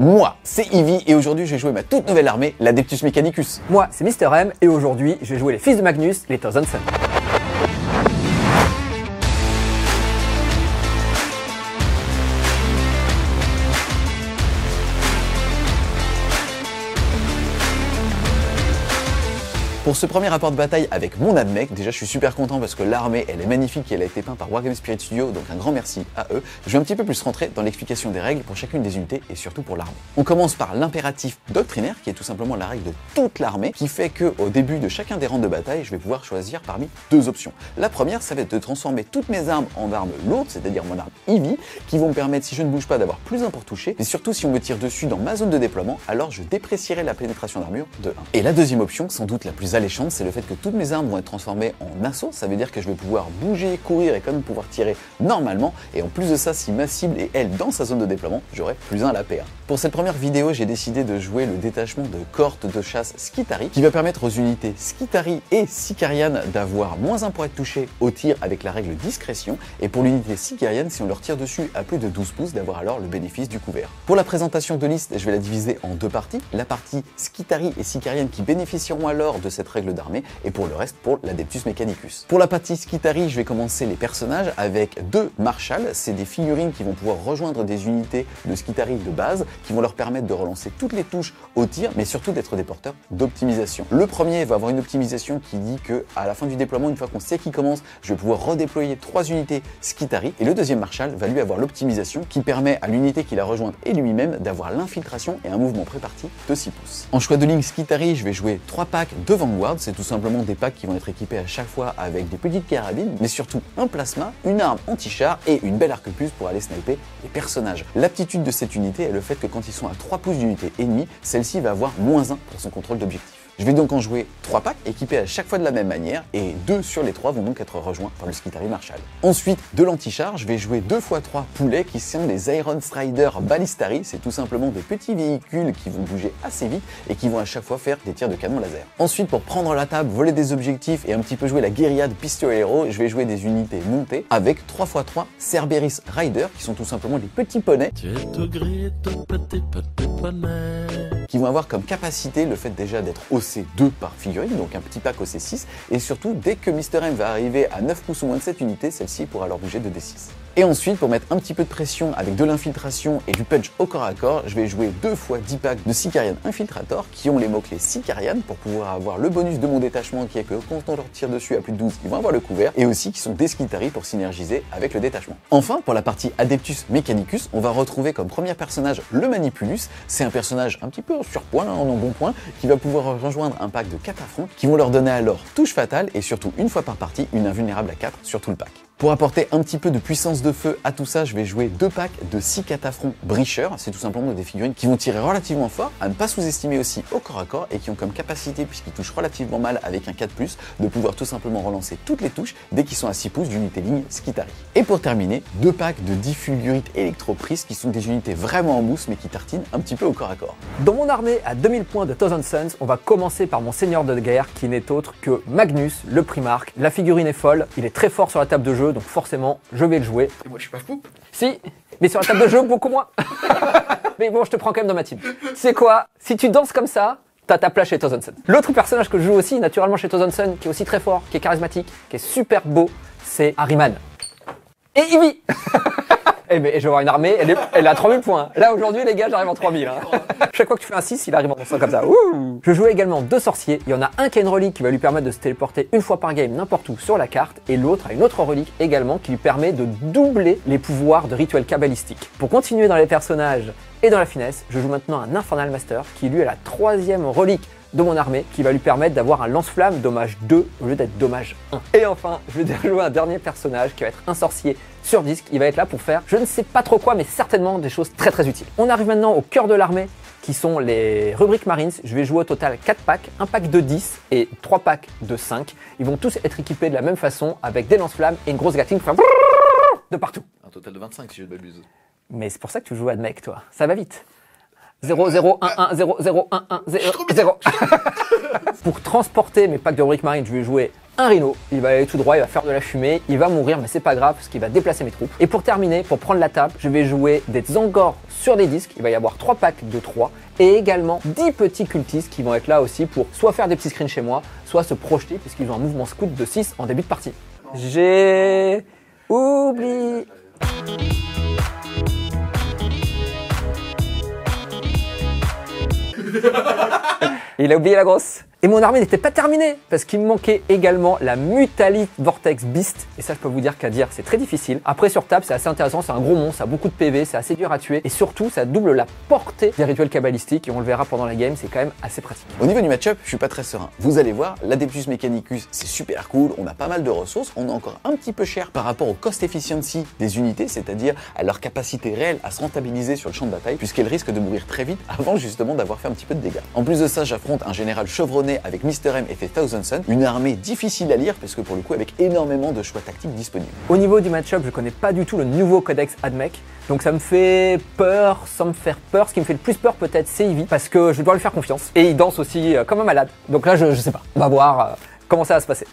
Moi, c'est Ivy et aujourd'hui j'ai joué ma toute nouvelle armée, l'Adeptus Mechanicus. Moi, c'est Mister M et aujourd'hui je vais jouer les fils de Magnus, les Thousand Pour ce premier rapport de bataille avec mon admec, déjà je suis super content parce que l'armée elle est magnifique et elle a été peinte par Wargame Spirit Studio, donc un grand merci à eux. Je vais un petit peu plus rentrer dans l'explication des règles pour chacune des unités et surtout pour l'armée. On commence par l'impératif doctrinaire qui est tout simplement la règle de toute l'armée qui fait qu'au début de chacun des rangs de bataille, je vais pouvoir choisir parmi deux options. La première, ça va être de transformer toutes mes armes en armes lourdes, c'est-à-dire mon arme Eevee, qui vont me permettre si je ne bouge pas d'avoir plus un pour toucher, mais surtout si on me tire dessus dans ma zone de déploiement, alors je déprécierai la pénétration d'armure de 1. Et la deuxième option, sans doute la plus chances, c'est le fait que toutes mes armes vont être transformées en assaut. Ça veut dire que je vais pouvoir bouger, courir et quand même pouvoir tirer normalement. Et en plus de ça, si ma cible est elle dans sa zone de déploiement, j'aurai plus un à la paire. Pour cette première vidéo, j'ai décidé de jouer le détachement de corte de chasse Skitari qui va permettre aux unités Skitari et Sicarian d'avoir moins un point de toucher au tir avec la règle discrétion et pour l'unité Sicarian, si on leur tire dessus à plus de 12 pouces, d'avoir alors le bénéfice du couvert. Pour la présentation de liste, je vais la diviser en deux parties. La partie Skitari et Sicarian qui bénéficieront alors de cette règle d'armée et pour le reste pour l'Adeptus Mechanicus. Pour la partie Skitari, je vais commencer les personnages avec deux Marshals, c'est des figurines qui vont pouvoir rejoindre des unités de Skitari de base qui vont leur permettre de relancer toutes les touches au tir, mais surtout d'être des porteurs d'optimisation. Le premier va avoir une optimisation qui dit que à la fin du déploiement, une fois qu'on sait qui commence, je vais pouvoir redéployer trois unités Skitari. Et le deuxième Marshall va lui avoir l'optimisation qui permet à l'unité qu'il a rejointe et lui-même d'avoir l'infiltration et un mouvement préparti de 6 pouces. En choix de ligne Skitari, je vais jouer trois packs de Vanguard. C'est tout simplement des packs qui vont être équipés à chaque fois avec des petites carabines, mais surtout un plasma, une arme anti-char et une belle puce pour aller sniper les personnages. L'aptitude de cette unité est le fait que quand ils sont à 3 pouces d'unité ennemie, celle-ci va avoir moins 1 pour son contrôle d'objectif. Je vais donc en jouer 3 packs équipés à chaque fois de la même manière et 2 sur les 3 vont donc être rejoints par le Skitari Marshall. Ensuite, de l'anti charge, je vais jouer 2 x 3 poulets qui sont les Iron Strider Ballistari, c'est tout simplement des petits véhicules qui vont bouger assez vite et qui vont à chaque fois faire des tirs de canon laser. Ensuite, pour prendre la table, voler des objectifs et un petit peu jouer la guérilla de héros, je vais jouer des unités montées avec 3x3 Cerberis Rider qui sont tout simplement des petits poneys qui vont avoir comme capacité le fait déjà d'être aussi c'est 2 par figurine, donc un petit pack au c 6 et surtout dès que Mr M va arriver à 9 pouces ou moins de cette unité, celle-ci pourra alors bouger de D6. Et ensuite, pour mettre un petit peu de pression avec de l'infiltration et du punch au corps à corps, je vais jouer deux fois 10 packs de Sicarian Infiltrator qui ont les mots-clés Sicarian pour pouvoir avoir le bonus de mon détachement qui est que quand on leur tire dessus à plus de 12, ils vont avoir le couvert et aussi qui sont des pour synergiser avec le détachement. Enfin, pour la partie Adeptus Mechanicus, on va retrouver comme premier personnage le Manipulus. C'est un personnage un petit peu en surpoint, hein, en en point, qui va pouvoir rejoindre un pack de 4 affronts qui vont leur donner alors touche fatale et surtout une fois par partie une invulnérable à 4 sur tout le pack. Pour apporter un petit peu de puissance de feu à tout ça, je vais jouer deux packs de 6 catafrons bricheurs. C'est tout simplement des figurines qui vont tirer relativement fort, à ne pas sous-estimer aussi au corps à corps et qui ont comme capacité, puisqu'ils touchent relativement mal avec un 4, de pouvoir tout simplement relancer toutes les touches dès qu'ils sont à 6 pouces d'unité ligne Skitari. Et pour terminer, deux packs de 10 fulgurites électroprises qui sont des unités vraiment en mousse mais qui tartinent un petit peu au corps à corps. Dans mon armée à 2000 points de Thousand Suns, on va commencer par mon seigneur de guerre qui n'est autre que Magnus, le Primark. La figurine est folle, il est très fort sur la table de jeu donc forcément, je vais le jouer. moi, je suis pas fou. Si, mais sur la table de jeu, beaucoup moins. mais bon, je te prends quand même dans ma team. C'est quoi Si tu danses comme ça, t'as ta place chez Tozonson L'autre personnage que je joue aussi, naturellement chez Tozonson qui est aussi très fort, qui est charismatique, qui est super beau, c'est Harryman et il Eh mais ben, je vais avoir une armée, elle, a 3000 points. Là, aujourd'hui, les gars, j'arrive en 3000. Hein. Chaque fois que tu fais un 6, il arrive en 100 comme ça. je jouais également deux sorciers. Il y en a un qui a une relique qui va lui permettre de se téléporter une fois par game n'importe où sur la carte, et l'autre a une autre relique également qui lui permet de doubler les pouvoirs de rituels cabalistiques. Pour continuer dans les personnages et dans la finesse, je joue maintenant un Infernal Master qui lui a la troisième relique de mon armée qui va lui permettre d'avoir un lance-flamme dommage 2 au lieu d'être dommage 1. Et enfin, je vais jouer un dernier personnage qui va être un sorcier sur disque. Il va être là pour faire je ne sais pas trop quoi, mais certainement des choses très très utiles. On arrive maintenant au cœur de l'armée qui sont les rubriques Marines. Je vais jouer au total 4 packs, un pack de 10 et trois packs de 5. Ils vont tous être équipés de la même façon avec des lance-flammes et une grosse gatling de partout. Un total de 25 si je ne m'abuse. Mais c'est pour ça que tu joues à mec, toi. Ça va vite. 0, 0, 1, 1, 0, 1, 1, 0, 0. Pour transporter mes packs de Brick Marine, je vais jouer un rhino. Il va aller tout droit, il va faire de la fumée, il va mourir, mais c'est pas grave parce qu'il va déplacer mes troupes. Et pour terminer, pour prendre la table, je vais jouer des encore sur des disques. Il va y avoir 3 packs de 3 et également 10 petits cultistes qui vont être là aussi pour soit faire des petits screens chez moi, soit se projeter puisqu'ils ont un mouvement scout de 6 en début de partie. J'ai oublié. y le hubiera la Et mon armée n'était pas terminée, parce qu'il me manquait également la Mutalite Vortex Beast. Et ça, je peux vous dire qu'à dire, c'est très difficile. Après, sur table, c'est assez intéressant, c'est un gros monstre, ça a beaucoup de PV, c'est assez dur à tuer. Et surtout, ça double la portée des rituels cabalistiques, et on le verra pendant la game, c'est quand même assez pratique. Au niveau du match-up, je suis pas très serein. Vous allez voir, l'Adeptus Mechanicus, c'est super cool, on a pas mal de ressources, on est encore un petit peu cher par rapport au cost efficiency des unités, c'est-à-dire à leur capacité réelle à se rentabiliser sur le champ de bataille, puisqu'elles risquent de mourir très vite avant justement d'avoir fait un petit peu de dégâts. En plus de ça, j'affronte un général chevronné avec Mr M et fait Thousand Sun, une armée difficile à lire parce que pour le coup avec énormément de choix tactiques disponibles. Au niveau du match-up, je connais pas du tout le nouveau codex AdMech, donc ça me fait peur sans me faire peur. Ce qui me fait le plus peur peut-être c'est Ivy parce que je dois lui faire confiance et il danse aussi euh, comme un malade. Donc là je, ne sais pas, on va voir euh, comment ça va se passer.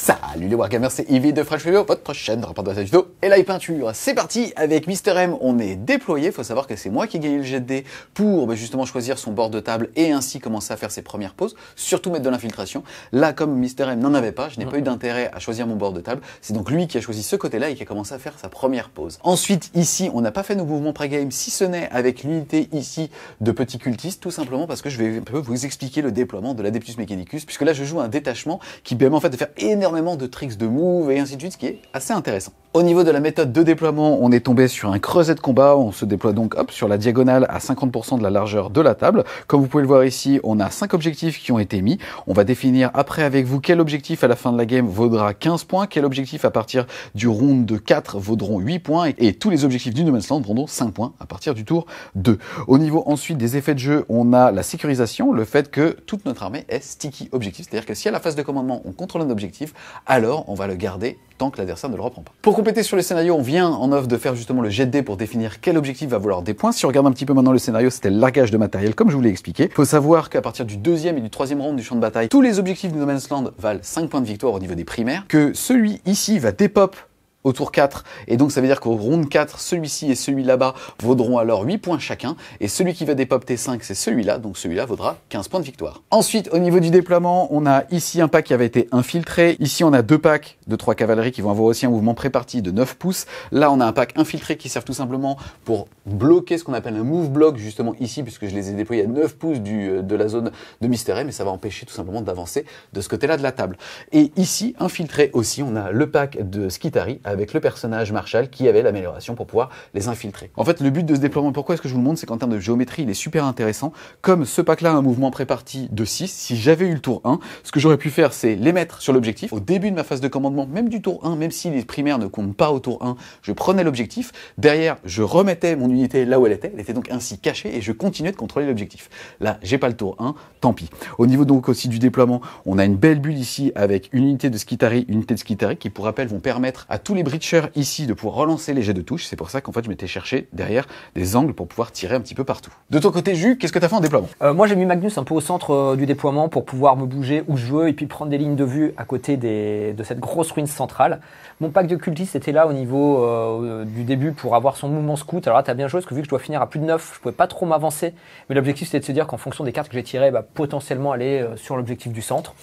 Salut les Wargamers, c'est Yves de Fresh Fabio, votre chaîne de rapport de la vidéo et live peinture. C'est parti avec Mister M, on est déployé, faut savoir que c'est moi qui ai gagné le jet de pour bah, justement choisir son bord de table et ainsi commencer à faire ses premières poses, surtout mettre de l'infiltration. Là, comme Mister M n'en avait pas, je n'ai pas eu d'intérêt à choisir mon bord de table, c'est donc lui qui a choisi ce côté-là et qui a commencé à faire sa première pose. Ensuite, ici, on n'a pas fait nos mouvements pré-game, si ce n'est avec l'unité ici de petit cultiste, tout simplement parce que je vais un peu vous expliquer le déploiement de l'Adeptus Mechanicus, puisque là je joue un détachement qui permet en fait de faire énormément énormément de tricks de move et ainsi de suite, ce qui est assez intéressant. Au niveau de la méthode de déploiement, on est tombé sur un creuset de combat, on se déploie donc hop, sur la diagonale à 50% de la largeur de la table. Comme vous pouvez le voir ici, on a 5 objectifs qui ont été mis. On va définir après avec vous quel objectif à la fin de la game vaudra 15 points, quel objectif à partir du round de 4 vaudront 8 points, et tous les objectifs du No Man's Land vaudront 5 points à partir du tour 2. Au niveau ensuite des effets de jeu, on a la sécurisation, le fait que toute notre armée est sticky objectif, c'est-à-dire que si à la phase de commandement on contrôle un objectif, alors on va le garder tant que l'adversaire ne le reprend pas. Pour compléter sur le scénario, on vient en offre de faire justement le jet pour définir quel objectif va vouloir des points. Si on regarde un petit peu maintenant le scénario, c'était le largage de matériel, comme je vous l'ai expliqué. Il faut savoir qu'à partir du deuxième et du troisième round du champ de bataille, tous les objectifs du No Man's Land valent 5 points de victoire au niveau des primaires, que celui ici va dépop au tour 4. Et donc ça veut dire qu'au round 4, celui-ci et celui là-bas vaudront alors 8 points chacun. Et celui qui va dépopter 5, c'est celui-là. Donc celui-là vaudra 15 points de victoire. Ensuite, au niveau du déploiement, on a ici un pack qui avait été infiltré. Ici, on a deux packs de 3 cavaleries qui vont avoir aussi un mouvement préparti de 9 pouces. Là, on a un pack infiltré qui sert tout simplement pour bloquer ce qu'on appelle un move block, justement ici, puisque je les ai déployés à 9 pouces du, euh, de la zone de Mystère mais ça va empêcher tout simplement d'avancer de ce côté-là de la table. Et ici, infiltré aussi, on a le pack de Skitari avec le personnage Marshall qui avait l'amélioration pour pouvoir les infiltrer. En fait, le but de ce déploiement, pourquoi est-ce que je vous le montre, c'est qu'en termes de géométrie, il est super intéressant. Comme ce pack-là, un mouvement préparti de 6, si j'avais eu le tour 1, ce que j'aurais pu faire, c'est les mettre sur l'objectif. Au début de ma phase de commandement, même du tour 1, même si les primaires ne comptent pas au tour 1, je prenais l'objectif. Derrière, je remettais mon unité là où elle était. Elle était donc ainsi cachée et je continuais de contrôler l'objectif. Là, j'ai pas le tour 1, tant pis. Au niveau donc aussi du déploiement, on a une belle bulle ici avec une unité de Skitari, une unité de Skitari qui, pour rappel, vont permettre à tous les breacher ici de pouvoir relancer les jets de touche. C'est pour ça qu'en fait, je m'étais cherché derrière des angles pour pouvoir tirer un petit peu partout. De ton côté, Jus, qu'est-ce que tu as fait en déploiement euh, Moi, j'ai mis Magnus un peu au centre euh, du déploiement pour pouvoir me bouger où je veux et puis prendre des lignes de vue à côté de cette grosse ruine centrale. Mon pack de cultistes était là au niveau euh, du début pour avoir son mouvement scout. Alors là, as bien joué parce que vu que je dois finir à plus de 9, je pouvais pas trop m'avancer. Mais l'objectif, c'était de se dire qu'en fonction des cartes que j'ai tirées, bah, potentiellement aller sur l'objectif du centre.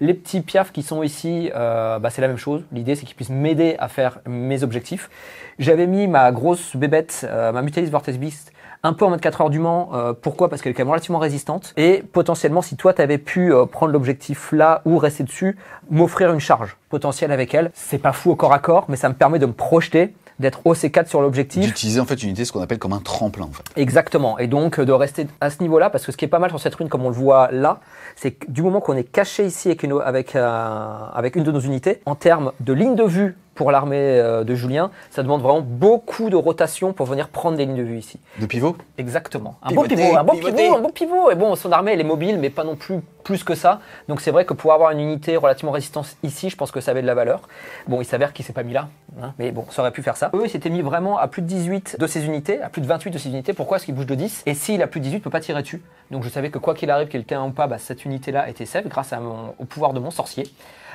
Les petits piafs qui sont ici, bah, c'est la même chose. L'idée, c'est qu'ils puissent m'aider à faire mes objectifs. J'avais mis ma grosse bébête, euh, ma Mutalis Vortex Beast, un peu en 24 4 heures du Mans. Euh, pourquoi Parce qu'elle est quand même relativement résistante. Et potentiellement, si toi, tu avais pu euh, prendre l'objectif là ou rester dessus, m'offrir une charge potentielle avec elle. C'est pas fou au corps à corps, mais ça me permet de me projeter d'être OC4 sur l'objectif. D'utiliser en fait une unité, ce qu'on appelle comme un tremplin Exactement. Et donc de rester à ce niveau-là, parce que ce qui est pas mal sur cette rune, comme on le voit là, c'est que du moment qu'on est caché ici avec une, avec, avec une de nos unités, en termes de ligne de vue pour l'armée euh, de Julien, ça demande vraiment beaucoup de rotation pour venir prendre des lignes de vue ici. De pivot Exactement. Un pivot, un bon pivot, un bon pivot. Et bon, son armée, elle est mobile, mais pas non plus plus que ça. Donc c'est vrai que pour avoir une unité relativement résistante ici, je pense que ça avait de la valeur. Bon, il s'avère qu'il s'est pas mis là, hein, mais bon, ça aurait pu faire ça. Eux, ils s'étaient mis vraiment à plus de 18 de ces unités, à plus de 28 de ces unités. Pourquoi est-ce qu'il bouge de 10 Et s'il a plus de 18, il peut pas tirer dessus. Donc je savais que quoi qu'il arrive, qu'il tienne ou pas, bah, cette unité-là était safe grâce à au pouvoir de mon sorcier.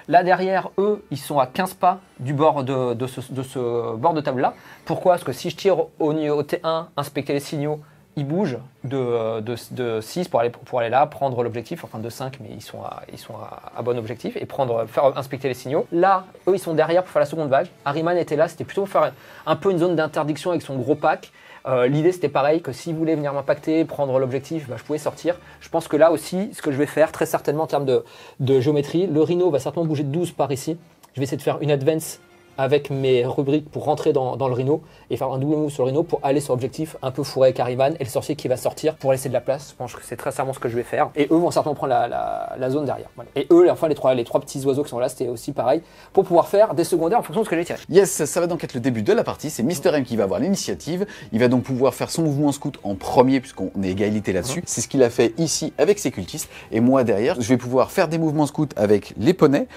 Là derrière, eux, ils sont à 15 pas du bord de, ce, bord de table-là. Pourquoi Parce que si je tire au niveau T1, inspecter les signaux, ils bougent de, 6 pour aller, là, prendre l'objectif, enfin de 5, mais ils sont à, bon objectif, et prendre, faire inspecter les signaux. Là, eux, ils sont derrière pour faire la seconde vague. Harriman était là, c'était plutôt pour faire un peu une zone d'interdiction avec son gros pack. Euh, l'idée, c'était pareil, que si vous voulez venir m'impacter, prendre l'objectif, bah, je pouvais sortir. Je pense que là aussi, ce que je vais faire, très certainement en termes de, de géométrie, le Rhino va certainement bouger de 12 par ici. Je vais essayer de faire une advance avec mes rubriques pour rentrer dans, le rhino et faire un double move sur le rhino pour aller sur l'objectif un peu fourré avec Ariman et le sorcier qui va sortir pour laisser de la place. Je pense que c'est très certainement ce que je vais faire. Et eux vont certainement prendre la, zone derrière. Et eux, enfin, les trois, les trois petits oiseaux qui sont là, c'était aussi pareil pour pouvoir faire des secondaires en fonction de ce que j'ai tiré. Yes, ça va donc être le début de la partie. C'est Mister M qui va avoir l'initiative. Il va donc pouvoir faire son mouvement scout en premier puisqu'on est égalité là-dessus. Mhm. C'est ce qu'il a fait ici avec ses cultistes. Et moi derrière, je vais pouvoir faire des mouvements scout avec les poneys,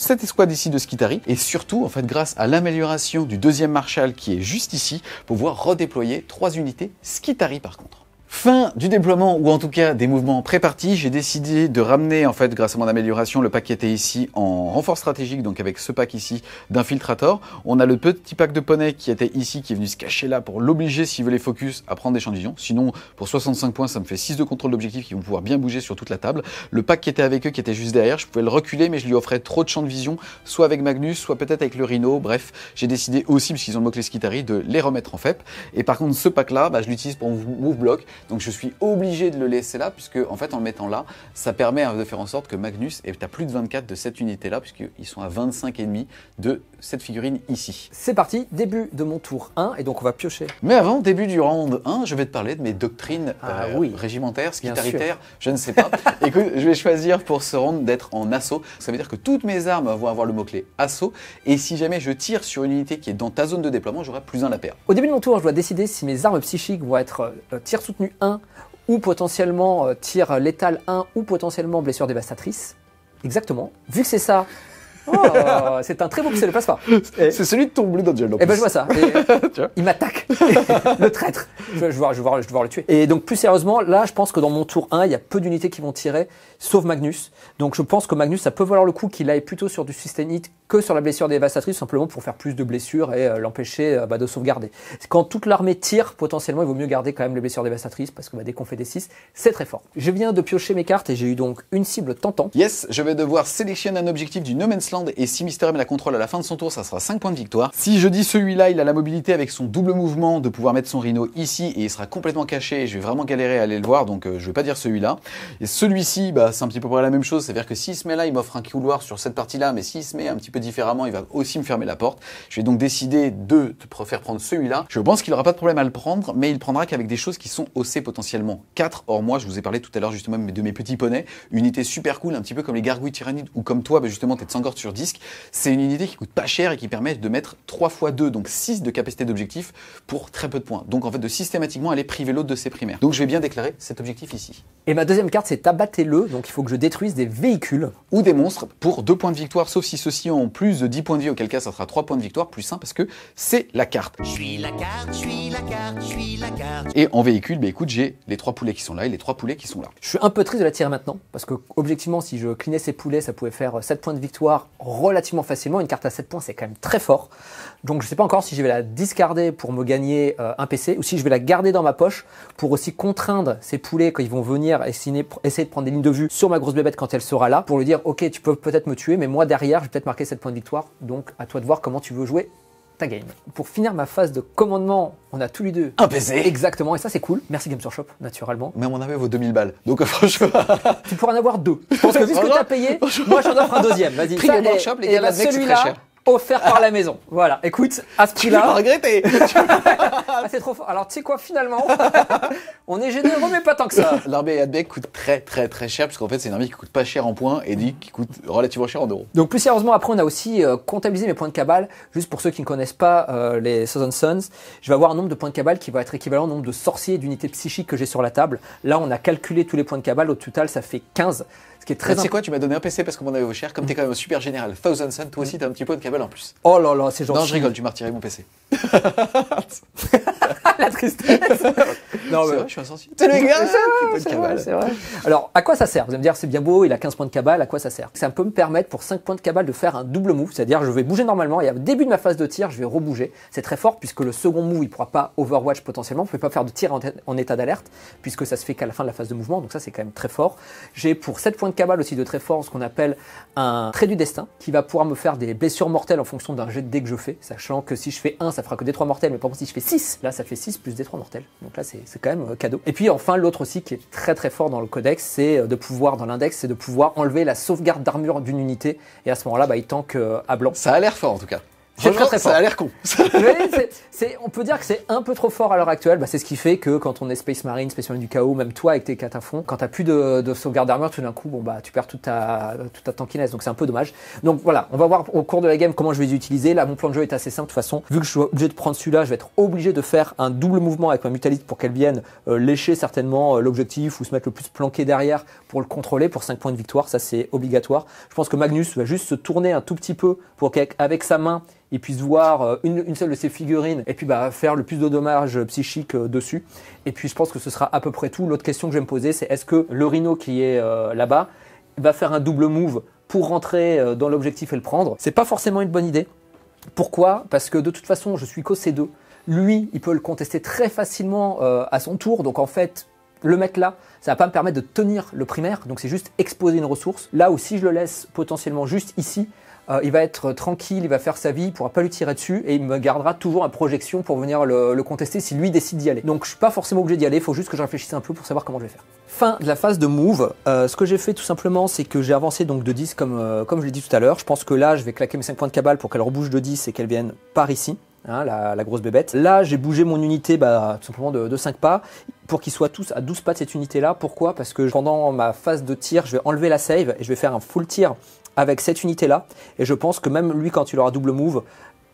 cette escouade ici de Skitari et surtout en fait grâce à l'amélioration du deuxième Marshall qui est juste ici pouvoir redéployer trois unités Skitari par contre. Fin du déploiement ou en tout cas des mouvements prépartis, j'ai décidé de ramener en fait grâce à mon amélioration le pack qui était ici en renfort stratégique, donc avec ce pack ici d'infiltrator. On a le petit pack de poney qui était ici, qui est venu se cacher là pour l'obliger s'il veut les focus à prendre des champs de vision. Sinon pour 65 points ça me fait 6 de contrôle d'objectif qui vont pouvoir bien bouger sur toute la table. Le pack qui était avec eux qui était juste derrière, je pouvais le reculer mais je lui offrais trop de champs de vision, soit avec Magnus, soit peut-être avec le Rhino, bref j'ai décidé aussi, qu'ils ont moqué les Skitari, de les remettre en FEP. Et par contre ce pack là, bah, je l'utilise pour move block donc je suis obligé de le laisser là, puisque en fait en le mettant là, ça permet de faire en sorte que Magnus ait à plus de 24 de cette unité là, puisqu'ils sont à 25 et demi de cette figurine ici. C'est parti, début de mon tour 1, et donc on va piocher. Mais avant, début du round 1, je vais te parler de mes doctrines ah euh, oui. régimentaires, skitaritaires, je ne sais pas. Écoute, je vais choisir pour ce round d'être en assaut. Ça veut dire que toutes mes armes vont avoir le mot-clé assaut, et si jamais je tire sur une unité qui est dans ta zone de déploiement, j'aurai plus un la paire. Au début de mon tour, je dois décider si mes armes psychiques vont être euh, tir soutenu 1 ou potentiellement euh, tir létal 1 ou potentiellement blessure dévastatrice. Exactement. Vu que c'est ça, Oh, c'est un très beau C'est le passeport C'est celui de ton Blue Angel. Et eh ben je vois ça. il m'attaque. le traître. Je, vais devoir, le tuer. Et donc plus sérieusement, là je pense que dans mon tour 1, il y a peu d'unités qui vont tirer, sauf Magnus. Donc je pense que Magnus, ça peut valoir le coup qu'il aille plutôt sur du sustain hit que sur la blessure dévastatrice, simplement pour faire plus de blessures et euh, l'empêcher euh, bah, de sauvegarder. Quand toute l'armée tire, potentiellement, il vaut mieux garder quand même les blessures dévastatrices, parce que bah, dès qu'on fait des 6, c'est très fort. Je viens de piocher mes cartes et j'ai eu donc une cible tentant. Yes, je vais devoir sélectionner un objectif du No et si Mister M la contrôle à la fin de son tour, ça sera 5 points de victoire. Si je dis celui-là, il a la mobilité avec son double mouvement de pouvoir mettre son rhino ici et il sera complètement caché je vais vraiment galérer à aller le voir donc je euh, je vais pas dire celui-là. Et celui-ci, bah, c'est un petit peu la même chose, c'est-à-dire que s'il se met là, il m'offre un couloir sur cette partie-là, mais s'il se met un petit peu différemment, il va aussi me fermer la porte. Je vais donc décider de te faire prendre celui-là. Je pense qu'il aura pas de problème à le prendre, mais il prendra qu'avec des choses qui sont haussées potentiellement 4. Or moi, je vous ai parlé tout à l'heure justement de mes petits poneys, unité super cool, un petit peu comme les gargouilles tyrannides ou comme toi, bah, justement, t'es sans gorge disque. C'est une unité qui coûte pas cher et qui permet de mettre 3 fois 2, donc 6 de capacité d'objectif pour très peu de points. Donc en fait, de systématiquement aller priver l'autre de ses primaires. Donc je vais bien déclarer cet objectif ici. Et ma deuxième carte, c'est abattez-le. Donc il faut que je détruise des véhicules. Ou des monstres pour 2 points de victoire, sauf si ceux-ci ont plus de 10 points de vie, auquel cas ça sera 3 points de victoire, plus 1 parce que c'est la carte. Je suis la carte, je suis la carte, je la carte. Et en véhicule, bah écoute, j'ai les 3 poulets qui sont là et les 3 poulets qui sont là. Je suis un peu triste de la tirer maintenant parce que objectivement, si je clinais ces poulets, ça pouvait faire 7 points de victoire relativement facilement. Une carte à 7 points, c'est quand même très fort. Donc je ne sais pas encore si je vais la discarder pour me gagner euh, un PC ou si je vais la garder dans ma poche pour aussi contraindre ces poulets quand ils vont venir essayer, essayer de prendre des lignes de vue sur ma grosse bébête quand elle sera là pour lui dire ok tu peux peut-être me tuer mais moi derrière je vais peut-être marquer 7 points de victoire donc à toi de voir comment tu veux jouer game. Pour finir ma phase de commandement, on a tous les deux. Un PC Exactement, et ça c'est cool. Merci Games Workshop, naturellement. Mais on avait vos 2000 balles, donc franchement. tu pourras en avoir deux. parce que vu ce que as payé, moi j'en offre un deuxième. Vas-y. Prix les gars, celui-là, offert par la ah. maison. Voilà. Écoute, à ce prix-là. regretter. Ah, c'est trop fort. Alors, tu sais quoi, finalement, on est généreux, mais pas tant que ça. L'armée coûte très, très, très cher, parce qu'en fait, c'est une armée qui coûte pas cher en points et qui coûte relativement cher en euros. Donc, plus sérieusement, après, on a aussi euh, comptabilisé mes points de cabale. Juste pour ceux qui ne connaissent pas euh, les Southern Sons, je vais avoir un nombre de points de cabale qui va être équivalent au nombre de sorciers et d'unités psychiques que j'ai sur la table. Là, on a calculé tous les points de cabale. Au total, ça fait 15. Ce qui C'est quoi Tu m'as donné un PC parce qu'on mon avait au cher. Comme tu es quand même un super général, Thousand Sun, toi aussi, tu as un petit peu de cabale en plus. Oh là là, c'est gentil. Non, je rigole, tu m'as retiré mon PC. La tristesse. non, je suis insensible. Ah, c'est le gars, c'est vrai, Alors, à quoi ça sert Vous allez me dire, c'est bien beau, il a 15 points de cabale, à quoi ça sert Ça peut me permettre pour 5 points de cabale de faire un double move, c'est-à-dire je vais bouger normalement et au début de ma phase de tir, je vais rebouger. C'est très fort puisque le second move, il ne pourra pas overwatch potentiellement, vous ne pouvez pas faire de tir en, état d'alerte puisque ça se fait qu'à la fin de la phase de mouvement, donc ça c'est quand même très fort. J'ai pour 7 points de aussi de très fort, ce qu'on appelle un trait du destin, qui va pouvoir me faire des blessures mortelles en fonction d'un jet de dé que je fais, sachant que si je fais 1, ça fera que des 3 mortels, mais par contre si je fais 6, là ça fait 6 plus des 3 mortels. Donc là c'est quand même euh, cadeau. Et puis enfin l'autre aussi qui est très très fort dans le codex, c'est euh, de pouvoir, dans l'index, c'est de pouvoir enlever la sauvegarde d'armure d'une unité, et à ce moment-là bah, il tank euh, à blanc. Ça a l'air fort en tout cas. Ça a l'air con. on peut dire que c'est un peu trop fort à l'heure actuelle. Bah, c'est ce qui fait que quand on est Space Marine, Space Marine du chaos, même toi avec tes catafons, quand t'as plus de, sauvegarde d'armure, tout d'un coup, bon bah tu perds toute ta toute ta tankiness. Donc c'est un peu dommage. Donc voilà, on va voir au cours de la game comment je vais utiliser. Là, mon plan de jeu est assez simple. De toute façon, vu que je suis obligé de prendre celui-là, je vais être obligé de faire un double mouvement avec ma mutalite pour qu'elle vienne euh, lécher certainement euh, l'objectif ou se mettre le plus planqué derrière pour le contrôler pour 5 points de victoire. Ça c'est obligatoire. Je pense que Magnus va juste se tourner un tout petit peu pour qu'avec sa main il puisse voir euh, une, seule de ses figurines et puis bah, faire le plus de dommages psychiques euh, dessus. Et puis je pense que ce sera à peu près tout. L'autre question que je vais me poser, c'est est-ce que le rhino qui est euh, là-bas va faire un double move pour rentrer dans l'objectif et le prendre C'est pas forcément une bonne idée. Pourquoi Parce que de toute façon, je suis qu'au C2. Lui, il peut le contester très facilement à son tour. Donc en fait, le mettre là, ça va pas me permettre de tenir le primaire, donc c'est juste exposer une ressource. Là aussi, je le laisse potentiellement juste ici, euh, il va être tranquille, il va faire sa vie, il pourra pas lui tirer dessus et il me gardera toujours à projection pour venir le, contester si lui décide d'y aller. Donc je suis pas forcément obligé d'y aller, il faut juste que je réfléchisse un peu pour savoir comment je vais faire. Fin de la phase de move. Euh, ce que j'ai fait tout simplement, c'est que j'ai avancé donc de 10 comme, euh, comme je l'ai dit tout à l'heure. Je pense que là, je vais claquer mes 5 points de cabale pour qu'elle rebouge de 10 et qu'elle vienne par ici. Hein, la, grosse bébête. Là, j'ai bougé mon unité bah, tout simplement de, de 5 pas pour qu'ils soient tous à 12 pas de cette unité-là. Pourquoi Parce que pendant ma phase de tir, je vais enlever la save et je vais faire un full tir avec cette unité là. Et je pense que même lui, quand il aura double move,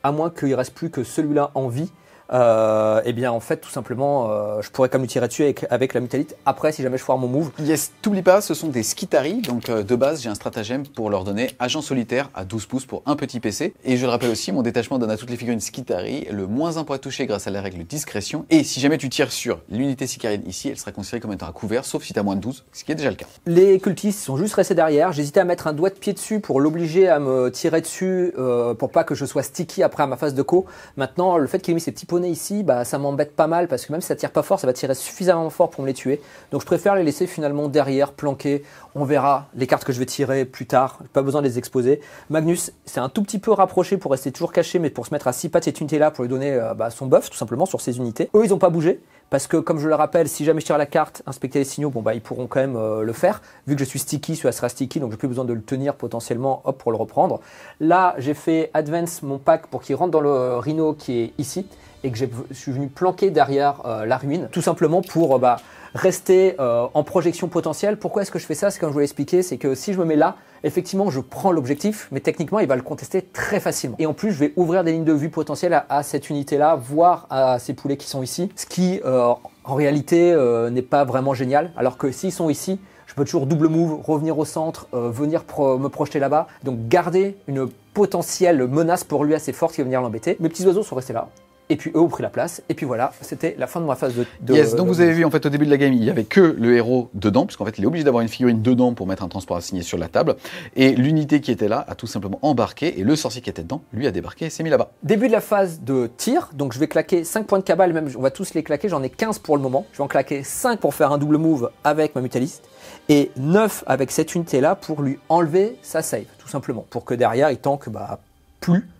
à moins qu'il reste plus que celui-là en vie, et euh, eh bien en fait tout simplement euh, je pourrais quand lui tirer dessus avec, la mutalite après si jamais je foire mon move. Yes, t'oublie pas, ce sont des skitari, donc euh, de base j'ai un stratagème pour leur donner agent solitaire à 12 pouces pour un petit PC. Et je le rappelle aussi, mon détachement donne à toutes les figurines skitari le moins un point touché grâce à la règle discrétion. Et si jamais tu tires sur l'unité sicarienne ici, elle sera considérée comme étant à couvert, sauf si t'as moins de 12, ce qui est déjà le cas. Les cultistes sont juste restés derrière, j'hésitais à mettre un doigt de pied dessus pour l'obliger à me tirer dessus pour pas que je sois sticky après à ma phase de co. Maintenant le fait qu'il ait mis ses petits ici, bah, ça m'embête pas mal parce que même si ça tire pas fort, ça va tirer suffisamment fort pour me les tuer. Donc je préfère les laisser finalement derrière, planquer On verra les cartes que je vais tirer plus tard. Pas besoin de les exposer. Magnus, c'est un tout petit peu rapproché pour rester toujours caché, mais pour se mettre à 6 de cette unité là pour lui donner euh, bah, son buff tout simplement sur ses unités. Eux, ils n'ont pas bougé. Parce que, comme je le rappelle, si jamais je tire la carte, inspecter les signaux, bon bah ils pourront quand même euh, le faire. Vu que je suis sticky, celui-là sera sticky, donc j'ai plus besoin de le tenir potentiellement, hop, pour le reprendre. Là, j'ai fait advance mon pack pour qu'il rentre dans le euh, rhino qui est ici et que je suis venu planquer derrière euh, la ruine, tout simplement pour euh, bah, rester euh, en projection potentielle. Pourquoi est-ce que je fais ça C'est comme je vous l'ai expliqué, c'est que si je me mets là, effectivement, je prends l'objectif, mais techniquement, il va le contester très facilement. Et en plus, je vais ouvrir des lignes de vue potentielles à, cette unité-là, voire à ces poulets qui sont ici, ce qui, en réalité, n'est pas vraiment génial. Alors que s'ils sont ici, je peux toujours double move, revenir au centre, venir me projeter là-bas. Donc, garder une potentielle menace pour lui assez forte qui va venir l'embêter. Mes petits oiseaux sont restés là. Et puis eux ont pris la place. Et puis voilà, c'était la fin de ma phase de. de yes, donc vous avez vu en fait au début de la game, il n'y avait que le héros dedans, puisqu'en fait il est obligé d'avoir une figurine dedans pour mettre un transport assigné sur la table. Et l'unité qui était là a tout simplement embarqué et le sorcier qui était dedans, lui a débarqué et s'est mis là-bas. Début de la phase de tir, donc je vais claquer 5 points de cabale, même on va tous les claquer, j'en ai 15 pour le moment. Je vais en claquer 5 pour faire un double move avec ma mutaliste et 9 avec cette unité là pour lui enlever sa save, tout simplement, pour que derrière il tanque... bah,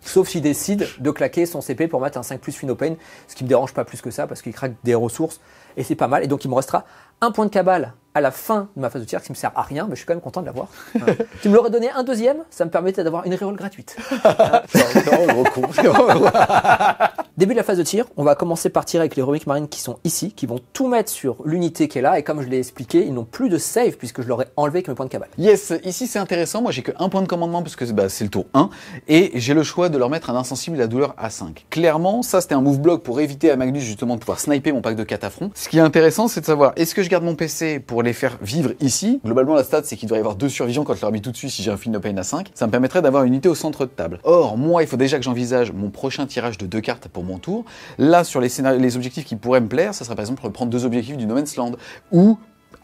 sauf s'il décide de claquer son CP pour mettre un 5 plus ce qui me dérange pas plus que ça parce qu'il craque des ressources et c'est pas mal. Et donc il me restera un point de cabale à la fin de ma phase de tir qui me sert à rien, mais je suis quand même content de l'avoir. tu me l'aurais donné un deuxième, ça me permettait d'avoir une reroll gratuite. non, con. Début de la phase de tir, on va commencer par tirer avec les Romic Marines qui sont ici, qui vont tout mettre sur l'unité qui est là, et comme je l'ai expliqué, ils n'ont plus de save puisque je leur ai enlevé que mes points de cabale. Yes, ici c'est intéressant, moi j'ai que un point de commandement puisque bah, c'est le tour 1, et j'ai le choix de leur mettre un insensible la douleur à 5. Clairement, ça c'était un move block pour éviter à Magnus justement de pouvoir sniper mon pack de cataphron. Ce qui est intéressant, c'est de savoir est-ce que je garde mon PC pour faire vivre ici. Globalement, la stat, c'est qu'il devrait y avoir deux survisions quand je leur mis tout de suite si j'ai un film pain à 5. Ça me permettrait d'avoir une unité au centre de table. Or, moi, il faut déjà que j'envisage mon prochain tirage de deux cartes pour mon tour. Là, sur les, scénarios, les objectifs qui pourraient me plaire, ça serait par exemple prendre deux objectifs du No Man's Land ou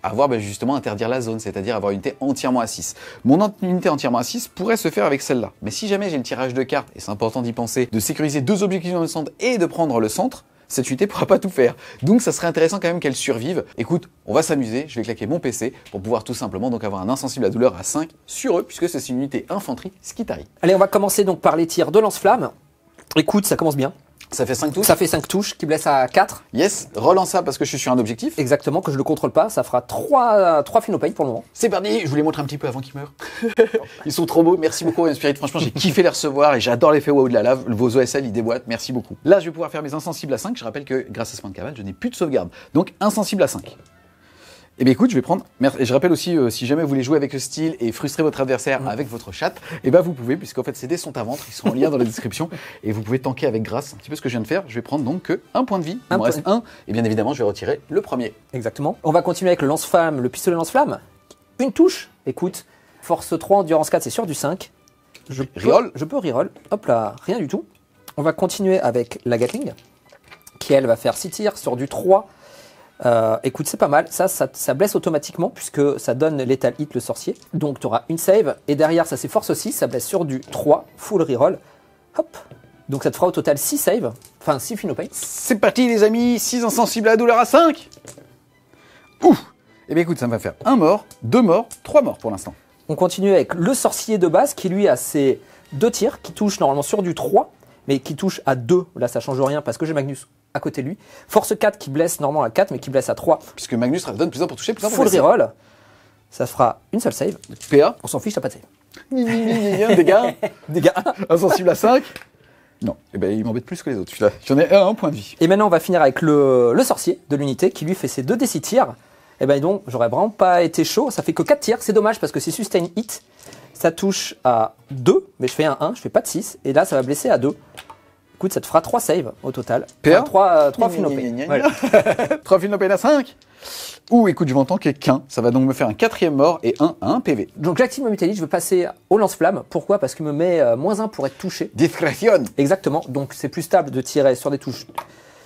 avoir ben, justement interdire la zone, c'est-à-dire avoir une unité entièrement à 6. Mon unité entièrement à 6 pourrait se faire avec celle-là. Mais si jamais j'ai le tirage de cartes, et c'est important d'y penser, de sécuriser deux objectifs dans le centre et de prendre le centre, cette unité pourra pas tout faire. Donc ça serait intéressant quand même qu'elle survive. Écoute, on va s'amuser, je vais claquer mon PC pour pouvoir tout simplement donc avoir un insensible à douleur à 5 sur eux, puisque c'est une unité infanterie t'arrive. Allez, on va commencer donc par les tirs de lance-flamme. Écoute, ça commence bien. Ça fait 5 touches Ça fait 5 touches qui blessent à 4. Yes, relance ça parce que je suis sur un objectif. Exactement, que je le contrôle pas. Ça fera 3, 3 euh, pour le moment. C'est perdu. je vous les montre un petit peu avant qu'ils meurent. Ils sont trop beaux. Merci beaucoup, Spirit. Franchement, j'ai kiffé les recevoir et j'adore l'effet wow de la lave. Vos OSL, ils déboîtent. Merci beaucoup. Là, je vais pouvoir faire mes insensibles à 5. Je rappelle que grâce à ce point de cavale, je n'ai plus de sauvegarde. Donc, insensible à 5. Et eh bien écoute, je vais prendre. Et je rappelle aussi, euh, si jamais vous voulez jouer avec le style et frustrer votre adversaire mm. avec votre chat, eh ben vous pouvez, puisqu'en fait ces dés sont à vendre, ils sont en lien dans la description, et vous pouvez tanker avec grâce un petit peu ce que je viens de faire. Je vais prendre donc que euh, un point de vie, il me reste un, et bien évidemment je vais retirer le premier. Exactement. On va continuer avec le lance-flamme, le pistolet lance-flamme. Une touche, écoute, force 3, endurance 4, c'est sûr du 5. Je reroll. je peux reroll. Hop là, rien du tout. On va continuer avec la Gatling, qui elle va faire 6 tirs sur du 3 euh, écoute, c'est pas mal. Ça, ça, blesse automatiquement puisque ça donne l'étal hit le sorcier. Donc tu auras une save et derrière ça s'efforce force aussi, ça blesse sur du 3, full reroll. Hop. Donc ça te fera au total 6 save enfin 6 Finopains. C'est parti les amis, 6 insensibles à la douleur à 5 Ouh Eh bien écoute, ça va faire un mort, deux morts, trois morts pour l'instant. On continue avec le sorcier de base qui lui a ses deux tirs qui touchent normalement sur du 3, mais qui touche à 2. Là ça change rien parce que j'ai Magnus à côté lui. Force 4 qui blesse normalement à 4, mais qui blesse à 3. Puisque Magnus donne plus 1 pour toucher, plus 1 pour Full reroll. Ça fera une seule save. PA On s'en fiche, t'as pas de save. Dégâts Insensible à 5 Non. Et eh ben, il m'embête plus que les autres. J'en ai un, point de vie. Et maintenant, on va finir avec le, le sorcier de l'unité qui lui fait ses 2 d tirs. Et eh ben donc, j'aurais vraiment pas été chaud. Ça fait que 4 tirs. C'est dommage parce que c'est sustain hit. Ça touche à 2, mais je fais un 1, je fais pas de 6. Et là, ça va blesser à 2. Écoute, ça te fera 3 saves au total. Père 3, 3 3 5 Ou écoute, je m'entends qu'il qu'un. Ça va donc me faire un quatrième mort et 1 à 1 PV. Donc j'active mon mutalite, je veux passer au lance-flamme. Pourquoi Parce qu'il me met euh, moins 1 pour être touché. Discrétion Exactement, donc c'est plus stable de tirer sur des touches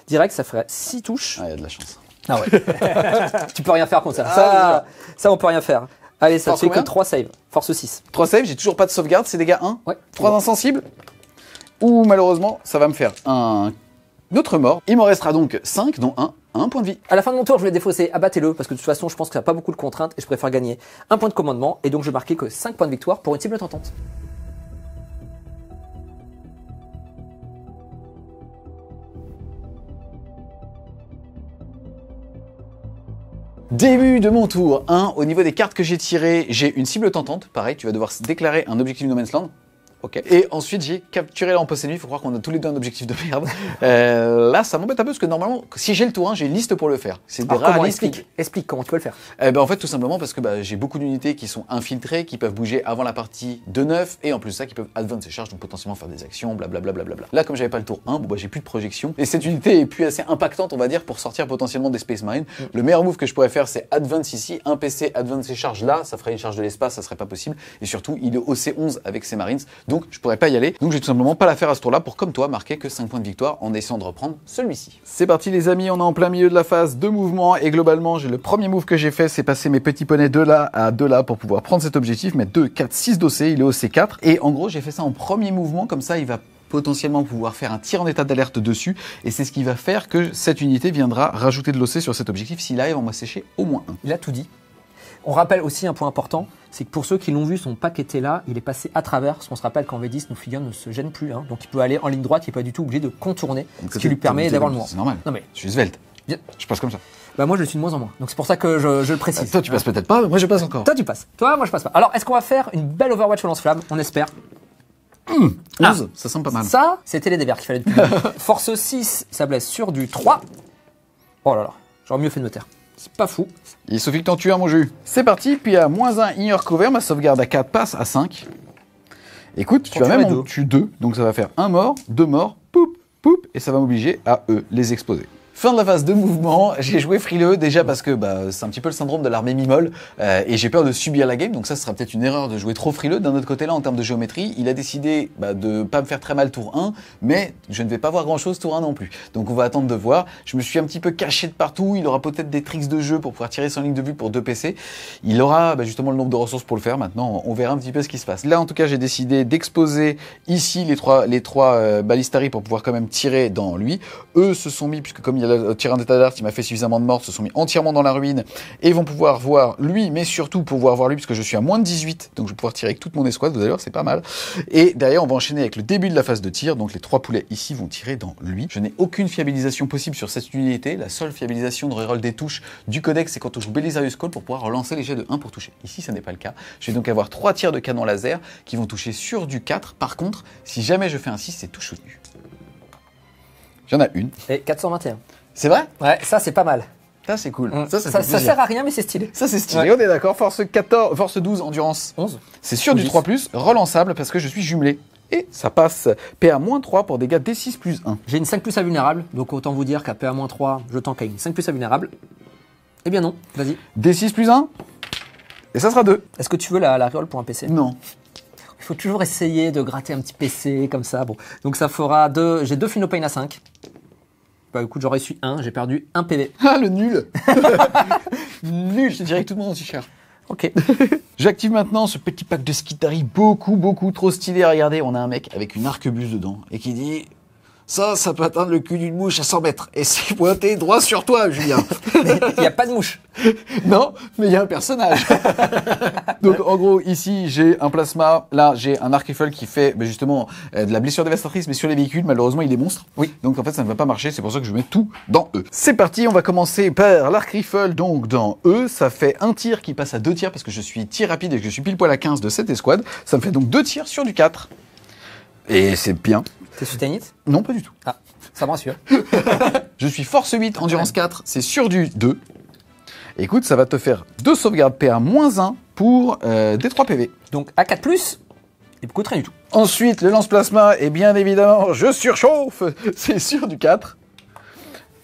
directes, ça ferait 6 touches. Ah, il y a de la chance. Ah ouais. tu peux rien faire contre ça. Ah, ça, ça, on peut rien faire. Allez, ça c'est fait que 3 saves. Force 6. 3 saves, j'ai toujours pas de sauvegarde, c'est dégâts 1 Ouais. 3 insensibles ou malheureusement, ça va me faire un autre mort. Il m'en restera donc 5, dont 1 un point de vie. À la fin de mon tour, je vais défausser, abattez-le, ah, parce que de toute façon, je pense qu'il ça a pas beaucoup de contraintes et je préfère gagner un point de commandement, et donc je marquais que 5 points de victoire pour une cible tentante. Début de mon tour 1, au niveau des cartes que j'ai tirées, j'ai une cible tentante, pareil, tu vas devoir déclarer un objectif No Man's Land, Ok. Et ensuite, j'ai capturé la pensée nuit. Il faut croire qu'on a tous les deux un objectif de merde. Euh, là, ça m'embête un peu parce que normalement, si j'ai le tour 1, j'ai une liste pour le faire. C'est des explique, comment tu peux le faire. Eh ben, en fait, tout simplement parce que bah, j'ai beaucoup d'unités qui sont infiltrées, qui peuvent bouger avant la partie de 9 et en plus de ça, qui peuvent advance ses charges, donc potentiellement faire des actions, blablabla. Là, comme j'avais pas le tour 1, bon, bah, j'ai plus de projection, et cette unité est plus assez impactante, on va dire, pour sortir potentiellement des Space Marines. Mm. Le meilleur move que je pourrais faire, c'est advance ici, un PC, advance ses charges là, ça ferait une charge de l'espace, ça serait pas possible, et surtout, il est OC11 avec ses Marines, donc je pourrais pas y aller. Donc j'ai tout simplement pas la faire à ce tour-là pour, comme toi, marquer que 5 points de victoire en essayant de reprendre celui-ci. C'est parti les amis, on est en plein milieu de la phase, deux mouvements et globalement, j'ai le premier move que j'ai fait, c'est passer mes petits poneys de là à de là pour pouvoir prendre cet objectif, mettre 2, 4, 6 d'ossé. il est au C4 et en gros, j'ai fait ça en premier mouvement, comme ça il va potentiellement pouvoir faire un tir en état d'alerte dessus, et c'est ce qui va faire que cette unité viendra rajouter de l'OC sur cet objectif s'il arrive à en séché au moins un. Il a tout dit. On rappelle aussi un point important, c'est que pour ceux qui l'ont vu, son pack était là, il est passé à travers, parce qu'on se rappelle qu'en V10, nos figures ne se gênent plus, hein. donc il peut aller en ligne droite, il n'est pas du tout obligé de contourner, ce qui lui permet d'avoir le moins. C'est normal, non, mais... je suis svelte, je passe comme ça. Bah moi je le suis de moins en moins, donc c'est pour ça que je, le précise. Bah, toi tu hein. passes peut-être pas, moi je passe encore. Toi tu passes, toi moi je passe pas. Alors est-ce qu'on va faire une belle Overwatch au lance-flamme On espère. 11, hum, ah. ça sent pas mal. Ça, c'était les dévers qu'il fallait depuis. Force 6, ça blesse sur du 3. Oh là là, j'aurais mieux fait de me taire. C'est pas fou. Il suffit que t'en tues un, mon jus. C'est parti, puis à moins 1, ignore cover, ma sauvegarde à 4 passe à 5. Écoute, tu vas même en tuer 2, donc ça va faire 1 mort, 2 morts, poup, poup, et ça va m'obliger à eux les exposer. Fin de la phase de mouvement, j'ai joué frileux déjà parce que bah, c'est un petit peu le syndrome de l'armée mimole euh, et j'ai peur de subir la game, donc ça sera peut-être une erreur de jouer trop frileux. D'un autre côté là, en termes de géométrie, il a décidé de bah, de pas me faire très mal tour 1, mais je ne vais pas voir grand-chose tour 1 non plus. Donc on va attendre de voir. Je me suis un petit peu caché de partout, il aura peut-être des tricks de jeu pour pouvoir tirer sans ligne de vue pour deux PC. Il aura bah, justement le nombre de ressources pour le faire maintenant, on verra un petit peu ce qui se passe. Là en tout cas, j'ai décidé d'exposer ici les trois, les euh, balistari pour pouvoir quand même tirer dans lui. Eux se sont mis, puisque comme il le tyran d'état d'art, qui m'a fait suffisamment de morts, se sont mis entièrement dans la ruine et vont pouvoir voir lui, mais surtout pouvoir voir lui, parce que je suis à moins de 18, donc je vais pouvoir tirer avec toute mon escouade, vous allez voir, c'est pas mal. Et d'ailleurs, on va enchaîner avec le début de la phase de tir, donc les trois poulets ici vont tirer dans lui. Je n'ai aucune fiabilisation possible sur cette unité, la seule fiabilisation de reroll des touches du codex, c'est quand on joue Belisarius Call pour pouvoir relancer les jets de 1 pour toucher. Ici, ça n'est pas le cas. Je vais donc avoir trois tirs de canon laser qui vont toucher sur du 4. Par contre, si jamais je fais un 6, c'est tout soutenu. j'en ai une. Et 421. C'est vrai Ouais, ça c'est pas mal. Ça c'est cool. Mm. Ça, ça, sert à rien mais c'est stylé. Ça c'est stylé, on est d'accord. Force 14, force 12, endurance 11. C'est sûr du 3 ⁇ relançable parce que je suis jumelé. Et ça passe PA-3 pour dégâts D6 1. J'ai une 5 plus à donc autant vous dire qu'à PA-3, je tank à une 5 plus à Eh bien non, vas-y. D6 1 Et ça sera 2. Est-ce que tu veux la, la réole pour un PC Non. Il faut toujours essayer de gratter un petit PC comme ça. Bon, donc ça fera 2. J'ai 2 Funopain à 5. Bah écoute, j'aurais su un, j'ai perdu un PV. Ah, le nul Nul Je dirais que tout le monde en t Ok. J'active maintenant ce petit pack de Skitari beaucoup, beaucoup trop stylé. Regardez, on a un mec avec une arquebuse dedans et qui dit ça, ça peut atteindre le cul d'une mouche à 100 mètres. Et c'est pointé droit sur toi, Julien. Il n'y a pas de mouche. Non, mais il y a un personnage. Donc, en gros, ici, j'ai un plasma. Là, j'ai un arc rifle qui fait, justement, euh, de la blessure dévastatrice, mais sur les véhicules, malheureusement, il est monstre. Oui. Donc, en fait, ça ne va pas marcher. C'est pour ça que je mets tout dans E. C'est parti. On va commencer par l'arc rifle. Donc, dans E, ça fait un tir qui passe à deux tirs parce que je suis tir rapide et que je suis pile poil à 15 de cette escouade. Ça me fait donc deux tirs sur du 4. Et c'est bien. T'es sous Non, pas du tout. Ah, ça me rassure. je suis force 8, endurance 4, c'est sur du 2. Écoute, ça va te faire 2 sauvegardes PA-1 pour euh, des 3 PV. Donc a 4 et beaucoup de coûte du tout. Ensuite, le lance-plasma, et bien évidemment, je surchauffe, c'est sur du 4.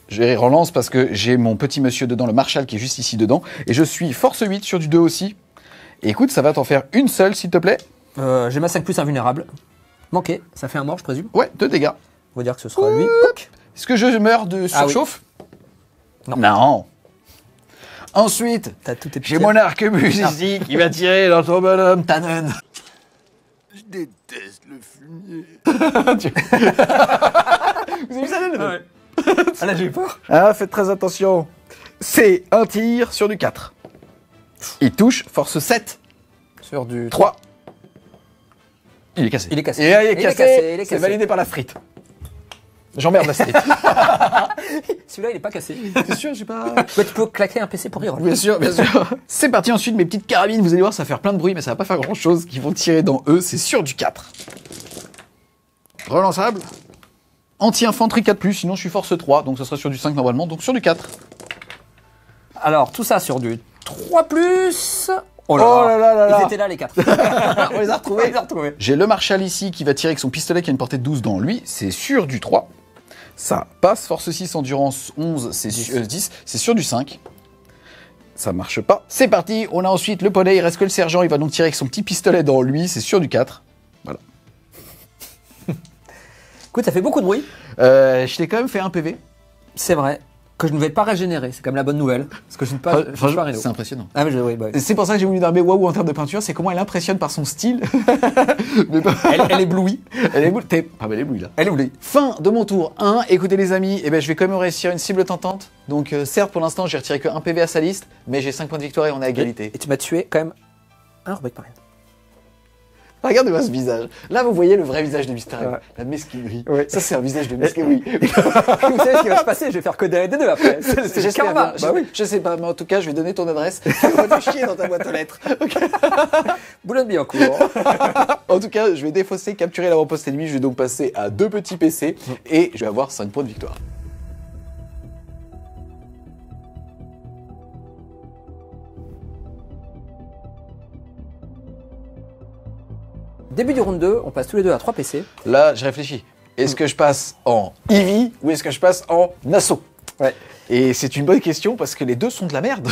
Je relance parce que j'ai mon petit monsieur dedans, le Marshal qui est juste ici dedans. Et je suis force 8 sur du 2 aussi. écoute, ça va t'en faire une seule, s'il te plaît. Euh, j'ai ma 5 invulnérable. Manqué, ça fait un mort, je présume. Ouais, deux dégâts. va dire que ce sera lui. Est-ce que je meurs de ah surchauffe Non. Ensuite, j'ai mon arquebus ici qui va tirer dans ton bonhomme, Tannen. Je déteste le fumier. Vous avez vu ça, Ah là, j'ai peur. Ah, faites très attention. C'est un tir sur du 4. Il touche, force 7, Sur du. 3. Il est cassé. Il est cassé. Il est, cassé. C'est validé par la frite. J'emmerde la frite. Celui-là, il est pas cassé. C'est sûr, j'ai pas. Ouais, tu peux claquer un PC pour rire. Bien sûr, bien sûr. c'est parti ensuite, mes petites carabines. Vous allez voir, ça va faire plein de bruit, mais ça va pas faire grand chose. Qui vont tirer dans eux, c'est sûr du 4. Relançable. Anti-infanterie 4, sinon je suis force 3, donc ça sera sur du 5 normalement, donc sur du 4. Alors, tout ça sur du 3. Oh, oh là, là, là, là, Ils étaient là les quatre. on les a retrouvés. les a retrouvés. J'ai le Marshal ici qui va tirer avec son pistolet qui a une portée de 12 dans lui. C'est sûr du 3. Ça passe. Force 6, endurance 11, c'est 10. Euh, c'est sûr du 5. Ça marche pas. C'est parti. On a ensuite le poney. Il reste que le sergent. Il va donc tirer avec son petit pistolet dans lui. C'est sûr du 4. Voilà. Écoute, ça fait beaucoup de bruit. Euh, je t'ai quand même fait un PV. C'est vrai que je ne vais pas régénérer. C'est quand même la bonne nouvelle. Parce que je pas, C'est impressionnant. Ah, bah c'est pour ça que j'ai voulu d'armer waouh en termes de peinture. C'est comment elle impressionne par son style. elle, est éblouit. Elle est Ah, bah, elle blouie là. Elle Fin de mon tour 1. Écoutez les amis, et eh ben, je vais quand même réussir une cible tentante. Donc euh, certes, pour l'instant, j'ai retiré que 1 PV à sa liste, mais j'ai 5 points de victoire et on est à égalité. Et tu m'as tué quand même un Rubik rien Regardez-moi ce visage. Là, vous voyez le vrai visage de Mister La mesquinerie. Ça, c'est un visage de mesquinerie. vous savez ce qui va se passer Je vais faire coder les deux après. C'est juste karma. Bah je, je, sais pas, mais en tout cas, je vais donner ton adresse. Tu vas te chier dans ta boîte aux lettres. Okay. boulogne court. en tout cas, je vais défausser, capturer l'avant-poste ennemi. Je vais donc passer à deux petits PC et je vais avoir 5 points de victoire. Début du round 2, on passe tous les deux à 3 PC. Là, je réfléchis. Est-ce que je passe en Eevee ou est-ce que je passe en Nassau Ouais. Et c'est une bonne question parce que les deux sont de la merde.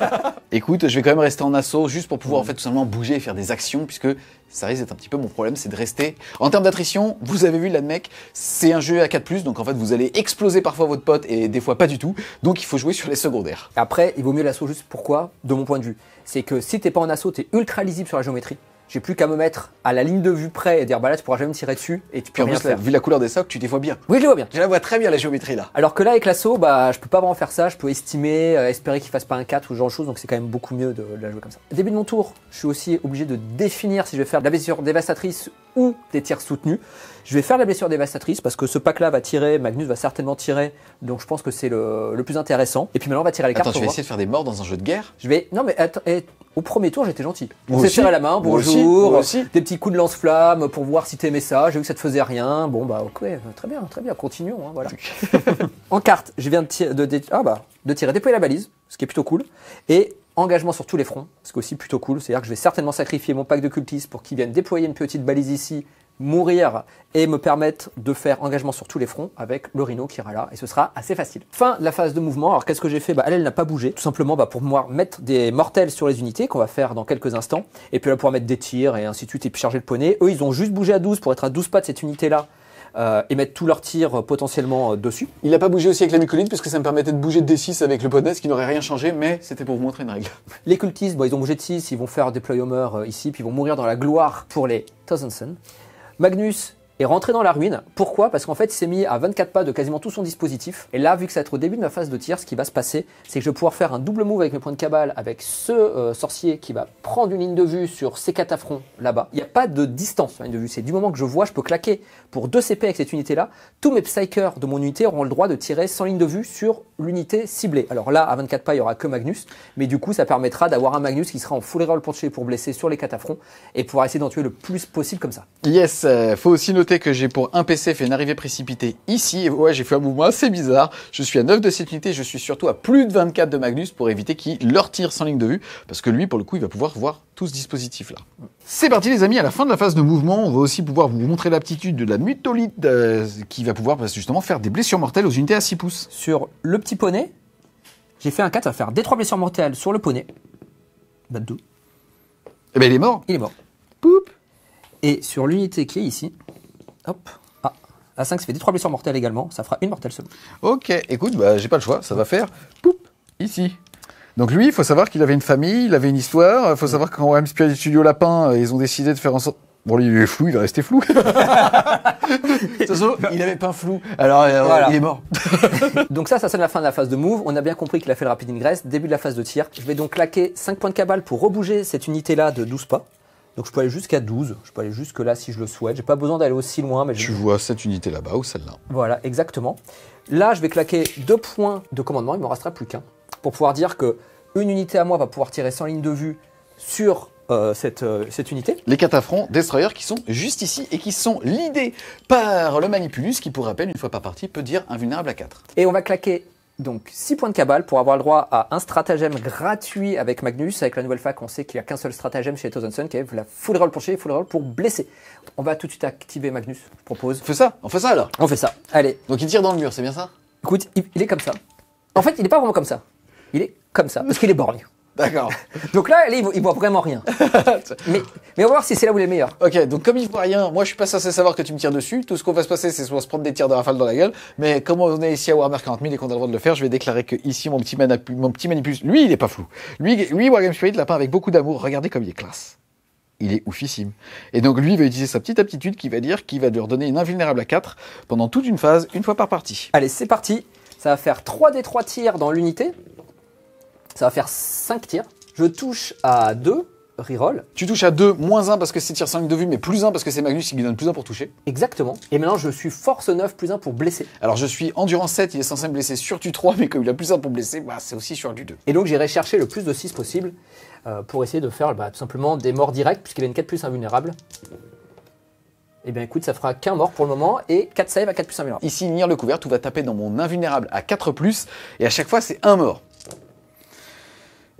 Écoute, je vais quand même rester en assaut juste pour pouvoir en fait tout simplement bouger et faire des actions puisque ça risque d'être un petit peu mon problème, c'est de rester. En termes d'attrition, vous avez vu mec, c'est un jeu à 4+, donc en fait vous allez exploser parfois votre pote et des fois pas du tout, donc il faut jouer sur les secondaires. Après, il vaut mieux l'assaut juste pourquoi, de mon point de vue. C'est que si t'es pas en assaut, t'es ultra lisible sur la géométrie j'ai plus qu'à me mettre à la ligne de vue près et dire bah là tu pourras jamais me tirer dessus et tu peux rien Vu la couleur des socs, tu les vois bien. Oui, je les vois bien. Je la vois très bien la géométrie là. Alors que là avec l'assaut, bah je peux pas vraiment faire ça, je peux estimer, euh, espérer qu'il fasse pas un 4 ou ce genre de choses, donc c'est quand même beaucoup mieux de, la jouer comme ça. Début de mon tour, je suis aussi obligé de définir si je vais faire de la blessure dévastatrice ou des tirs soutenus. Je vais faire la blessure dévastatrice parce que ce pack-là va tirer, Magnus va certainement tirer, donc je pense que c'est le, plus intéressant. Et puis maintenant, on va tirer les cartes. Attends, tu vas essayer de faire des morts dans un jeu de guerre Je vais. Non, mais attends. Au premier tour, j'étais gentil. On s'est tiré la main, bonjour, aussi, des petits coups de lance-flamme pour voir si t'aimais ça. J'ai vu que ça te faisait rien. Bon, bah, ok, très bien, très bien, continuons, hein, voilà. en carte, je viens de, tirer, de, ah bah, de tirer déployer la balise, ce qui est plutôt cool. Et engagement sur tous les fronts, ce qui est aussi plutôt cool. C'est-à-dire que je vais certainement sacrifier mon pack de cultistes pour qu'ils viennent déployer une petite balise ici mourir et me permettre de faire engagement sur tous les fronts avec le Rhino qui ira là et ce sera assez facile. Fin de la phase de mouvement. Alors qu'est-ce que j'ai fait bah, Elle, elle n'a pas bougé. Tout simplement bah, pour moi mettre des mortels sur les unités qu'on va faire dans quelques instants et puis là pouvoir mettre des tirs et ainsi de suite et puis charger le poney. Eux, ils ont juste bougé à 12 pour être à 12 pas de cette unité-là. Euh, et mettre tous leurs tirs euh, potentiellement euh, dessus. Il n'a pas bougé aussi avec la mucoline puisque ça me permettait de bouger de D6 avec le poney, ce qui n'aurait rien changé, mais c'était pour vous montrer une règle. Les cultistes, bon, ils ont bougé de 6, ils vont faire des Homer euh, ici, puis ils vont mourir dans la gloire pour les Thousand Magnus, et rentrer dans la ruine. Pourquoi Parce qu'en fait, il s'est mis à 24 pas de quasiment tout son dispositif. Et là, vu que ça va être au début de ma phase de tir, ce qui va se passer, c'est que je vais pouvoir faire un double move avec mes points de cabale avec ce euh, sorcier qui va prendre une ligne de vue sur ces catafrons là-bas. Il n'y a pas de distance sur ligne de vue. C'est du moment que je vois, je peux claquer pour 2 CP avec cette unité-là. Tous mes psychers de mon unité auront le droit de tirer sans ligne de vue sur l'unité ciblée. Alors là, à 24 pas, il n'y aura que Magnus. Mais du coup, ça permettra d'avoir un Magnus qui sera en full reroll pour pour blesser sur les catafrons et pouvoir essayer d'en tuer le plus possible comme ça. Yes, euh, faut aussi noter que j'ai pour un PC fait une arrivée précipitée ici. Et ouais, j'ai fait un mouvement assez bizarre. Je suis à 9 de cette unité. Je suis surtout à plus de 24 de Magnus pour éviter qu'il leur tire sans ligne de vue. Parce que lui, pour le coup, il va pouvoir voir tout ce dispositif-là. C'est parti les amis, à la fin de la phase de mouvement, on va aussi pouvoir vous montrer l'aptitude de la mutolite euh, qui va pouvoir bah, justement faire des blessures mortelles aux unités à 6 pouces. Sur le petit poney, j'ai fait un 4 à faire des 3 blessures mortelles sur le poney. Bah eh et ben il est mort Il est mort. Et sur l'unité qui est ici, Hop. Ah, A5, ça fait des 3 blessures mortelles également. Ça fera une mortelle seulement. Ok, écoute, bah, j'ai pas le choix. Ça va faire poup, ici. Donc lui, il faut savoir qu'il avait une famille, il avait une histoire. Il faut savoir qu'en même Studio Lapin, euh, ils ont décidé de faire en sorte. Bon, lui, il est flou, il est resté flou. de toute façon, il avait pas flou. Alors, euh, voilà. il est mort. donc ça, ça sonne la fin de la phase de move. On a bien compris qu'il a fait le Rapid ingress, début de la phase de tir. Je vais donc claquer 5 points de cabale pour rebouger cette unité-là de 12 pas. Donc je peux aller jusqu'à 12, je peux aller jusque là si je le souhaite. J'ai pas besoin d'aller aussi loin. Mais Tu vois cette unité là-bas ou celle-là. Voilà, exactement. Là, je vais claquer deux points de commandement, il me restera plus qu'un, pour pouvoir dire que une unité à moi va pouvoir tirer sans ligne de vue sur euh, cette, euh, cette, unité. Les catafrons destroyers qui sont juste ici et qui sont l'idée par le manipulus qui, pour rappel, une fois par partie, peut dire invulnérable à 4. Et on va claquer donc 6 points de cabale pour avoir le droit à un stratagème gratuit avec Magnus. Avec la nouvelle fac, on sait qu'il n'y a qu'un seul stratagème chez Thousand qui est la full roll pour chier, full roll pour blesser. On va tout de suite activer Magnus, je propose. On fait ça, on fait ça alors. On fait ça, allez. Donc il tire dans le mur, c'est bien ça Écoute, il, il, est comme ça. En fait, il n'est pas vraiment comme ça. Il est comme ça, parce qu'il est borgne. D'accord. donc là, il, voit, voit vraiment rien. mais, mais, on va voir si c'est là où il est meilleur. Ok, donc comme il voit rien, moi je suis pas censé savoir que tu me tires dessus. Tout ce qu'on va se passer, c'est soit se prendre des tirs de rafale dans la gueule. Mais comme on est ici à Warhammer 40 000 et qu'on a le droit de le faire, je vais déclarer que ici, mon petit, manip mon petit lui, il est pas flou. Lui, lui Wargame Spirit l'a peint avec beaucoup d'amour. Regardez comme il est classe il est oufissime. Et donc lui il va utiliser sa petite aptitude qui va dire qu'il va leur donner une invulnérable à 4 pendant toute une phase, une fois par partie. Allez, c'est parti. Ça va faire 3 des 3 tirs dans l'unité. Ça va faire 5 tirs. Je touche à 2, reroll. Tu touches à 2, moins 1 parce que c'est tir 5 de vue, mais plus 1 parce que c'est Magnus qui lui donne plus 1 pour toucher. Exactement. Et maintenant, je suis force 9, plus 1 pour blesser. Alors, je suis endurance 7, il est censé me blesser sur du 3, mais comme il a plus 1 pour blesser, bah, c'est aussi sur du 2. Et donc, j'irai chercher le plus de 6 possible euh, pour essayer de faire bah, tout simplement des morts directs, puisqu'il a une 4 invulnérable. Eh bien écoute, ça fera qu'un mort pour le moment et 4 save à 4 plus invulnérable. Ici, Nier le couvert, tout va taper dans mon invulnérable à 4 et à chaque fois, c'est un mort.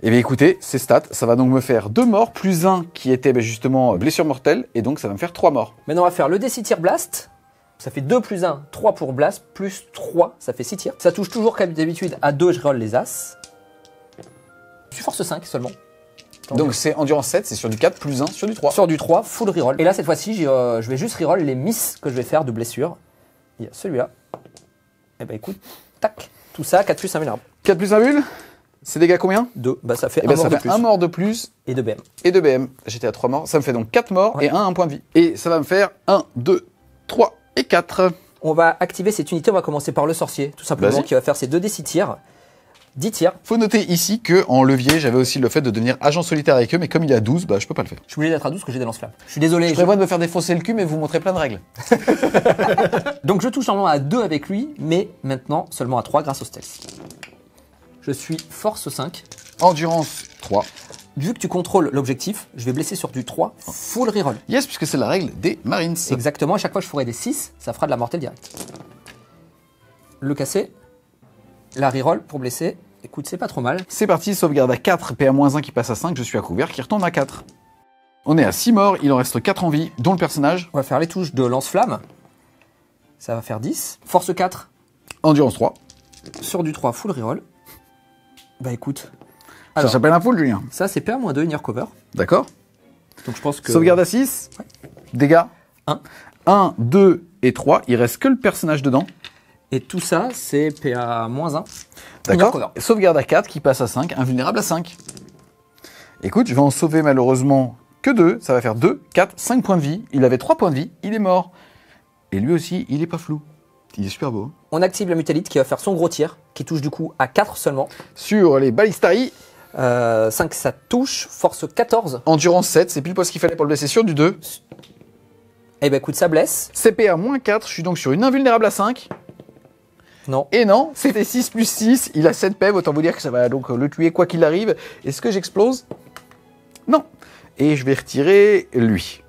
Eh bien écoutez, ces stats, ça va donc me faire deux morts, plus un qui était ben, justement blessure mortelle, et donc ça va me faire trois morts. Maintenant on va faire le D6 tir Blast. Ça fait 2 plus 1, 3 pour Blast, plus 3, ça fait 6 tirs. Ça touche toujours comme d'habitude à 2, je roll les As. Je suis force 5 seulement. Donc c'est endurance 7, c'est sur du 4 plus 1 sur du 3. Sur du 3, full reroll. Et là cette fois-ci, euh, je vais juste reroll les miss que je vais faire de blessure. Il y a celui-là. Et eh ben écoute, tac, tout ça, 4 plus 1 4 plus 1 000 c'est dégâts combien Deux. Bah, ça fait, eh ben, un, mort de plus. un mort de plus. Et 2 BM. Et deux BM. J'étais à trois morts. Ça me fait donc 4 morts et un, 1 point de vie. Et ça va me faire 1, 2, 3 et 4. On va activer cette unité. On va commencer par le sorcier, tout simplement, qui va faire ses 2 des 6 tirs. 10 tirs. Faut noter ici que en levier, j'avais aussi le fait de devenir agent solitaire avec eux, mais comme il est à 12, bah, je peux pas le faire. Je suis obligé d'être à 12 parce que j'ai des lance-flammes. Je suis désolé. Je, prévois de me faire défoncer le cul, mais vous montrer plein de règles. Donc je touche normalement à 2 avec lui, mais maintenant seulement à 3 grâce au stealth. Je suis force 5. Endurance 3. Vu que tu contrôles l'objectif, je vais blesser sur du 3, full reroll. Yes, puisque c'est la règle des Marines. Exactement, à chaque fois que je ferai des 6, ça fera de la mortelle directe. Le casser, la reroll pour blesser. Écoute, c'est pas trop mal. C'est parti, sauvegarde à 4, PA-1 qui passe à 5, je suis à couvert, qui retombe à 4. On est à 6 morts, il en reste 4 en vie, dont le personnage. On va faire les touches de lance-flamme. Ça va faire 10. Force 4. Endurance 3. Sur du 3, full reroll. Bah écoute. ça s'appelle un full, Julien. Ça, c'est PA-2 in cover. D'accord. Donc je pense que. Sauvegarde à 6. Dégâts 1. 1, 2 et 3. Il reste que le personnage dedans. Et tout ça, c'est PA-1. D'accord. Sauvegarde à 4 qui passe à 5. Invulnérable à 5. Écoute, je vais en sauver malheureusement que 2. Ça va faire 2, 4, 5 points de vie. Il avait 3 points de vie. Il est mort. Et lui aussi, il est pas flou. Il est super beau. Hein. On active la mutalite qui va faire son gros tir, qui touche du coup à 4 seulement. Sur les balistari. 5, euh, ça touche. Force 14. Endurance 7, c'est plus parce qu'il fallait pour le blesser sur du 2. Eh ben, écoute ça blesse. CPA moins 4, je suis donc sur une invulnérable à 5. Non. Et non, c'était 6 plus 6, il a 7 p. autant vous dire que ça va donc le tuer quoi qu'il arrive. Est-ce que j'explose Non. Et je vais retirer lui.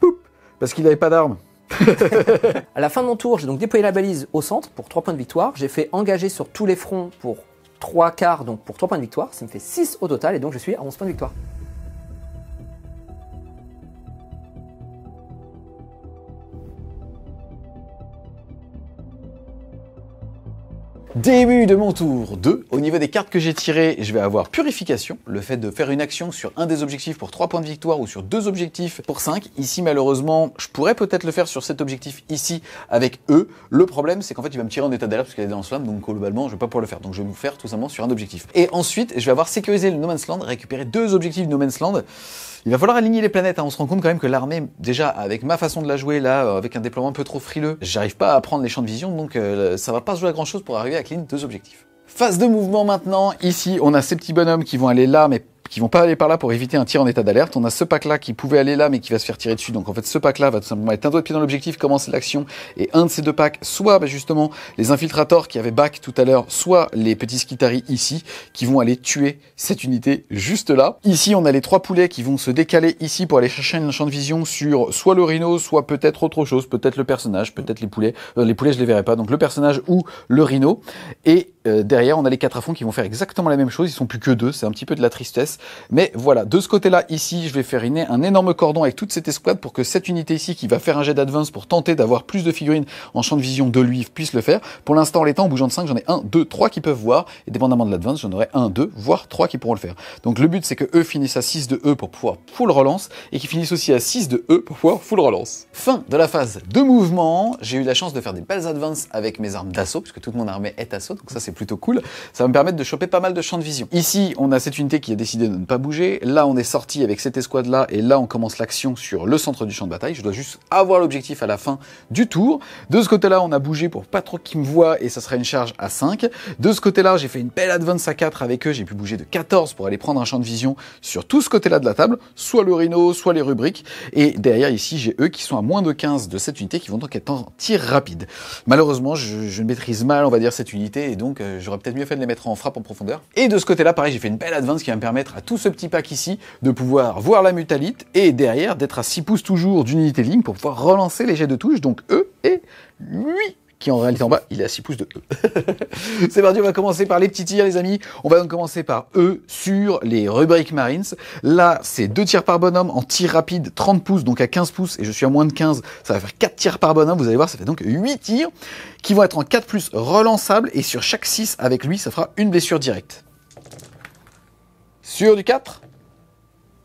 Poup Parce qu'il n'avait pas d'arme. à la fin de mon tour, j'ai donc déployé la balise au centre pour 3 points de victoire. J'ai fait engager sur tous les fronts pour 3 quarts, donc pour 3 points de victoire. Ça me fait 6 au total et donc je suis à 11 points de victoire. Début de mon tour 2. Au niveau des cartes que j'ai tirées, je vais avoir purification, le fait de faire une action sur un des objectifs pour 3 points de victoire ou sur deux objectifs pour 5. Ici, malheureusement, je pourrais peut-être le faire sur cet objectif ici avec eux. Le problème, c'est qu'en fait, il va me tirer en état d'alerte parce qu'il est dans le slam, donc globalement, je vais pas pouvoir le faire. Donc je vais me faire tout simplement sur un objectif. Et ensuite, je vais avoir sécurisé le No Man's Land, récupérer deux objectifs No Man's Land. Il va falloir aligner les planètes. Hein. On se rend compte quand même que l'armée, déjà avec ma façon de la jouer là, euh, avec un déploiement un peu trop frileux, j'arrive pas à prendre les champs de vision, donc euh, ça va pas se jouer à grand chose pour arriver à clean deux objectifs. Phase de mouvement maintenant. Ici, on a ces petits bonhommes qui vont aller là, mais qui vont pas aller par là pour éviter un tir en état d'alerte. On a ce pack là qui pouvait aller là mais qui va se faire tirer dessus. Donc en fait ce pack là va tout simplement être un doigt de pied dans l'objectif, commencer l'action et un de ces deux packs, soit bah, justement les infiltrators qui avaient back tout à l'heure, soit les petits skitari ici qui vont aller tuer cette unité juste là. Ici on a les trois poulets qui vont se décaler ici pour aller chercher un champ de vision sur soit le rhino, soit peut-être autre chose, peut-être le personnage, peut-être les poulets. Euh, les poulets je les verrai pas. Donc le personnage ou le rhino et euh, derrière, on a les quatre à fond qui vont faire exactement la même chose. Ils sont plus que deux. C'est un petit peu de la tristesse. Mais voilà. De ce côté-là, ici, je vais faire un énorme cordon avec toute cette escouade pour que cette unité ici qui va faire un jet d'advance pour tenter d'avoir plus de figurines en champ de vision de lui puisse le faire. Pour l'instant, les temps en bougeant de 5, j'en ai un 2, trois qui peuvent voir. Et dépendamment de l'advance, j'en aurai 1, 2, voire trois qui pourront le faire. Donc le but, c'est que eux finissent à 6 de E pour pouvoir full relance et qu'ils finissent aussi à 6 de E pour pouvoir full relance. Fin de la phase de mouvement. J'ai eu la chance de faire des belles advances avec mes armes d'assaut puisque toute mon armée est assaut. Donc ça, c'est plutôt cool. Ça va me permettre de choper pas mal de champs de vision. Ici, on a cette unité qui a décidé de ne pas bouger. Là, on est sorti avec cette escouade là et là, on commence l'action sur le centre du champ de bataille. Je dois juste avoir l'objectif à la fin du tour. De ce côté-là, on a bougé pour pas trop qu'ils me voient et ça sera une charge à 5. De ce côté-là, j'ai fait une belle advance à 4 avec eux. J'ai pu bouger de 14 pour aller prendre un champ de vision sur tout ce côté-là de la table, soit le rhino, soit les rubriques. Et derrière, ici, j'ai eux qui sont à moins de 15 de cette unité qui vont donc être en tir rapide. Malheureusement, je, je maîtrise mal, on va dire, cette unité et donc j'aurais peut-être mieux fait de les mettre en frappe en profondeur. Et de ce côté-là, pareil, j'ai fait une belle advance qui va me permettre à tout ce petit pack ici de pouvoir voir la mutalite et derrière d'être à 6 pouces toujours d'une unité ligne pour pouvoir relancer les jets de touche, donc eux et lui qui en réalité en bas, il est à 6 pouces de E. c'est parti, on va commencer par les petits tirs, les amis. On va donc commencer par E sur les rubriques Marines. Là, c'est 2 tirs par bonhomme en tir rapide 30 pouces, donc à 15 pouces, et je suis à moins de 15, ça va faire 4 tirs par bonhomme. Vous allez voir, ça fait donc 8 tirs qui vont être en 4 plus relançables, et sur chaque 6 avec lui, ça fera une blessure directe. Sur du 4,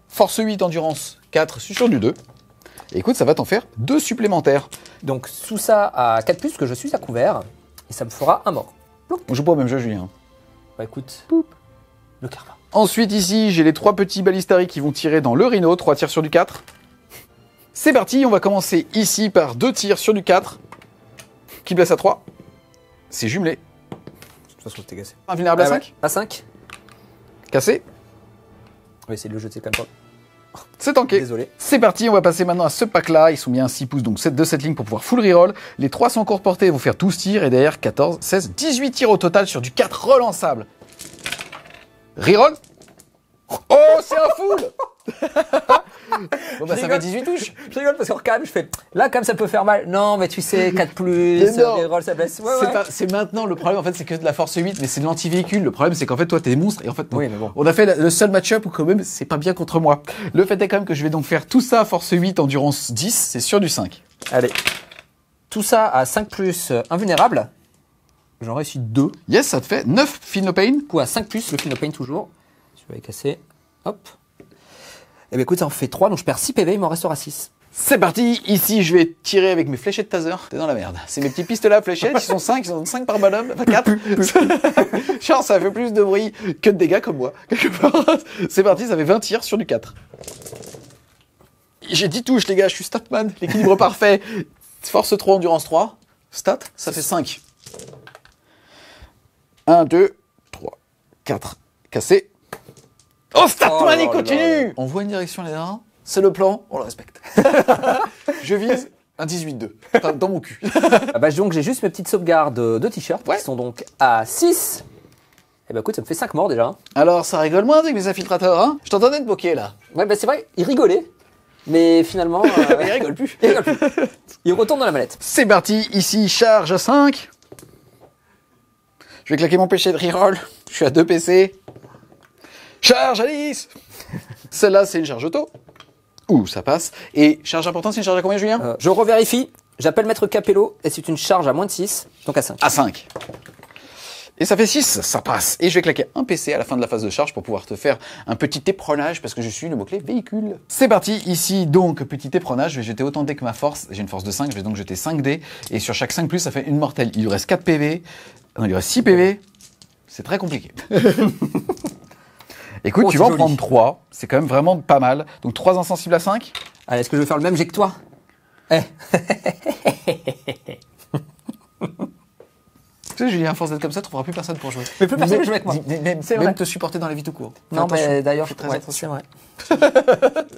force 8, endurance 4, sur du 2. Écoute, ça va t'en faire deux supplémentaires. Donc sous ça à 4 plus que je suis à couvert, et ça me fera un mort. On joue pas au même jeu, Julien. Bah écoute, le karma. Ensuite ici, j'ai les trois petits balistari qui vont tirer dans le rhino, Trois tirs sur du 4. C'est parti, on va commencer ici par deux tirs sur du 4, qui blesse à 3. C'est jumelé. De toute façon, c'était cassé. Invulnérable à 5 ah À 5. Cassé. On va essayer de le jeter quand c'est tanké. Désolé. C'est parti, on va passer maintenant à ce pack-là. Ils sont bien 6 pouces, donc 7 de cette ligne pour pouvoir full reroll. Les 3 sont encore portés vont faire 12 tirs et derrière 14, 16, 18 tirs au total sur du 4 relançable. Reroll Oh, c'est un full bon bah ça va 18 touches. Je rigole parce qu'en quand je fais là comme ça peut faire mal. Non mais tu sais 4 plus, ça blesse. c'est maintenant le problème en fait c'est que de la force 8 mais c'est de l'anti-véhicule. Le problème c'est qu'en fait toi t'es monstre et en fait oui, on a fait le seul match-up où quand même c'est pas bien contre moi. Le fait est quand même que je vais donc faire tout ça force 8 endurance 10, c'est sûr du 5. Allez. Tout ça à 5 plus euh, invulnérable. J'en réussis 2. Yes, ça te fait 9 Feel No Pain. Coup à 5 plus le Feel toujours. Je vais casser. Hop. Eh bien écoute, ça en fait 3, donc je perds 6 PV, il m'en restera 6. C'est parti, ici je vais tirer avec mes fléchettes de taser. T'es dans la merde. C'est mes petits pistolets fléchettes, ils sont 5, ils sont 5 par bonhomme, enfin 4. Genre ça fait plus de bruit que de dégâts comme moi, quelque part. C'est parti, ça fait 20 tirs sur du 4. J'ai 10 touches les gars, je suis statman, l'équilibre parfait. Force 3, endurance 3. Stat, ça fait 5. 1, 2, 3, 4. Cassé. Oh, ça tourne continue On voit une direction, les uns, c'est le plan, on le respecte. je vise un 18-2, dans mon cul. ah bah, donc, j'ai juste mes petites sauvegardes de t-shirts qui sont donc à 6. Et eh bah écoute, ça me fait 5 morts déjà. Alors, ça rigole moins avec mes infiltrateurs, hein Je t'entendais te moquer là. Ouais, bah c'est vrai, il rigolaient. Mais finalement. Il rigole plus. Il rigolent plus. retournent dans la mallette. C'est parti, ici, charge à 5. Je vais claquer mon péché de reroll. Je suis à 2 PC. Charge Alice Celle-là, c'est une charge auto. Ouh, ça passe. Et charge importante, c'est une charge à combien, Julien euh, je revérifie, j'appelle maître Capello et c'est une charge à moins de 6, donc à 5. À 5. Et ça fait 6, ça passe. Et je vais claquer un PC à la fin de la phase de charge pour pouvoir te faire un petit épronage parce que je suis le mot-clé véhicule. C'est parti, ici donc petit épronage je vais jeter autant de dés que ma force, j'ai une force de 5, je vais donc jeter 5 dés, et sur chaque 5 plus ça fait une mortelle. Il lui reste 4 PV, non il lui reste 6 PV, c'est très compliqué. Écoute, oh, tu vas en prendre 3. C'est quand même vraiment pas mal. Donc 3 insensibles à 5. Allez, est-ce que je vais faire le même jet que toi Eh Tu sais, Julien, à force d'être comme ça, tu trouveras plus personne pour jouer. Mais plus personne pour jouer avec moi. Même, même te supporter dans la vie tout court. non, mais d'ailleurs, je suis très attention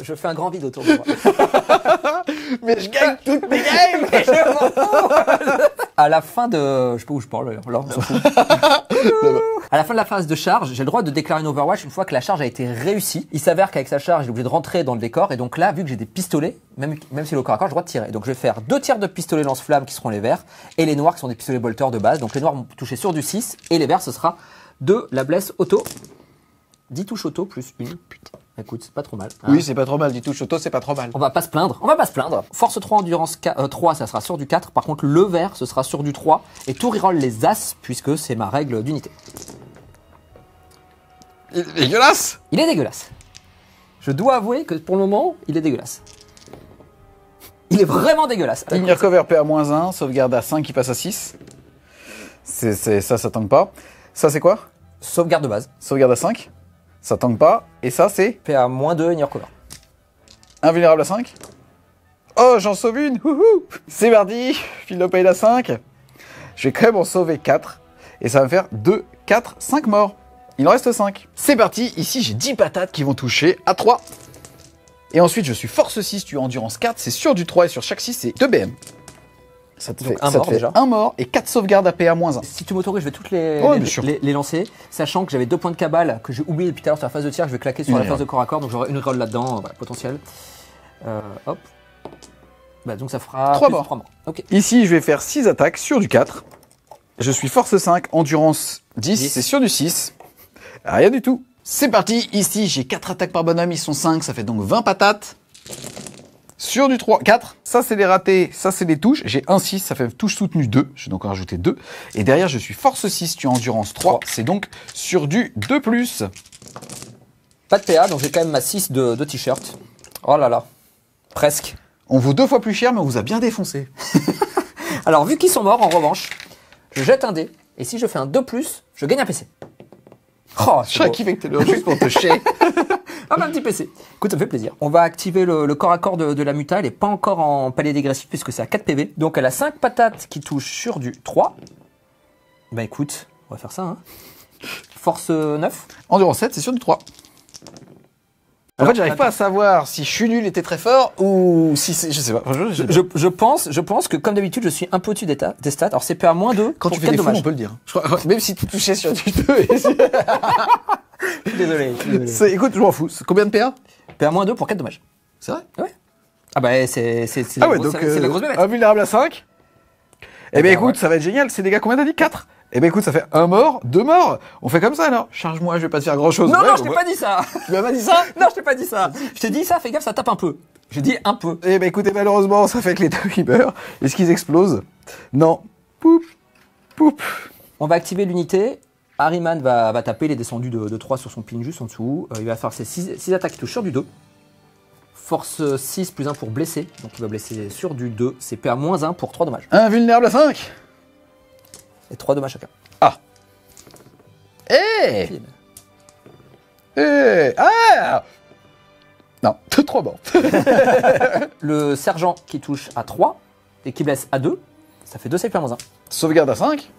je fais un grand vide autour de moi. mais je gagne toutes mes games et je À la fin de... Je sais pas où je parle, d'ailleurs. à la fin de la phase de charge, j'ai le droit de déclarer une Overwatch une fois que la charge a été réussie. Il s'avère qu'avec sa charge, j'ai obligé de rentrer dans le décor et donc là, vu que j'ai des pistolets, même, même si le corps à corps, j'ai le droit de tirer. Donc je vais faire deux tiers de pistolets lance-flammes qui seront les verts et les noirs qui sont des pistolets bolter de base. Donc les noirs vont toucher sur du 6 et les verts ce sera de la blesse auto 10 touches auto plus une. Putain. Écoute, c'est pas trop mal. Hein. Oui, c'est pas trop mal. 10 touches auto, c'est pas trop mal. On va pas se plaindre. On va pas se plaindre. Force 3, endurance 3, euh, ça sera sur du 4. Par contre, le vert, ce sera sur du 3. Et tout reroll les As, puisque c'est ma règle d'unité. Il est dégueulasse Il est dégueulasse. Je dois avouer que pour le moment, il est dégueulasse. Il est vraiment dégueulasse. Tenir cover PA-1, sauvegarde à 5 qui passe à 6. C'est, ça, ça tente pas. Ça, c'est quoi Sauvegarde de base. Sauvegarde à 5 ça tank pas. Et ça, c'est Fait à moins 2 Nier Cover. Invulnérable à 5. Oh, j'en sauve une C'est mardi Philopel à 5. Je vais quand même en sauver 4. Et ça va me faire 2, 4, 5 morts. Il en reste 5. C'est parti, ici j'ai 10 patates qui vont toucher à 3. Et ensuite je suis force 6, tu as endurance 4, c'est sur du 3 et sur chaque 6 c'est 2 BM. Ça te, fait, un, mort, déjà. un mort et 4 sauvegardes à APA-1. Si tu m'autorises, je vais toutes oh, les, les, lancer, sachant que j'avais deux points de cabale que j'ai oublié depuis tout à l'heure sur la phase de tir, je vais claquer sur la mmh. phase de corps à corps, donc j'aurai une roll là-dedans, euh, potentielle. potentiel. Euh, hop. Bah, donc ça fera 3 morts. Ici, je vais faire 6 attaques sur du 4. Je suis force 5, endurance 10, 10. c'est sur du 6. Rien du tout. C'est parti, ici j'ai 4 attaques par bonhomme, ils sont 5, ça fait donc 20 patates. Sur du 3, 4, ça c'est les ratés, ça c'est les touches. J'ai un 6, ça fait touche soutenue 2. je vais donc rajouter 2. Et derrière, je suis force 6, tu as endurance 3. C'est donc sur du 2 plus. Pas de PA, donc j'ai quand même ma 6 de, t-shirt. Oh là là. Presque. On vaut deux fois plus cher, mais on vous a bien défoncé. Alors, vu qu'ils sont morts, en revanche, je jette un dé. Et si je fais un 2 plus, je gagne un PC. Oh, Je suis qui fait que t'es le juste pour te chier. Ah, bah, un petit PC. Écoute, ça me fait plaisir. On va activer le, corps à corps de, la muta. Elle n'est pas encore en palais dégressif puisque c'est à 4 PV. Donc, elle a 5 patates qui touchent sur du 3. Bah, écoute, on va faire ça. Hein. Force 9. Euh, Endurance 7, c'est sur du 3. En fait, j'arrive pas à savoir si je suis nul et t'es très fort ou si c'est, je sais pas. je, Je, pense, je pense que comme d'habitude, je suis un peu au-dessus des, des, stats. Alors c'est à 2 quand tu fais des fous, on peut le dire. Je crois, même si tu touchais sur du 2. désolé. Écoute, je m'en fous. Combien de PA PA 2 pour 4 dommages. C'est vrai Ouais. Ah bah eh, c'est c'est c'est ah ouais, la, grosse, donc, euh, la grosse bébête. Invulnérable à 5. Eh, eh ben, ben écoute, ça va être génial. C'est des gars combien t'as dit 4 eh ben écoute, ça fait un mort, deux morts. On fait comme ça alors. Charge-moi, je vais pas te faire grand chose. Non, non, je t'ai pas dit ça. Tu m'as pas dit ça Non, je t'ai pas dit ça. Je t'ai dit ça, fais gaffe, ça tape un peu. J'ai dit un peu. Eh ben écoutez, malheureusement, ça fait que les deux meurent. Est-ce qu'ils explosent Non. Poup, poup. On va activer l'unité. Harryman va, taper, il est descendu de, 3 sur son pin juste en dessous. Euh, il va faire ses 6 attaques qui touchent sur du 2. Force 6 plus 1 pour blesser. Donc il va blesser sur du 2. C'est moins 1 pour 3 dommages. Invulnérable à 5 et 3 dommages chacun. Ah Eh Eh Ah Non, 3 morts. Le sergent qui touche à 3 et qui blesse à 2, ça fait 2 ses moins 1. Sauvegarde à 5.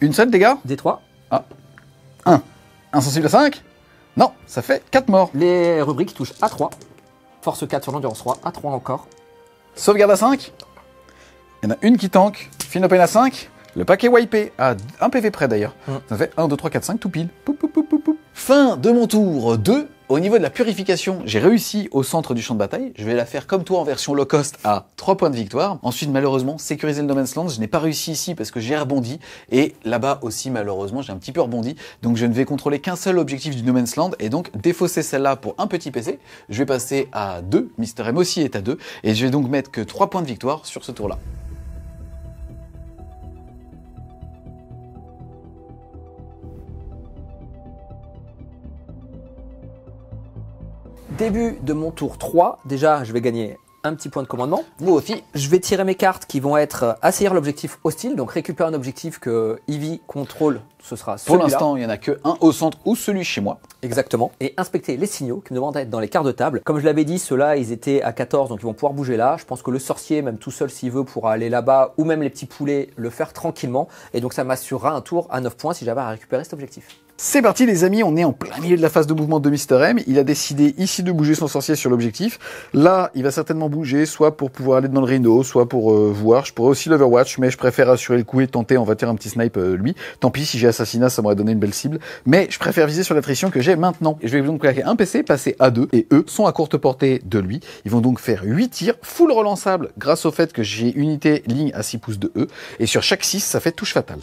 Une seule dégâts d 3. Ah. 1. Insensible à 5. Non, ça fait 4 morts. Les rubriques touchent à 3. Force 4 sur l'endurance 3, à 3 encore. Sauvegarde à 5. Il y en a une qui tank. Finopen à 5. Le paquet wipé à un PV près d'ailleurs. Hum. Ça fait 1, 2, 3, 4, 5 tout pile. fin de mon tour 2. Au niveau de la purification, j'ai réussi au centre du champ de bataille. Je vais la faire comme toi en version low cost à 3 points de victoire. Ensuite, malheureusement, sécuriser le No Land. Je n'ai pas réussi ici parce que j'ai rebondi. Et là-bas aussi, malheureusement, j'ai un petit peu rebondi. Donc, je ne vais contrôler qu'un seul objectif du No Land. Et donc, défausser celle-là pour un petit PC. Je vais passer à 2. Mister M aussi est à 2. Et je vais donc mettre que 3 points de victoire sur ce tour-là. début de mon tour 3, déjà je vais gagner un petit point de commandement. Vous aussi. Je vais tirer mes cartes qui vont être euh, assaillir l'objectif hostile, donc récupérer un objectif que Ivy contrôle, ce sera celui-là. Pour l'instant, il n'y en a que un au centre ou celui chez moi. Exactement. Et inspecter les signaux qui me demandent être dans les cartes de table. Comme je l'avais dit, ceux-là, ils étaient à 14, donc ils vont pouvoir bouger là. Je pense que le sorcier, même tout seul s'il veut, pourra aller là-bas, ou même les petits poulets, le faire tranquillement. Et donc ça m'assurera un tour à 9 points si j'avais à récupérer cet objectif. C'est parti les amis, on est en plein milieu de la phase de mouvement de Mister M. Il a décidé ici de bouger son sorcier sur l'objectif. Là, il va certainement bouger, soit pour pouvoir aller dans le rhino, soit pour euh, voir. Je pourrais aussi l'overwatch, mais je préfère assurer le coup et tenter, on va tirer un petit snipe euh, lui. Tant pis, si j'ai assassinat, ça m'aurait donné une belle cible. Mais je préfère viser sur l'attrition que j'ai maintenant. Et je vais donc claquer un PC, passer à deux, et eux sont à courte portée de lui. Ils vont donc faire 8 tirs, full relançable, grâce au fait que j'ai unité ligne à 6 pouces de eux. Et sur chaque 6, ça fait touche fatale.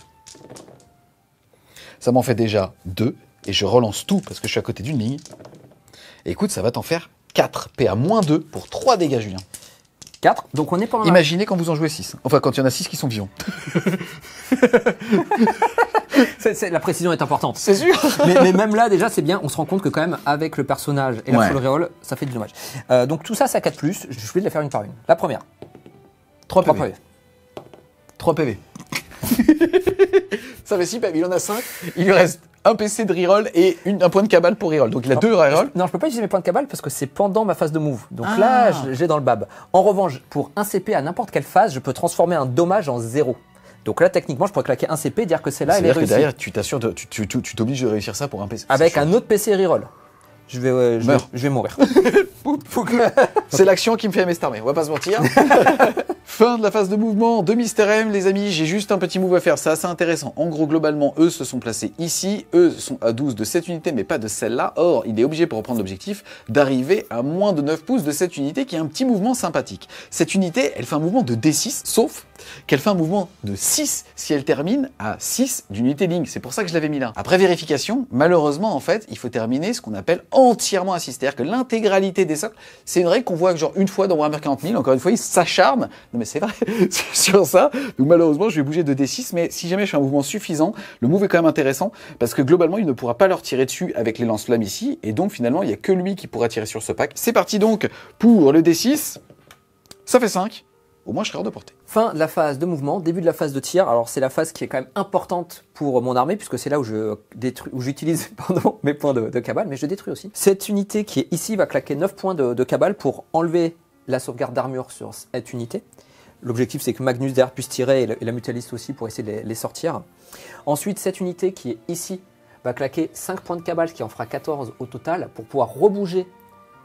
Ça m'en fait déjà 2, et je relance tout parce que je suis à côté d'une ligne. écoute, ça va t'en faire 4, PA moins 2 pour 3 dégâts, Julien. 4, donc on est pas Imaginez quand vous en jouez 6. Enfin, quand il y en a 6 qui sont vivants. la précision est importante. C'est sûr. mais, même là, déjà, c'est bien. On se rend compte que quand même, avec le personnage et la ouais. full ça fait du dommage. Euh, donc tout ça, ça 4 plus. Je vais la faire une par une. La première. 3 3 PV. 3 PV. ça fait si, il en a 5. Il lui reste un PC de reroll et une, un point de cabale pour reroll. Donc il a deux reroll. non, je peux pas utiliser mes points de cabale parce que c'est pendant ma phase de move. Donc là, ah. j'ai dans le bab. En revanche, pour un CP à n'importe quelle phase, je peux transformer un dommage en zéro. Donc là, techniquement, je pourrais claquer un CP, dire que c'est là, et est réussie. derrière, tu t'assures, de, tu t'obliges de réussir ça pour un PC. Avec un autre PC reroll je vais, je, vais mourir. C'est l'action qui me fait m'estarmer, on va pas se mentir. fin de la phase de mouvement de Mister M, les amis, j'ai juste un petit move à faire, c'est assez intéressant. En gros, globalement, eux se sont placés ici, eux sont à 12 de cette unité, mais pas de celle-là. Or, il est obligé pour reprendre l'objectif d'arriver à moins de 9 pouces de cette unité qui est un petit mouvement sympathique. Cette unité, elle fait un mouvement de D6, sauf qu'elle fait un mouvement de 6 si elle termine à 6 d'unité ligne. C'est pour ça que je l'avais mis là. Après vérification, malheureusement, en fait, il faut terminer ce qu'on appelle en entièrement assis. C'est-à-dire que l'intégralité des socles, c'est une règle qu'on voit genre une fois dans Warhammer 40 000. Encore une fois, il s'acharne. Non mais c'est vrai, sur ça. Donc malheureusement, je vais bouger de D6, mais si jamais je fais un mouvement suffisant, le move est quand même intéressant parce que globalement, il ne pourra pas leur tirer dessus avec les lance-flammes ici. Et donc finalement, il n'y a que lui qui pourra tirer sur ce pack. C'est parti donc pour le D6. Ça fait 5 au moins je serai hors de portée. Fin de la phase de mouvement, début de la phase de tir. Alors c'est la phase qui est quand même importante pour mon armée puisque c'est là où je détruis, où j'utilise mes points de, cabale, mais je détruis aussi. Cette unité qui est ici va claquer 9 points de, cabale pour enlever la sauvegarde d'armure sur cette unité. L'objectif c'est que Magnus derrière puisse tirer et, la mutualiste aussi pour essayer de les, sortir. Ensuite cette unité qui est ici va claquer 5 points de cabale, qui en fera 14 au total, pour pouvoir rebouger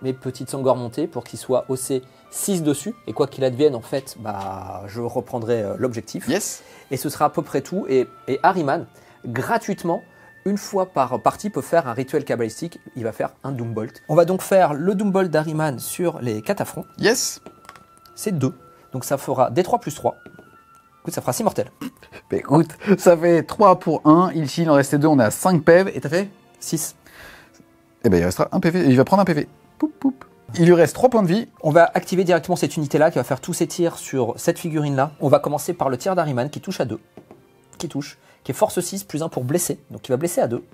mes petites sangor montées pour qu'il soit haussé 6 dessus. Et quoi qu'il advienne, en fait, bah, je reprendrai euh, l'objectif. Yes. Et ce sera à peu près tout. Et, et Harryman, gratuitement, une fois par partie, peut faire un rituel cabalistique. Il va faire un Doombolt. On va donc faire le Doombolt d'Harryman sur les catafrons. Yes. C'est 2. Donc ça fera des 3 plus 3. Écoute, ça fera 6 mortels. Mais bah, écoute, ça fait 3 pour 1. Il, il en restait 2, on a à 5 PV. Et t'as fait 6. Et eh bien, il restera un PV. il va prendre un PV. Il lui reste 3 points de vie. On va activer directement cette unité-là qui va faire tous ses tirs sur cette figurine-là. On va commencer par le tir d'Ariman qui touche à 2. Qui touche. Qui est force 6 plus 1 pour blesser. Donc il va blesser à 2.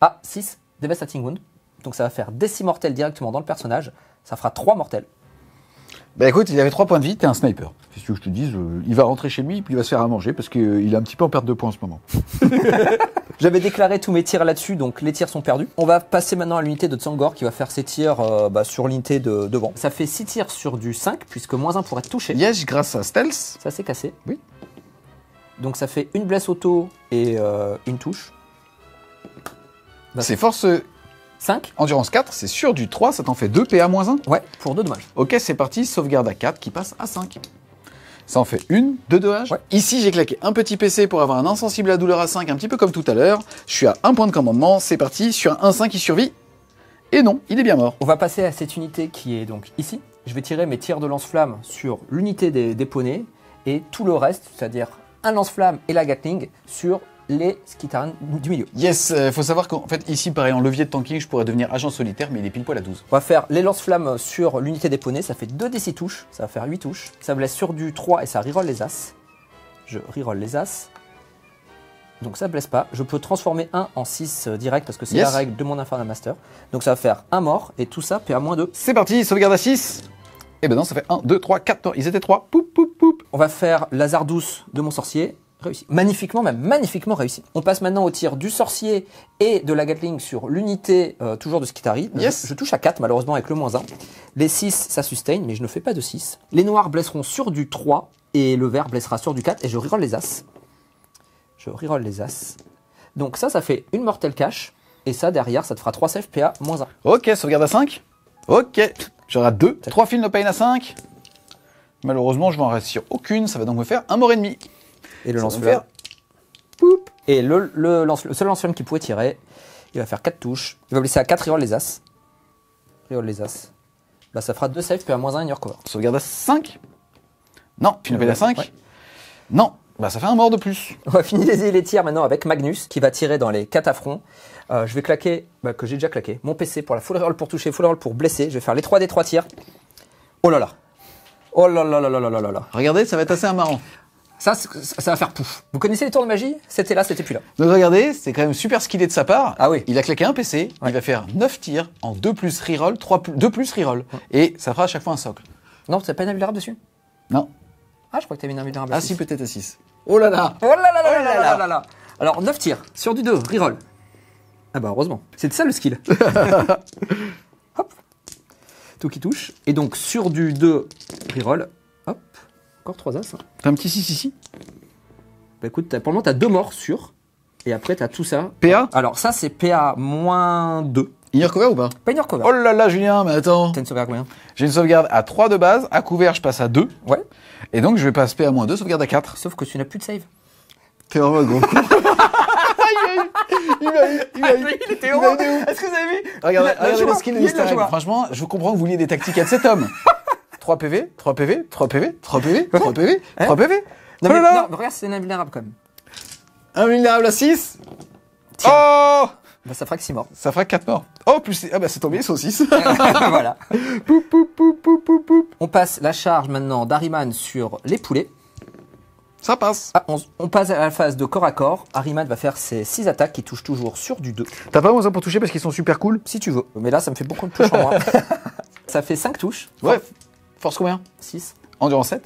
Ah, 6, Devastating Wound. Donc ça va faire des 6 mortels directement dans le personnage. Ça fera 3 mortels. Bah écoute, il avait 3 points de vie, t'es un sniper. C'est ce que je te dis Il va rentrer chez lui, puis il va se faire à manger, parce qu'il est un petit peu en perte de points en ce moment. J'avais déclaré tous mes tirs là-dessus, donc les tirs sont perdus. On va passer maintenant à l'unité de Tsangor qui va faire ses tirs euh, bah, sur l'unité de devant. Ça fait 6 tirs sur du 5, puisque moins 1 pourrait être touché. Yes, grâce à Stealth. Ça s'est cassé. Oui. Donc ça fait une blesse auto et euh, une touche. c'est force euh, 5. Endurance 4, c'est sûr du 3, ça t'en fait 2 PA-1 Ouais, pour 2 dommages. Ok, c'est parti, sauvegarde à 4 qui passe à 5. Ça en fait une, deux dommages. Ici, j'ai claqué un petit PC pour avoir un insensible à douleur à 5, un petit peu comme tout à l'heure. Je suis à un point de commandement, c'est parti, sur un 1-5 qui survit. Et non, il est bien mort. On va passer à cette unité qui est donc ici. Je vais tirer mes tirs de lance-flamme sur l'unité des, des poneys et tout le reste, c'est-à-dire un lance-flamme et la Gatling, sur les skitaren du milieu. Yes, il euh, faut savoir qu'en fait ici pareil en levier de tanking je pourrais devenir agent solitaire mais il est pile poil à 12. On va faire les lance-flammes sur l'unité des poneys, ça fait 2 6 touches, ça va faire 8 touches, ça blesse sur du 3 et ça reroll les as. Je reroll les as. Donc ça blesse pas. Je peux transformer 1 en 6 euh, direct parce que c'est la règle de mon Infernal Master. Donc ça va faire 1 mort et tout ça paie à moins 2. C'est parti, sauvegarde à 6 et eh ben non, ça fait 1, 2, 3, 4, ils étaient 3. Poup, poup, poup. On va faire douce de mon sorcier Magnifiquement, même magnifiquement réussi. On passe maintenant au tir du sorcier et de la Gatling sur l'unité, euh, toujours de Skitari. Yes. Je, touche à 4, malheureusement, avec le moins 1. Les 6, ça sustain, mais je ne fais pas de 6. Les noirs blesseront sur du 3, et le vert blessera sur du 4, et je reroll les As. Je reroll les As. Donc ça, ça fait une mortelle cache, et ça, derrière, ça te fera 3 cfp à moins 1. Ok, sauvegarde à 5. Ok, j'aurai 2. 3 fils de pain à 5. Malheureusement, je vais en réussir aucune, ça va donc me faire un mort et demi. Et le lance-flamme. Et le, lance, le seul lanceur qui pouvait tirer, il va faire 4 touches. Il va blesser à 4 il les As. Riol les As. Là bah, ça fera 2 saves, puis à moins 1 y cover. Sauvegarde à 5 Non, tu à 5 Non, bah, ça fait un mort de plus. On va finir les, tirs maintenant avec Magnus qui va tirer dans les catafrons. Euh, je vais claquer, bah, que j'ai déjà claqué, mon PC pour la full roll pour toucher, full roll pour blesser. Je vais faire les 3 des 3 tirs. Oh là là. Oh là là là là là là là. Regardez, ça va être assez marrant. Ça, ça va faire pouf. Vous connaissez les tours de magie C'était là, c'était plus là. Donc regardez, c'est quand même super skillé de sa part. Ah oui. Il a claqué un PC, il va faire 9 tirs en 2 plus reroll, 3 plus, 2 plus reroll. Et ça fera à chaque fois un socle. Non, t'as pas une invulnérable dessus Non. Ah, je crois que t'avais une invulnérable Ah si, peut-être à 6. Oh, oh là là Oh là là là là là là là Alors, 9 tirs sur du 2, reroll. Ah bah heureusement. C'est ça le skill. Hop. Tout qui touche. Et donc, sur du 2, reroll, encore 3 as. Hein. T'as un petit 6 ici Bah écoute, pour le moment, t'as 2 morts sur, Et après, t'as tout ça. PA Alors, ça, c'est PA 2. Ignore Cover ou pas Pas une cover. Oh là là, Julien, mais attends T'as une sauvegarde combien J'ai une sauvegarde à 3 de base, à couvert, je passe à 2. Ouais. Et donc, je vais passer PA 2, sauvegarde à 4. Sauf que tu n'as plus de save. T'es en mode gros il m'a eu, il m'a eu, il m'a eu. Ah, il était Est-ce que vous avez vu Regardez, regardez le skill de Franchement, je comprends que vous vouliez des tactiques à cet homme. 3 PV, 3 PV, 3 PV, 3 PV, 3 PV, 3 PV. Non, oh mais, non, regarde, c'est invulnérable quand même. Invulnérable à 6 Oh bah, ça fera que 6 morts. Ça fera 4 morts. Oh, plus. Ah, bah, c'est tombé, c'est 6. voilà. poup, poup poup. on passe la charge maintenant d'Ariman sur les poulets. Ça passe. Ah, on, on, passe à la phase de corps à corps. Ariman va faire ses 6 attaques qui touchent toujours sur du 2. T'as pas besoin pour toucher parce qu'ils sont super cool Si tu veux. Mais là, ça me fait beaucoup de touches en moi. Ça fait 5 touches. Ouais. Force combien 6. Endurance 7.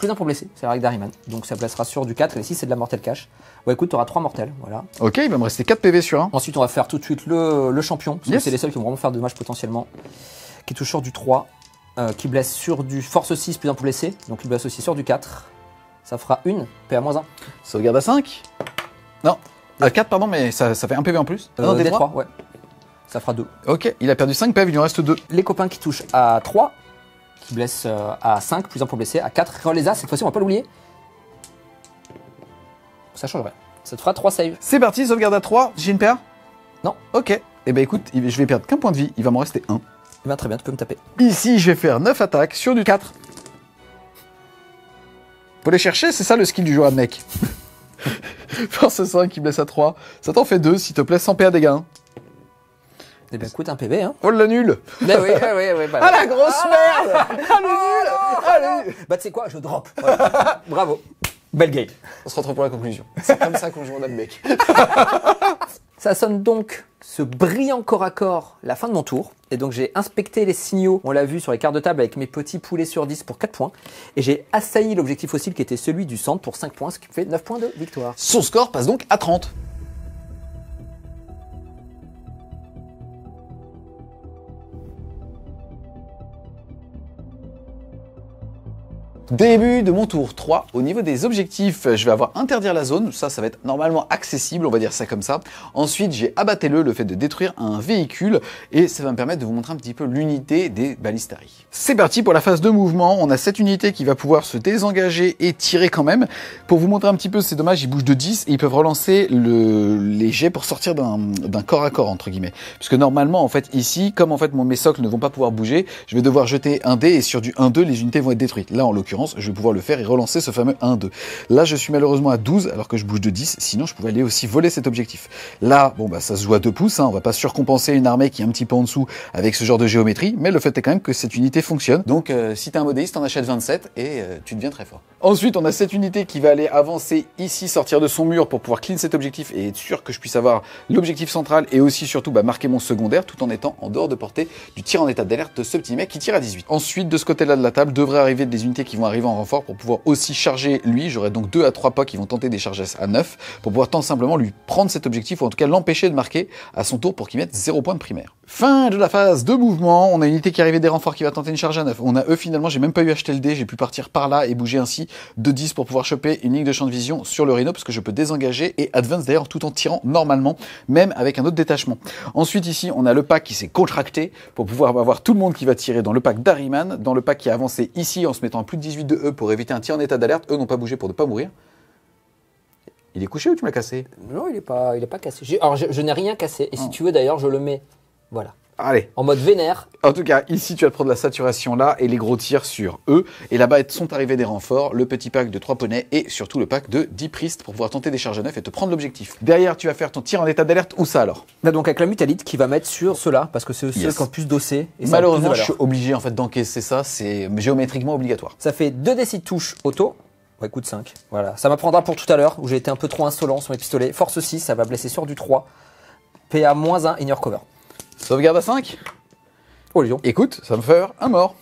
Plus 1 pour blesser, c'est la règle d'Ariman. Donc ça placera sur du 4, et 6 c'est de la mortelle cache. Ouais écoute, t'auras 3 mortels, voilà. Ok, il va me rester 4 PV sur 1. Ensuite on va faire tout de suite le, champion, parce que c'est les seuls qui vont vraiment faire de dommages potentiellement. Qui touche sur du 3, euh, qui blesse sur du force 6 plus 1 pour blesser. donc il blesse aussi sur du 4. Ça fera une PA-1. Ça Sauvegarde à 5 Non, à 4 pardon, mais ça, ça fait 1 PV en plus Non, euh, des 3 ouais. Ça fera 2. Ok, il a perdu 5 PV, il lui en reste 2. Les copains qui touchent à 3, qui blesse euh, à 5, plus 1 pour blesser, à 4. les As, cette fois-ci, on va pas l'oublier. Ça changerait. Ça te fera 3 saves. C'est parti, sauvegarde à 3. J'ai une paire Non. Ok. Eh ben écoute, je vais perdre qu'un point de vie, il va m'en rester un. Eh ben très bien, tu peux me taper. Ici, je vais faire 9 attaques sur du 4. Pour les chercher, c'est ça le skill du joueur de mec. Force 5 qui blesse à 3. Ça t'en fait 2, s'il te plaît, sans PA dégâts. Hein. Eh bien, écoute, un PV hein. Oh, l'annule Ben oui, oui, oui. oui bah, ah, la grosse ah, merde Ah, le nul oh, Ah, Bah, tu sais quoi, je drop. Bravo. Belle game. On se retrouve pour la conclusion. C'est comme ça qu'on joue en mec. ça sonne donc ce brillant corps à corps, la fin de mon tour. Et donc, j'ai inspecté les signaux, on l'a vu sur les cartes de table avec mes petits poulets sur 10 pour 4 points. Et j'ai assailli l'objectif fossile qui était celui du centre pour 5 points, ce qui fait 9 points de victoire. Son score passe donc à 30. Début de mon tour 3. Au niveau des objectifs, je vais avoir interdire la zone. Ça, ça va être normalement accessible, on va dire ça comme ça. Ensuite, j'ai abatté le le fait de détruire un véhicule. Et ça va me permettre de vous montrer un petit peu l'unité des balistari. C'est parti pour la phase de mouvement. On a cette unité qui va pouvoir se désengager et tirer quand même. Pour vous montrer un petit peu, c'est dommage, ils bougent de 10 et ils peuvent relancer le, les jets pour sortir d'un corps à corps, entre guillemets. Puisque normalement, en fait, ici, comme en fait mon, mes socles ne vont pas pouvoir bouger, je vais devoir jeter un dé et sur du 1-2, les unités vont être détruites. Là, en l'occurrence, je vais pouvoir le faire et relancer ce fameux 1-2. Là, je suis malheureusement à 12 alors que je bouge de 10, sinon je pouvais aller aussi voler cet objectif. Là, bon, bah, ça se joue à 2 pouces, hein, on va pas surcompenser une armée qui est un petit peu en dessous avec ce genre de géométrie, mais le fait est quand même que cette unité fonctionne. Donc, euh, si tu es un modéiste, t'en achètes 27 et euh, tu deviens très fort. Ensuite, on a cette unité qui va aller avancer ici, sortir de son mur pour pouvoir clean cet objectif et être sûr que je puisse avoir l'objectif central et aussi surtout bah, marquer mon secondaire tout en étant en dehors de portée du tir en état d'alerte de ce petit mec qui tire à 18. Ensuite, de ce côté-là de la table, devrait arriver des unités qui vont arrivant en renfort pour pouvoir aussi charger lui. J'aurai donc deux à trois pas qui vont tenter des charges à 9 pour pouvoir tant simplement lui prendre cet objectif ou en tout cas l'empêcher de marquer à son tour pour qu'il mette 0 points de primaire. Fin de la phase de mouvement. On a une unité qui arrivait des renforts qui va tenter une charge à 9. On a eux finalement, j'ai même pas eu acheté le dé, j'ai pu partir par là et bouger ainsi de 10 pour pouvoir choper une ligne de champ de vision sur le rhino parce que je peux désengager et advance d'ailleurs tout en tirant normalement, même avec un autre détachement. Ensuite ici, on a le pack qui s'est contracté pour pouvoir avoir tout le monde qui va tirer dans le pack d'Ariman, dans le pack qui a avancé ici en se mettant à plus de 18 de eux e pour éviter un tir en état d'alerte. Eux n'ont pas bougé pour ne pas mourir. Il est couché ou tu m'as cassé Non, il n'est pas, il est pas cassé. Alors, je n'ai rien cassé. Et si oh. tu veux, d'ailleurs, je le mets. Voilà. Allez. En mode vénère. En tout cas, ici, tu vas te prendre la saturation là et les gros tirs sur eux. Et là-bas, sont arrivés des renforts, le petit pack de 3 poneys et surtout le pack de 10 pristes pour pouvoir tenter des charges à neuf et te prendre l'objectif. Derrière, tu vas faire ton tir en état d'alerte. Où ça alors Là, donc avec la mutalite qui va mettre sur ceux-là parce que c'est eux ceux qui ont plus d'ossé. Malheureusement, je suis obligé en fait d'encaisser ça. C'est géométriquement obligatoire. Ça fait 2 de touches auto. Ouais, coup de 5. Voilà. Ça m'apprendra pour tout à l'heure où j'ai été un peu trop insolent sur mes pistolets. Force 6, ça va blesser sur du 3. PA-1, ignore cover. Sauvegarde à 5 Oh Lyon. Écoute, ça me fait un mort.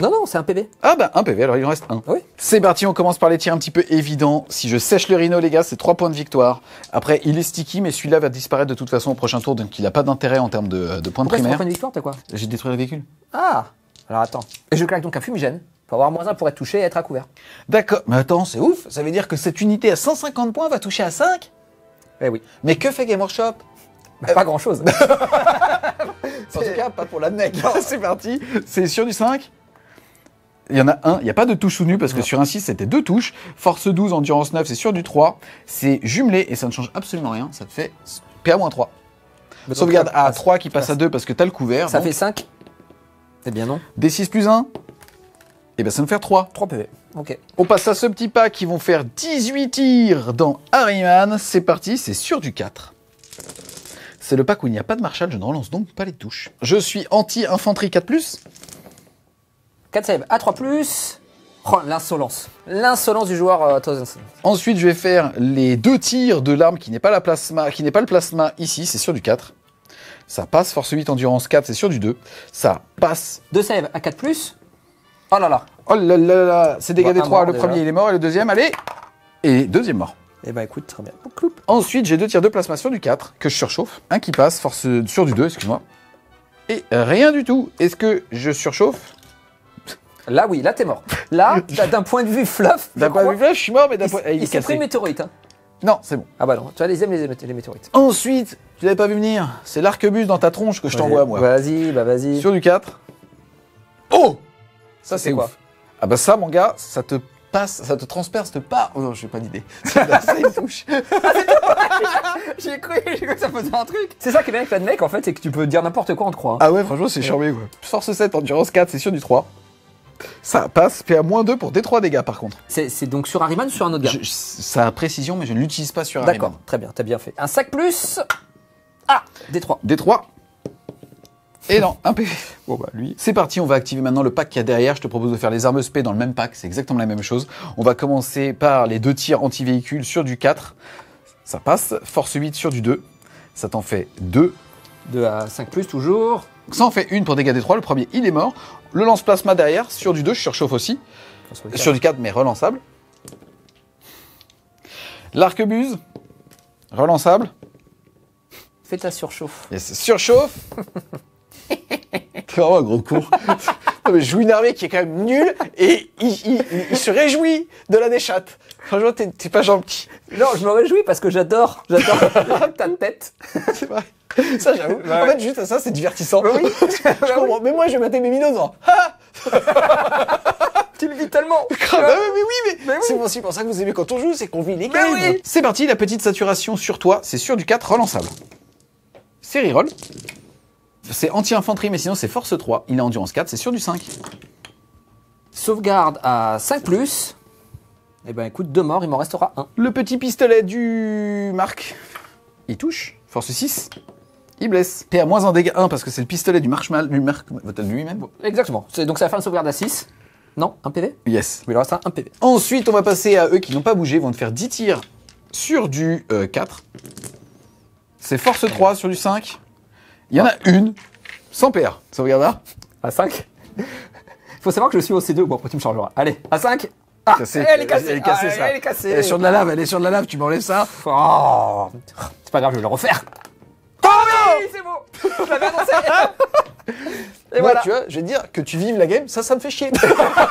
Non, non, c'est un PV. Ah bah un PV, alors il en reste un. Ah oui. C'est parti, on commence par les tirs un petit peu évidents. Si je sèche le rhino, les gars, c'est 3 points de victoire. Après, il est sticky, mais celui-là va disparaître de toute façon au prochain tour, donc il n'a pas d'intérêt en termes de, points de primaire. points de victoire, t'as quoi J'ai détruit le véhicule. Ah Alors attends. Et je claque donc un fumigène. Faut avoir moins un pour être touché et être à couvert. D'accord, mais attends, c'est ouf. Ça veut dire que cette unité à 150 points va toucher à 5 Eh oui. Mais que fait Game Workshop bah, pas grand chose. en tout cas, pas pour la nec c'est parti. C'est sur du 5. Il y en a un, il n'y a pas de touche sous nu parce que sur un 6 c'était deux touches. Force 12, endurance 9, c'est sur du 3. C'est jumelé et ça ne change absolument rien. Ça te fait PA-3. Sauvegarde à 3 qui passe à 2 parce que t'as le couvert. Ça fait 5 Eh bien non. D6 plus 1 Eh bien ça nous fait 3. 3 PV. Ok. On passe à ce petit pas qui vont faire 18 tirs dans Harryman. C'est parti, c'est sur du 4. C'est le pack où il n'y a pas de Marshall, je ne relance donc pas les touches. Je suis anti-infanterie 4+. 4 save, à 3 Oh, l'insolence. L'insolence du joueur euh, Ensuite, je vais faire les deux tirs de l'arme qui n'est pas la plasma, qui n'est pas le plasma ici, c'est sur du 4. Ça passe, force 8, endurance 4, c'est sur du 2. Ça passe. 2 save à 4 plus. Oh là là. Oh là là là, c'est dégâts des 3. Le premier, il est mort. Et le deuxième, allez. Et deuxième mort. Eh ben écoute, très bien. Ensuite, j'ai deux tirs de plasma sur du 4 que je surchauffe. Un qui passe, force sur du 2, excuse-moi. Et rien du tout. Est-ce que je surchauffe Là, oui, là, t'es mort. Là, d'un point de vue fluff. D'un point de vue je suis mort, mais d'un point. Eh, il, il s'est pris météorite. Hein. Non, c'est bon. Ah bah non, tu as les aimes les, météorites. Ensuite, tu l'avais pas vu venir, c'est l'arquebus dans ta tronche que je t'envoie, moi. Vas-y, bah vas-y. Sur du 4. Oh Ça, c'est quoi Ah bah ça, mon gars, ça te passe, ça te transperce, te Oh non, j'ai pas d'idée. C'est une touche. Ah, j'ai cru, j'ai cru que ça faisait un truc. C'est ça qui est bien avec mec en fait, c'est que tu peux dire n'importe quoi en 3. Ah ouais, franchement, c'est charmé quoi. Force 7, endurance 4, c'est sûr du 3. Ça passe, PA moins 2 pour D3 dégâts par contre. C'est donc sur Harryman ou sur un autre gars Ça a précision, mais je ne l'utilise pas sur Harryman. D'accord, très bien, t'as bien fait. Un sac plus. Ah, D3. D3. Et non, un PV. Bon bah lui. C'est parti, on va activer maintenant le pack qu'il y a derrière. Je te propose de faire les armes SP dans le même pack, c'est exactement la même chose. On va commencer par les deux tirs anti-véhicule sur du 4. Ça passe, force 8 sur du 2. Ça t'en fait 2. 2 à 5 plus toujours. Ça en fait une pour dégâts des 3, le premier il est mort. Le lance plasma derrière, sur du 2, je surchauffe aussi. Sur du 4, mais relançable. L'arquebuse, relançable. Fais ta surchauffe. surchauffe C'est vraiment un gros con. non, mais je joue une armée qui est quand même nulle et il, se réjouit de la déchatte. Franchement, t'es pas gentil. Non, je me réjouis parce que j'adore, j'adore ta tête. C'est vrai. Ça, j'avoue. Bah en fait, juste ça, c'est divertissant. Bah bah oui. Mais moi, je vais mater mes en. Ah tu le dis tellement. Ah mais oui, mais, c'est aussi pour ça que vous aimez quand on joue, c'est qu'on vit les games. C'est parti, la petite saturation sur toi, c'est sur du 4 relançable. C'est roll. C'est anti-infanterie, mais sinon c'est force 3. Il a endurance 4, c'est sur du 5. Sauvegarde à 5 plus. Eh ben écoute, deux morts, il m'en restera 1. Le petit pistolet du Marc. Il touche. Force 6. Il blesse. à moins un dégât 1 parce que c'est le pistolet du Marshmallow, du Marc lui-même. Exactement. Donc ça va fin de sauvegarde à 6. Non, un PV Yes. il reste un, PV. Ensuite, on va passer à eux qui n'ont pas bougé, vont te faire 10 tirs sur du 4. Euh, c'est force 3 sur du 5. Il y en a ah. une, sans Ça paire. regarde À 5 Il faut savoir que je suis au C2, bon après tu me chargeras. Allez, à 5 ah, Elle est cassée, elle est cassée, ah, Elle est cassée. Elle est sur de la lave, elle est sur de la lave, tu m'enlèves ça. Oh, c'est pas grave, je vais le refaire. Oh c'est bon Je l'avais annoncé Et Moi, voilà. tu vois, je vais te dire que tu vives la game, ça, ça me fait chier.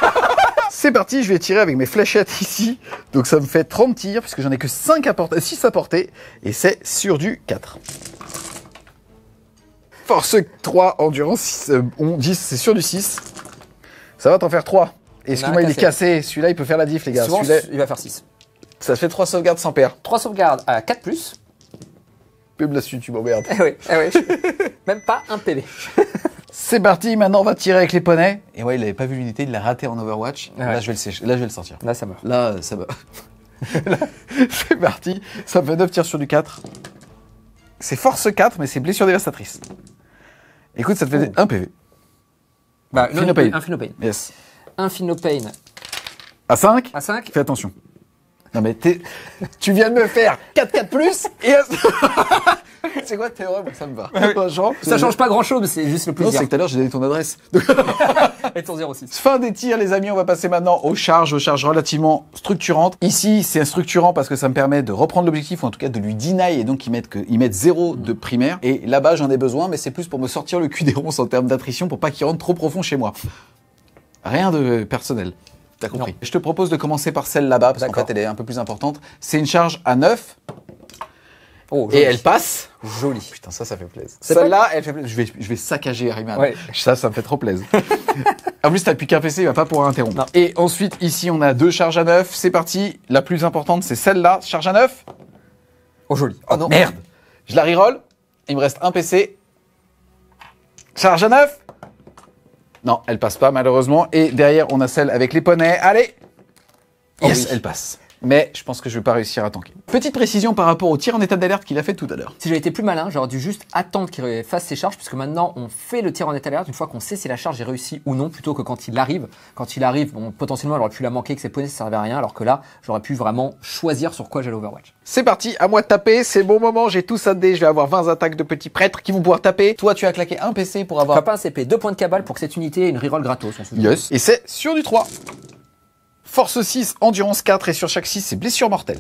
c'est parti, je vais tirer avec mes fléchettes ici. Donc ça me fait 30 tirs, puisque j'en ai que 5 à 6 à porter, et c'est sur du 4. Force 3, endurance euh, on 10, c'est sûr du 6. Ça va t'en faire 3. Et que là il est cassé. Celui-là, il peut faire la diff, les gars. il va faire 6. ça fait 3 sauvegardes sans perdre. 3 sauvegardes à 4 plus. Pub la tu m'emmerdes. Eh eh même pas un PV. C'est parti, maintenant on va tirer avec les poneys. Et ouais, il avait pas vu l'unité, il l'a raté en Overwatch. Là, je vais le sécher- là, je vais le sortir. Là, ça meurt. Là, ça meurt. c'est parti. Ça me fait 9 tirs sur du 4. C'est force 4, mais c'est blessure dévastatrice. Écoute, ça te fait 1 PV. Bah, Un Phinopain. Yes. Un Phinopain. À 5 À 5 Fais attention. Non mais tu viens de me faire 4-4 plus et c'est quoi T'es heureux, Ça me va. ça change pas grand chose, mais c'est juste le plaisir. Non, c'est que tout à l'heure, j'ai donné ton adresse. Et ton 06. Fin des tirs, les amis. On va passer maintenant aux charges, aux charges relativement structurantes. Ici, c'est un structurant parce que ça me permet de reprendre l'objectif, ou en tout cas de lui deny, et donc ils mettent, zéro mm. de primaire. Et là-bas, j'en ai besoin, mais c'est plus pour me sortir le cul des ronces en termes d'attrition pour pas qu'il rentre trop profond chez moi. Rien de personnel. T'as compris. Je te propose de commencer par celle là-bas, parce qu'en fait, elle est un peu plus importante. C'est une charge à 9. Oh, et elle passe. Jolie. Oh, putain, ça, ça fait plaisir. Celle-là, elle fait plaisir. Je vais, je vais saccager Harryman. Ça, ça me fait trop plaisir. en plus, t'as plus qu'un PC, il va pas pouvoir interrompre. Et ensuite, ici, on a deux charges à neuf. C'est parti. La plus importante, c'est celle-là. Charge à neuf. Oh, joli. Oh, ah non. Merde. Je la reroll. Il me reste un PC. Charge à neuf. Non, elle passe pas, malheureusement. Et derrière, on a celle avec les poneys. Allez. Oh yes, elle passe mais je pense que je vais pas réussir à tanker. Petite précision par rapport au tir en état d'alerte qu'il a fait tout à l'heure. Si j'avais été plus malin, j'aurais dû juste attendre qu'il fasse ses charges, puisque maintenant on fait le tir en état d'alerte une fois qu'on sait si la charge est réussie ou non, plutôt que quand il arrive. Quand il arrive, bon, potentiellement aurait pu la manquer, que ses poignets ne servaient à rien, alors que là, j'aurais pu vraiment choisir sur quoi j'allais Overwatch. C'est parti, à moi de taper, c'est bon moment, j'ai tout ça dé, je vais avoir 20 attaques de petits prêtres qui vont pouvoir taper. Toi, tu as claqué un PC pour avoir. pas un CP, deux points de cabale pour que cette unité ait une reroll gratos. yes. Et c'est sur du 3. Force 6, endurance 4 et sur chaque 6, c'est blessure mortelle.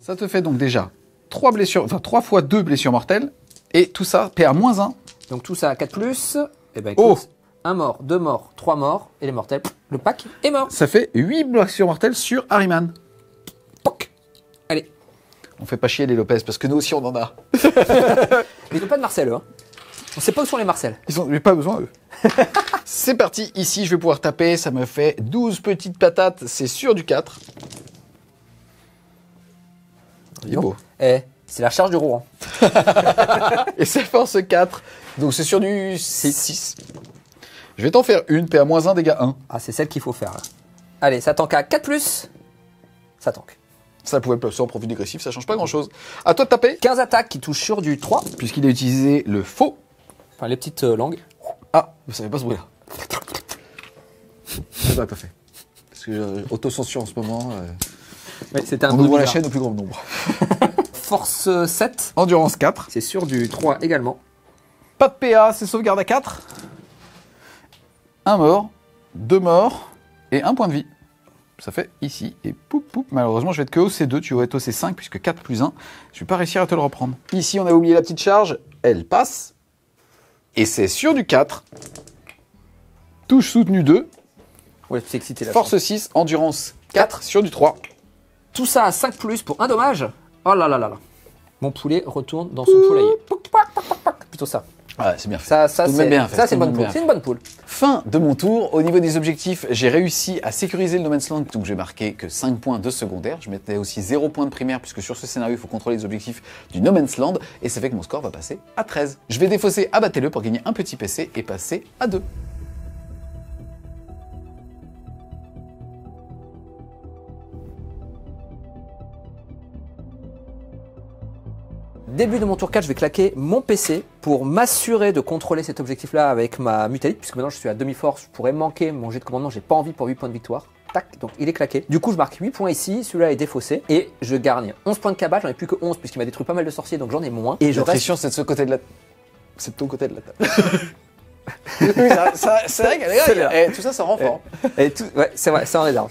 Ça te fait donc déjà 3 blessures, enfin fois 2 blessures mortelles et tout ça PA-1. Donc tout ça à 4 plus, et eh ben oh. écoute, 1 mort, 2 morts, 3 morts et les mortels, le pack est mort. Ça fait 8 blessures mortelles sur Harryman. Poc. Allez. On fait pas chier les Lopez parce que nous aussi on en a. Mais ils pas de Marcel, hein. On sait pas où sont les Marcel. Ils n'ont pas besoin, eux. c'est parti, ici je vais pouvoir taper, ça me fait 12 petites patates, c'est sûr du 4. Yo. Eh, c'est la charge du Rouen. Et c'est force 4, donc c'est sur du 6. 6. Je vais t'en faire une, PA-1, dégâts 1. Ah, c'est celle qu'il faut faire Allez, ça tank à 4 Ça tank. Ça pouvait passer en profit dégressif, ça change pas grand chose. À toi de taper. 15 attaques qui touchent sur du 3. Puisqu'il a utilisé le faux. Enfin, les petites euh, langues. Ah, vous savez pas ce bruit-là. C'est pas fait. Parce que euh, en ce moment. euh, c'était un on ouvre la chaîne au plus grand nombre. Force 7. Euh, Endurance 4. C'est sûr du 3 également. Pas de PA, c'est sauvegarde à 4. Un mort, deux morts et un point de vie. Ça fait ici et poup poup. Malheureusement, je vais être que c 2 tu vas être au c 5 puisque 4 plus 1. Je ne vais pas réussir à te le reprendre. Ici, on a oublié la petite charge. Elle passe. Et c'est sur du 4. Touche soutenue 2. Ouais, c'est Force 6, endurance 4 sur du 3. Tout ça à 5 pour un dommage Oh là là là là. Mon poulet retourne dans son poulailler. Plutôt ça. Ah, c'est bien fait. Ça, c'est une bonne poule. Fin de mon tour. Au niveau des objectifs, j'ai réussi à sécuriser le No Land, donc j'ai marqué que 5 points de secondaire. Je mettais aussi 0 points de primaire, puisque sur ce scénario, il faut contrôler les objectifs du No Land, et ça fait que mon score va passer à 13. Je vais défausser à le pour gagner un petit PC et passer à 2. début de mon tour 4, je vais claquer mon PC pour m'assurer de contrôler cet objectif-là avec ma mutalite, puisque maintenant je suis à demi-force, je pourrais manquer mon jet de commandement, j'ai pas envie pour 8 points de victoire. Tac, donc il est claqué. Du coup, je marque 8 points ici, celui-là est défaussé, et je gagne 11 points de cabale. j'en ai plus que 11, puisqu'il m'a détruit pas mal de sorciers, donc j'en ai moins. Et je reste... c'est de ce côté de la... C'est de ton côté de la table. c'est vrai, c'est vrai, eh, tout ça, ça rend fort. Et, eh, eh, c'est vrai, ça en réserve.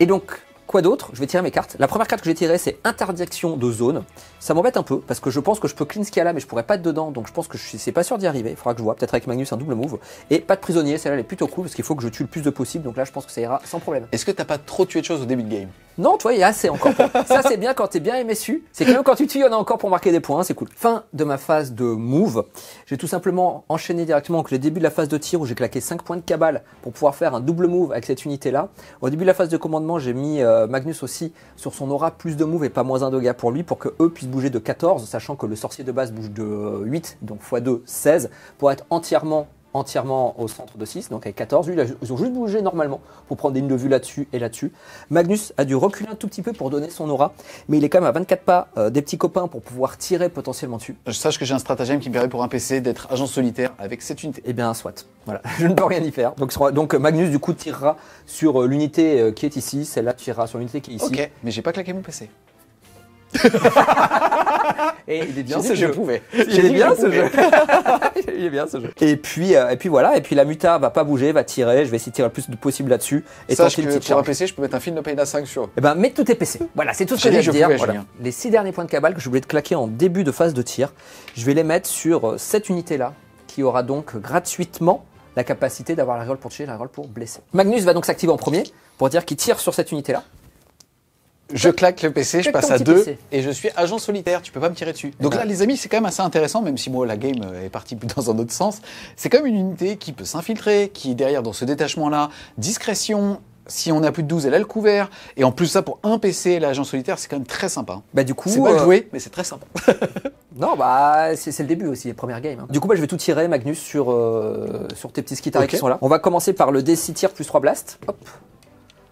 Et donc, Quoi d'autre Je vais tirer mes cartes. La première carte que j'ai tirée, c'est interdiction de zone. Ça m'embête un peu parce que je pense que je peux clean ce qu'il y a là, mais je pourrais pas être dedans. Donc je pense que je suis pas sûr d'y arriver. Il faudra que je vois. Peut-être avec Magnus un double move. Et pas de prisonnier. Celle-là, elle est plutôt cool parce qu'il faut que je tue le plus de possible. Donc là, je pense que ça ira sans problème. Est-ce que t'as pas trop tué de choses au début de game non, tu vois, il y a assez encore. Ça, c'est bien quand t'es bien MSU. C'est que quand tu tues, il y en a encore pour marquer des points. Hein, c'est cool. Fin de ma phase de move. J'ai tout simplement enchaîné directement avec le début de la phase de tir où j'ai claqué 5 points de cabale pour pouvoir faire un double move avec cette unité-là. Au début de la phase de commandement, j'ai mis euh, euh, Magnus aussi sur son aura plus de move et pas moins un de gars pour lui pour que eux puissent bouger de 14, sachant que le sorcier de base bouge de 8, donc x2, 16, pour être entièrement entièrement au centre de 6, donc avec 14. ils ont juste bougé normalement pour prendre des lignes de vue là-dessus et là-dessus. Magnus a dû reculer un tout petit peu pour donner son aura, mais il est quand même à 24 pas euh, des petits copains pour pouvoir tirer potentiellement dessus. Je sache que j'ai un stratagème qui me permet pour un PC d'être agent solitaire avec cette unité. Eh bien, soit. Voilà, je ne peux rien y faire. Donc, donc Magnus, du coup, tirera sur euh, l'unité euh, qui est ici, celle-là tirera sur l'unité qui est ici. Ok, mais j'ai pas claqué mon PC. et il est bien ce jeu. Je Il est bien ce jeu. il est bien ce jeu. Et puis, euh, et puis voilà. Et puis la muta va pas bouger, va tirer. Je vais essayer de tirer le plus possible là-dessus. Et que un PC, je peux mettre un film de Payna 5 sur. Eh ben, mets tous tes PC. Voilà, c'est tout ce que j'ai à dire. Les 6 derniers points de cabale que je voulais te claquer en début de phase de tir, je vais les mettre sur euh, cette unité-là, qui aura donc gratuitement la capacité d'avoir la rôle pour tuer, la rôle pour blesser. Magnus va donc s'activer en premier pour dire qu'il tire sur cette unité-là je claque le PC, je passe à 2 et je suis agent solitaire, tu peux pas me tirer dessus. Donc bah. là, les amis, c'est quand même assez intéressant, même si moi, la game euh, est partie dans un autre sens. C'est quand même une unité qui peut s'infiltrer, qui est derrière dans ce détachement-là, discrétion, si on a plus de 12, elle a le couvert. Et en plus, ça, pour un PC, l'agent solitaire, c'est quand même très sympa. Bah, du coup. C'est mal euh, joué, mais c'est très sympa. non, bah, c'est le début aussi, les premières games. Hein. Du coup, bah, je vais tout tirer, Magnus, sur, euh, sur tes petits skis qui sont là. On va commencer par le D6 tir plus 3 Blast. Hop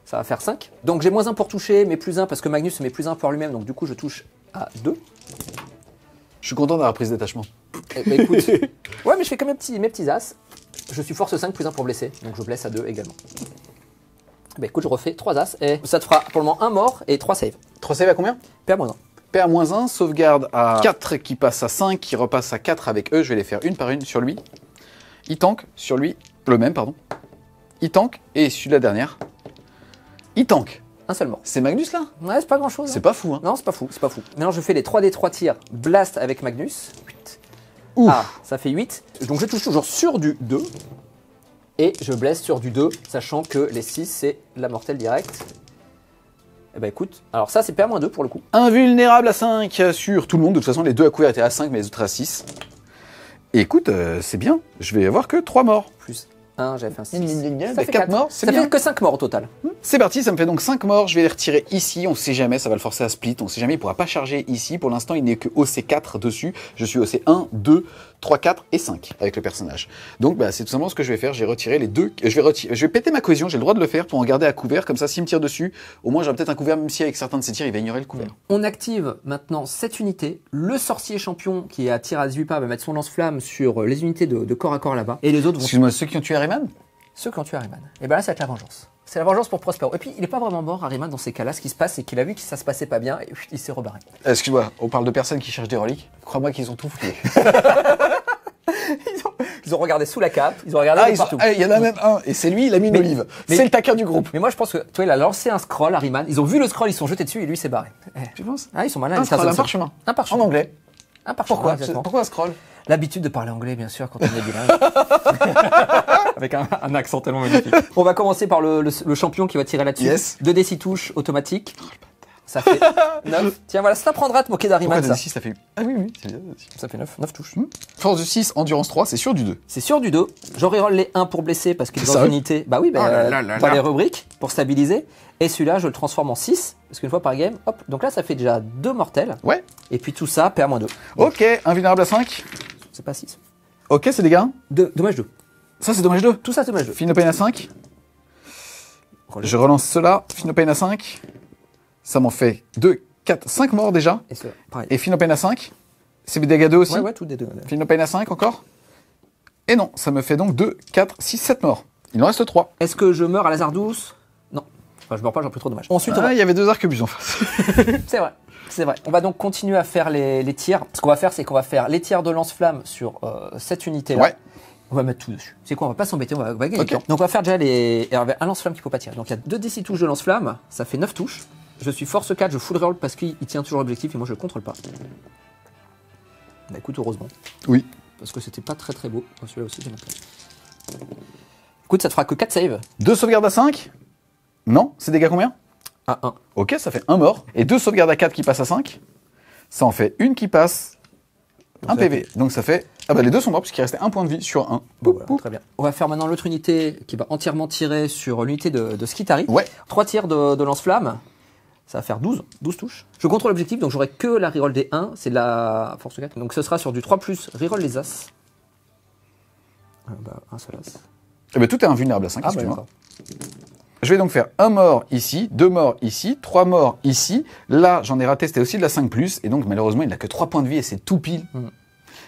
ça va faire 5. Donc j'ai moins 1 pour toucher, mais plus 1 parce que Magnus met plus 1 pour lui-même, donc du coup je touche à 2. Je suis content d'avoir pris ce détachement. Eh bah, écoute, ouais, mais je fais comme mes petits, mes petits as. Je suis force 5 plus 1 pour blesser, donc je blesse à 2 également. Bah écoute, je refais 3 as et ça te fera pour le moment 1 mort et 3 save 3 save à combien Père moins 1. Père moins 1, sauvegarde à 4 qui passe à 5, qui repasse à 4 avec eux. Je vais les faire une par une sur lui. Il tank, sur lui, le même, pardon. Il tank et sur la dernière. Il tank. Un seul mort. C'est Magnus là Ouais, c'est pas grand chose. C'est hein. pas fou. Hein. Non, c'est pas fou, c'est pas fou. Maintenant, je fais les 3 des 3 tirs blast avec Magnus. Ouf. Ah, ça fait 8. Donc je touche toujours sur du 2. Et je blesse sur du 2, sachant que les 6, c'est la mortelle directe. Et eh bah ben, écoute, alors ça c'est PA-2 pour le coup. Invulnérable à 5 sur tout le monde. De toute façon, les deux à couvert étaient à 5, mais les autres à 6. Et écoute, euh, c'est bien. Je vais avoir que 3 morts. Plus 1, j'avais fait un 6. Ça 4 morts, c'est Ça fait que 5 morts au total. Hmm. C'est parti, ça me fait donc 5 morts. Je vais les retirer ici. On sait jamais, ça va le forcer à split. On sait jamais, il pourra pas charger ici. Pour l'instant, il n'est que OC4 dessus. Je suis OC1, 2, 3, 4 et 5 avec le personnage. Donc, bah, c'est tout simplement ce que je vais faire. J'ai retiré les deux. Je vais, je vais péter ma cohésion. J'ai le droit de le faire pour en garder à couvert. Comme ça, s'il me tire dessus, au moins j'aurai peut-être un couvert, même si avec certains de ses tirs, il va ignorer le couvert. Hmm. On active maintenant cette unité. Le sorcier champion qui est à tir à pas va mettre son lance-flamme sur les unités de, corps à corps là-bas. Et les autres vont. Excuse-moi, ceux qui ont tué même Ceux qui ont tué Harryman. Et eh bien là, ça va être la vengeance. C'est la vengeance pour Prospero. Et puis, il n'est pas vraiment mort, Harryman, dans ces cas-là. Ce qui se passe, c'est qu'il a vu que ça se passait pas bien et il s'est rebarré. Excuse-moi, on parle de personnes qui cherchent des reliques. Crois-moi qu'ils ont tout fouillé. ils, ont, regardé sous la cape, ils ont regardé ah, partout. Eh, il y en a même un, et c'est lui, il a mis une olive. C'est le taquin du groupe. Mais moi, je pense que, tu vois, il a lancé un scroll, Harryman. Ils ont vu le scroll, ils sont jetés dessus et lui, s'est barré. Eh. Tu penses Ah, ils sont malins. Un scroll, un parchemin. Un parchemin. En anglais. Ah, pourquoi exactement. Pourquoi un scroll L'habitude de parler anglais, bien sûr, quand on est bilingue. Avec un, un, accent tellement magnifique. On va commencer par le, le, champion qui va tirer là-dessus. Yes. 2D6 touches automatiques. Oh, ça fait 9. Tiens, voilà, ça prendra à te moquer d'Ariman. d 6, ça fait. Ah oui, oui, c'est bien. Ça fait 9, 9 touches. Hmm. Force du 6, endurance 3, c'est sûr du 2. C'est sûr du 2. J'aurais les 1 pour blesser parce qu'il est dans l'unité. Bah oui, oh bah, oh là là les rubriques, pour stabiliser. Et celui-là, je le transforme en 6, parce qu'une fois par game, hop. Donc là, ça fait déjà 2 mortels. Ouais. Et puis tout ça, perd moins 2. Ok, invulnérable à 5. C'est pas 6. Ok, c'est dégâts 2. Dommage 2. Ça, c'est dommage 2. Tout ça, c'est dommage 2. Finopane à 5. Je relance cela. Finopane à 5. Ça m'en fait 2, 4, 5 morts déjà. Et, ça, à 5. C'est des dégâts 2 aussi. Ouais, ouais, tout des deux. Finopane à 5 encore. Et non, ça me fait donc 2, 4, 6, 7 morts. Il en reste 3. Est-ce que je meurs à Lazardous Enfin, je meurs pas, j'en plus trop dommage. Ensuite, ah, il y avait deux arquebuses en face. C'est vrai. C'est vrai. On va donc continuer à faire les, tirs. Ce qu'on va faire, c'est qu'on va faire les tirs de lance-flamme sur euh, cette unité-là. Ouais. On va mettre tout dessus. C'est quoi On va pas s'embêter, on va, gagner Donc on va faire déjà les. Un lance-flamme qu'il faut pas tirer. Donc il y a deux d touches de lance-flamme, ça fait 9 touches. Je suis force 4, je full roll parce qu'il tient toujours l'objectif et moi je le contrôle pas. Bah écoute, heureusement. Oui. Parce que c'était pas très très beau. Celui-là aussi, j'ai Écoute, ça te fera que 4 saves. Deux sauvegardes à 5 non C'est dégâts combien À 1. Ok, ça fait 1 mort. Et 2 sauvegardes à 4 qui passent à 5. Ça en fait une qui passe, 1 PV. Donc ça fait. Ah bah les deux sont morts puisqu'il restait un point de vie sur un. Bon, bah, très bien. On va faire maintenant l'autre unité qui va entièrement tirer sur l'unité de, de Skitari. Ouais. 3 tirs de, lance-flamme. Ça va faire 12, 12 touches. Je contrôle l'objectif, donc j'aurai que la reroll des 1, c'est de la force 4. Donc ce sera sur du 3 plus reroll les As. Ah bah, un seul As. Eh bah, tout est invulnérable à 5, ah bah, je vais donc faire un mort ici, deux morts ici, trois morts ici. Là, j'en ai raté, c'était aussi de la 5 Et donc, malheureusement, il n'a que 3 points de vie et c'est tout pile. Hmm.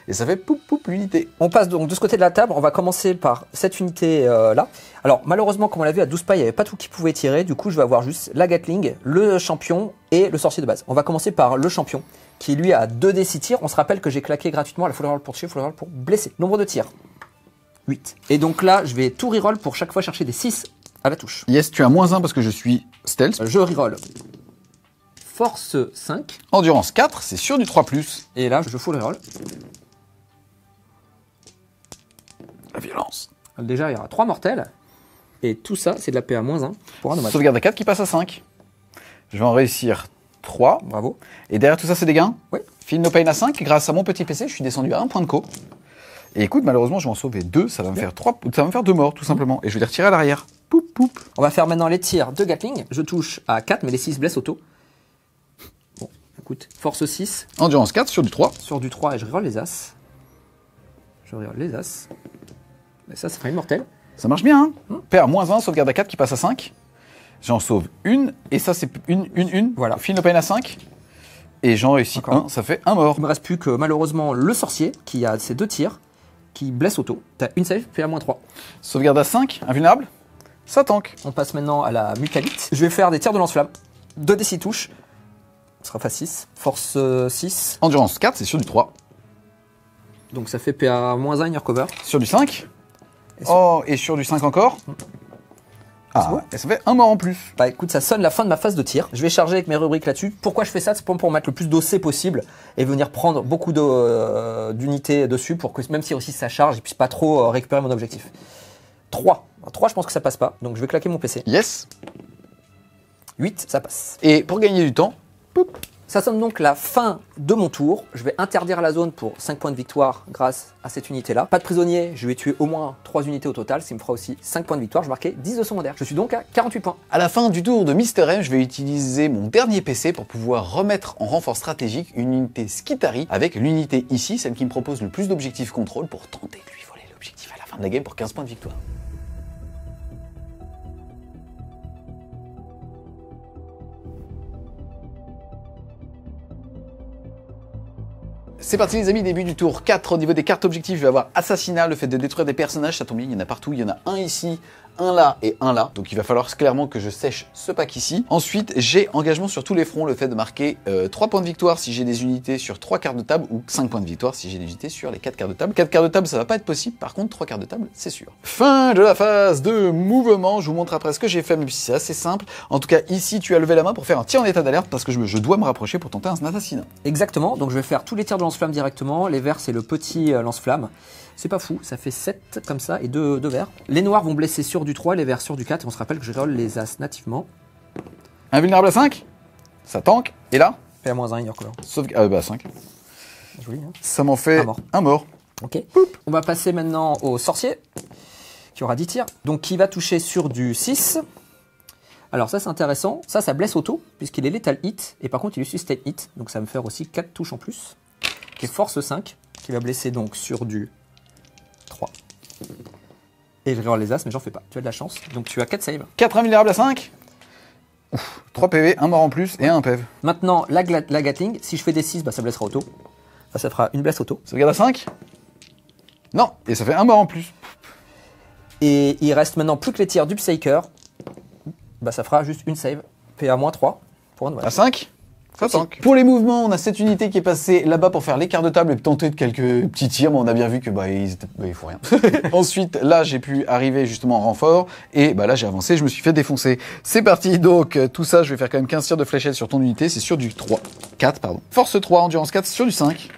Et ça fait poup poup l'unité. On passe donc de ce côté de la table, on va commencer par cette unité euh, là. Alors malheureusement, comme on l'a vu à 12 pas, il n'y avait pas tout qui pouvait tirer. Du coup, je vais avoir juste la Gatling, le champion et le sorcier de base. On va commencer par le champion qui lui a 2 d 6 tirs. On se rappelle que j'ai claqué gratuitement la full roll pour tuer, full roll pour blesser. Nombre de tirs 8. Et donc là, je vais tout reroll pour chaque fois chercher des 6 à la touche. Yes, tu as moins 1 parce que je suis stealth. Je reroll. Force 5. Endurance 4, c'est sûr du 3. Et là, je full reroll. La violence. Déjà, il y aura 3 mortels. Et tout ça, c'est de la PA 1 pour un nomade. Sauvegarde à 4 qui passe à 5. Je vais en réussir 3. Bravo. Et derrière tout ça, c'est des gains Oui. Fill No Pain à 5. Grâce à mon petit PC, je suis descendu à 1 point de co. Et écoute, malheureusement, je vais en sauver deux, ça va me faire trois, ça faire deux morts, tout simplement. Et je vais les retirer à l'arrière. Poup, poup. On va faire maintenant les tirs de Gatling. Je touche à 4, mais les 6 blessent auto. Bon, écoute, force 6. Endurance 4 sur du 3. Sur du 3, et je rigole les As. Je rigole les As. Mais ça, ça fera immortel. Ça marche bien, hein hmm. Père, moins 1, sauvegarde à 4 qui passe à 5. J'en sauve une, et ça, c'est une, une, une. Voilà. Fine peine à 5. Et j'en réussis un, ça fait un mort. Il me reste plus que malheureusement le sorcier qui a ses deux tirs qui blesse auto. T'as une save, pa à 3. Sauvegarde à 5, invulnérable Ça tank. On passe maintenant à la mutalite. Je vais faire des tirs de lance-flamme. 2d6 touches. Ce sera face 6. Force 6. Euh, Endurance 4, c'est sur du 3. Donc ça fait PA 1 1 cover. Sur du 5 Oh, et sur du 5 encore mm. Ah, ça fait un mort en plus. Bah écoute, ça sonne la fin de ma phase de tir. Je vais charger avec mes rubriques là-dessus. Pourquoi je fais ça C'est pour, pour, mettre le plus d'OC possible et venir prendre beaucoup euh, d'unités dessus pour que même si aussi ça charge, je puisse pas trop euh, récupérer mon objectif. 3. 3, je pense que ça passe pas, donc je vais claquer mon PC. Yes 8, ça passe. Et pour gagner du temps, ça sonne donc la fin de mon tour. Je vais interdire la zone pour 5 points de victoire grâce à cette unité-là. Pas de prisonnier, je vais tuer au moins 3 unités au total, ça me fera aussi 5 points de victoire. Je marquais 10 de secondaire. Je suis donc à 48 points. À la fin du tour de Mister M, je vais utiliser mon dernier PC pour pouvoir remettre en renfort stratégique une unité Skitari avec l'unité ici, celle qui me propose le plus d'objectifs contrôle pour tenter de lui voler l'objectif à la fin de la game pour 15 points de victoire. C'est parti les amis, début du tour 4. Au niveau des cartes objectifs, je vais avoir Assassinat, le fait de détruire des personnages, ça tombe bien, il y en a partout. Il y en a un ici, un là et un là. Donc il va falloir clairement que je sèche ce pack ici. Ensuite, j'ai engagement sur tous les fronts, le fait de marquer 3 euh, points de victoire si j'ai des unités sur 3 quarts de table ou 5 points de victoire si j'ai des unités sur les 4 quarts de table. 4 quarts de table, ça va pas être possible, par contre 3 quarts de table, c'est sûr. Fin de la phase de mouvement, je vous montre après ce que j'ai fait, même si c'est assez simple. En tout cas, ici, tu as levé la main pour faire un tir en état d'alerte parce que je, dois me rapprocher pour tenter un assassinat. Exactement, donc je vais faire tous les tirs de lance-flamme directement. Les verts, c'est le petit euh, lance-flamme. C'est pas fou, ça fait 7 comme ça et 2, 2 verts. Les noirs vont blesser sur du 3, les verts sur du 4. Et on se rappelle que je roll les as nativement. Invulnérable à 5 Ça tank. Et là PA-1, York Sauf que. Ah bah 5. Joli. Hein ça m'en fait un mort. Ok. On va passer maintenant au sorcier qui aura 10 tirs. Donc qui va toucher sur du 6. Alors ça c'est intéressant, ça ça blesse auto puisqu'il est lethal hit et par contre il est sustain hit donc ça va me faire aussi 4 touches en plus qui est force 5 qui va blesser donc sur du et je vais les As, mais j'en fais pas. Tu as de la chance. Donc tu as 4 saves. 4 invulnérables à 5 3 PV, 1 mort en plus et 1 PV. Maintenant, la, la Gatling, si je fais des 6, bah, ça blessera auto. ça fera une blesse auto. Ça regarde à 5 Non, et ça fait 1 mort en plus. Et il reste maintenant plus que les tirs du Psyker. Bah, ça fera juste une save. PA-3 pour un À 5 pour les mouvements, on a cette unité qui est passée là-bas pour faire l'écart de table et tenter de quelques petits tirs, mais on a bien vu que bah ils, font bah, rien. Ensuite, là, j'ai pu arriver justement en renfort et bah là, j'ai avancé, je me suis fait défoncer. C'est parti. Donc euh, tout ça, je vais faire quand même 15 tirs de fléchette sur ton unité, c'est sur du 3 4 pardon. Force 3, endurance 4 sur du 5.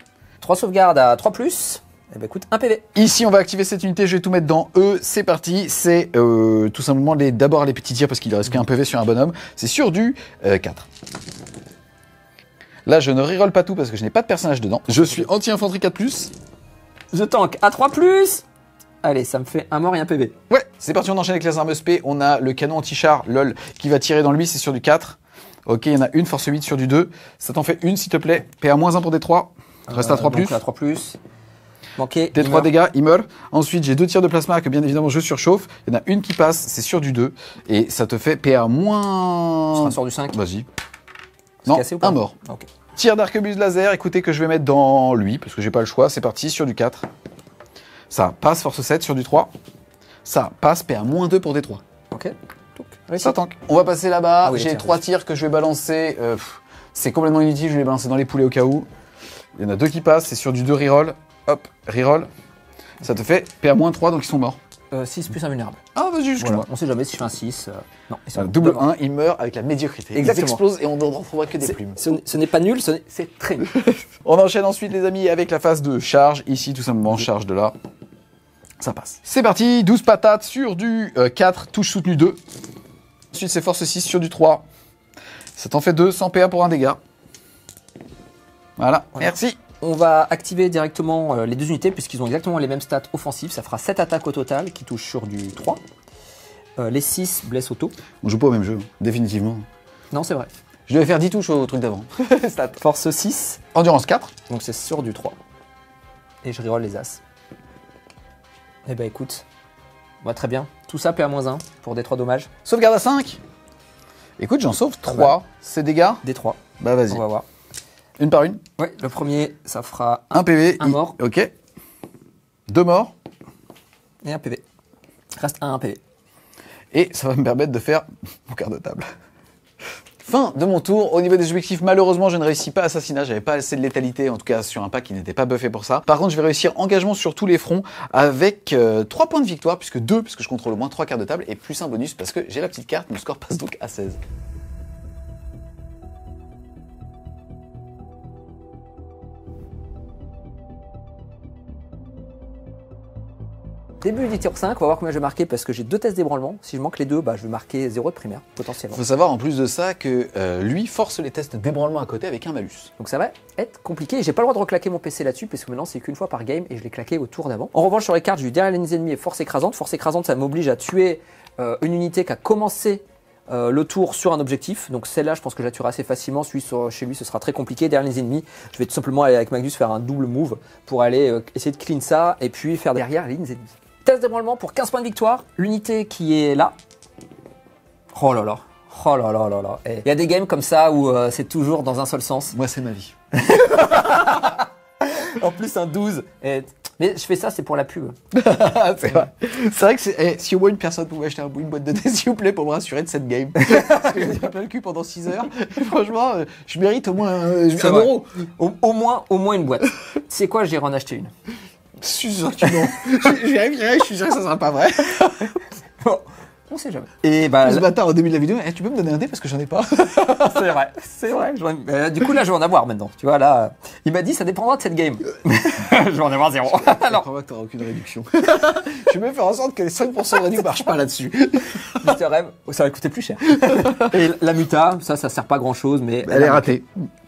3 sauvegardes à 3 plus. Eh ben écoute, un PV. Ici, on va activer cette unité, je vais tout mettre dans E, c'est parti. C'est euh, tout simplement d'abord les petits tirs parce qu'il reste qu'un PV sur un bonhomme. C'est sur du 4. Euh, Là, je ne reroll pas tout parce que je n'ai pas de personnage dedans. Je suis anti-infanterie 4+. The Tank à 3 Allez, ça me fait un mort et un PV. Ouais, c'est parti, on enchaîne avec les armes SP. On a le canon anti-char, lol, qui va tirer dans lui, c'est sur du 4. Ok, il y en a une, force 8 sur du 2. Ça t'en fait une, s'il te plaît. PA-1 pour D3. Reste à 3 euh, plus. à 3 Manqué. D3 dégâts, il meurt. Ensuite, j'ai deux tirs de plasma que bien évidemment je surchauffe. Il y en a une qui passe, c'est sur du 2. Et ça te fait PA-. moins... sort du 5. Vas-y. Non, cassé ou pas un mort. Tir d'arquebuse laser, écoutez que je vais mettre dans lui, parce que j'ai pas le choix. C'est parti, sur du 4. Ça passe, force 7, sur du 3. Ça passe, PA-2 pour des 3. Ok. Ça tank. On va passer là-bas. Ah j'ai 3 tirs que je vais balancer. Euh, c'est complètement inutile, je vais les balancer dans les poulets au cas où. Il y en a deux qui passent, c'est sur du 2 reroll. Hop, reroll. Ça te fait PA-3, donc ils sont morts. 6 euh, plus invulnérable. Ah, vas-y, jusque on sait jamais si je fais un 6. Euh, non, Double 1, il meurt avec la médiocrité. Exactement. Il explose et on ne retrouvera que des plumes. Ce, n'est pas nul, ce c'est très nul. On enchaîne ensuite, les amis, avec la phase de charge. Ici, tout simplement, charge de là. Ça passe. C'est parti, 12 patates sur du 4, euh, touche soutenue 2. Ensuite, c'est force 6 sur du 3. Ça t'en fait 2, 100 PA pour un dégât. Voilà, merci. On va activer directement euh, les deux unités puisqu'ils ont exactement les mêmes stats offensives. Ça fera 7 attaques au total qui touchent sur du 3. Euh, les 6 blessent auto. On joue pas au même jeu, hein. définitivement. Non, c'est vrai. Je devais faire 10 touches au truc d'avant. Force 6. Endurance 4. Donc c'est sur du 3. Et je reroll les As. Eh bah écoute, bah, très bien. Tout ça pa à moins 1 pour des 3 dommages. Sauvegarde à 5 Écoute, j'en sauve 3. Ah bah. C'est des C'est dégâts Des 3. Bah vas-y. On va voir. Une par une Oui, le premier, ça fera un, PV. Un mort. Ok. Deux morts. Et un PV. Reste un, PV. Et ça va me permettre de faire mon quart de table. Fin de mon tour. Au niveau des objectifs, malheureusement, je ne réussis pas assassinat. J'avais pas assez de létalité, en tout cas sur un pack qui n'était pas buffé pour ça. Par contre, je vais réussir engagement sur tous les fronts avec 3 euh, points de victoire, puisque 2, puisque je contrôle au moins 3 quarts de table, et plus un bonus parce que j'ai la petite carte. Mon score passe donc à 16. Début du tour 5, on va voir combien je vais marquer parce que j'ai deux tests d'ébranlement. Si je manque les deux, bah, je vais marquer 0 de primaire, potentiellement. Il faut savoir en plus de ça que euh, lui force les tests d'ébranlement à côté avec un malus. Donc ça va être compliqué. J'ai pas le droit de reclaquer mon PC là-dessus parce que maintenant c'est qu'une fois par game et je l'ai claqué au tour d'avant. En revanche, sur les cartes, j'ai eu derrière les ennemis et force écrasante. Force écrasante, ça m'oblige à tuer euh, une unité qui a commencé euh, le tour sur un objectif. Donc celle-là, je pense que je la tuerai assez facilement. Celui sur, chez lui, ce sera très compliqué. Derrière les ennemis, je vais tout simplement aller avec Magnus faire un double move pour aller essayer de clean ça et puis faire derrière les ennemis. Vitesse pour 15 points de victoire. L'unité qui est là. Oh là là. Oh là là là là. Eh, il y a des games comme ça où euh, c'est toujours dans un seul sens. Moi, c'est ma vie. en plus, un 12. Eh, mais je fais ça, c'est pour la pub. c'est vrai. que eh, si au moins une personne pouvait acheter un bout, une boîte de thé, s'il vous plaît, pour me rassurer de cette game. Parce que j'ai pas le cul pendant 6 heures. franchement, euh, je mérite au moins un, euro. Ah au, au, moins, au moins une boîte. c'est quoi, j'irai en acheter une. Je suis sûr que non. je, suis sûr que ça sera pas vrai. bon. On sait jamais. Et bah, ce bâtard au début de la vidéo, eh, tu peux me donner un dé parce que j'en ai pas. c'est vrai, c'est vrai. Euh, du coup, là, je vais en avoir maintenant. Tu vois, là, euh, il m'a dit, ça dépendra de cette game. je vais en avoir zéro. Je Alors. Je que n'auras aucune réduction. je vais même faire en sorte que les 5% de réduction marchent pas là-dessus. Mister M, ça va coûter plus cher. Et la muta, ça, ça sert pas grand chose, mais. Elle, est ratée.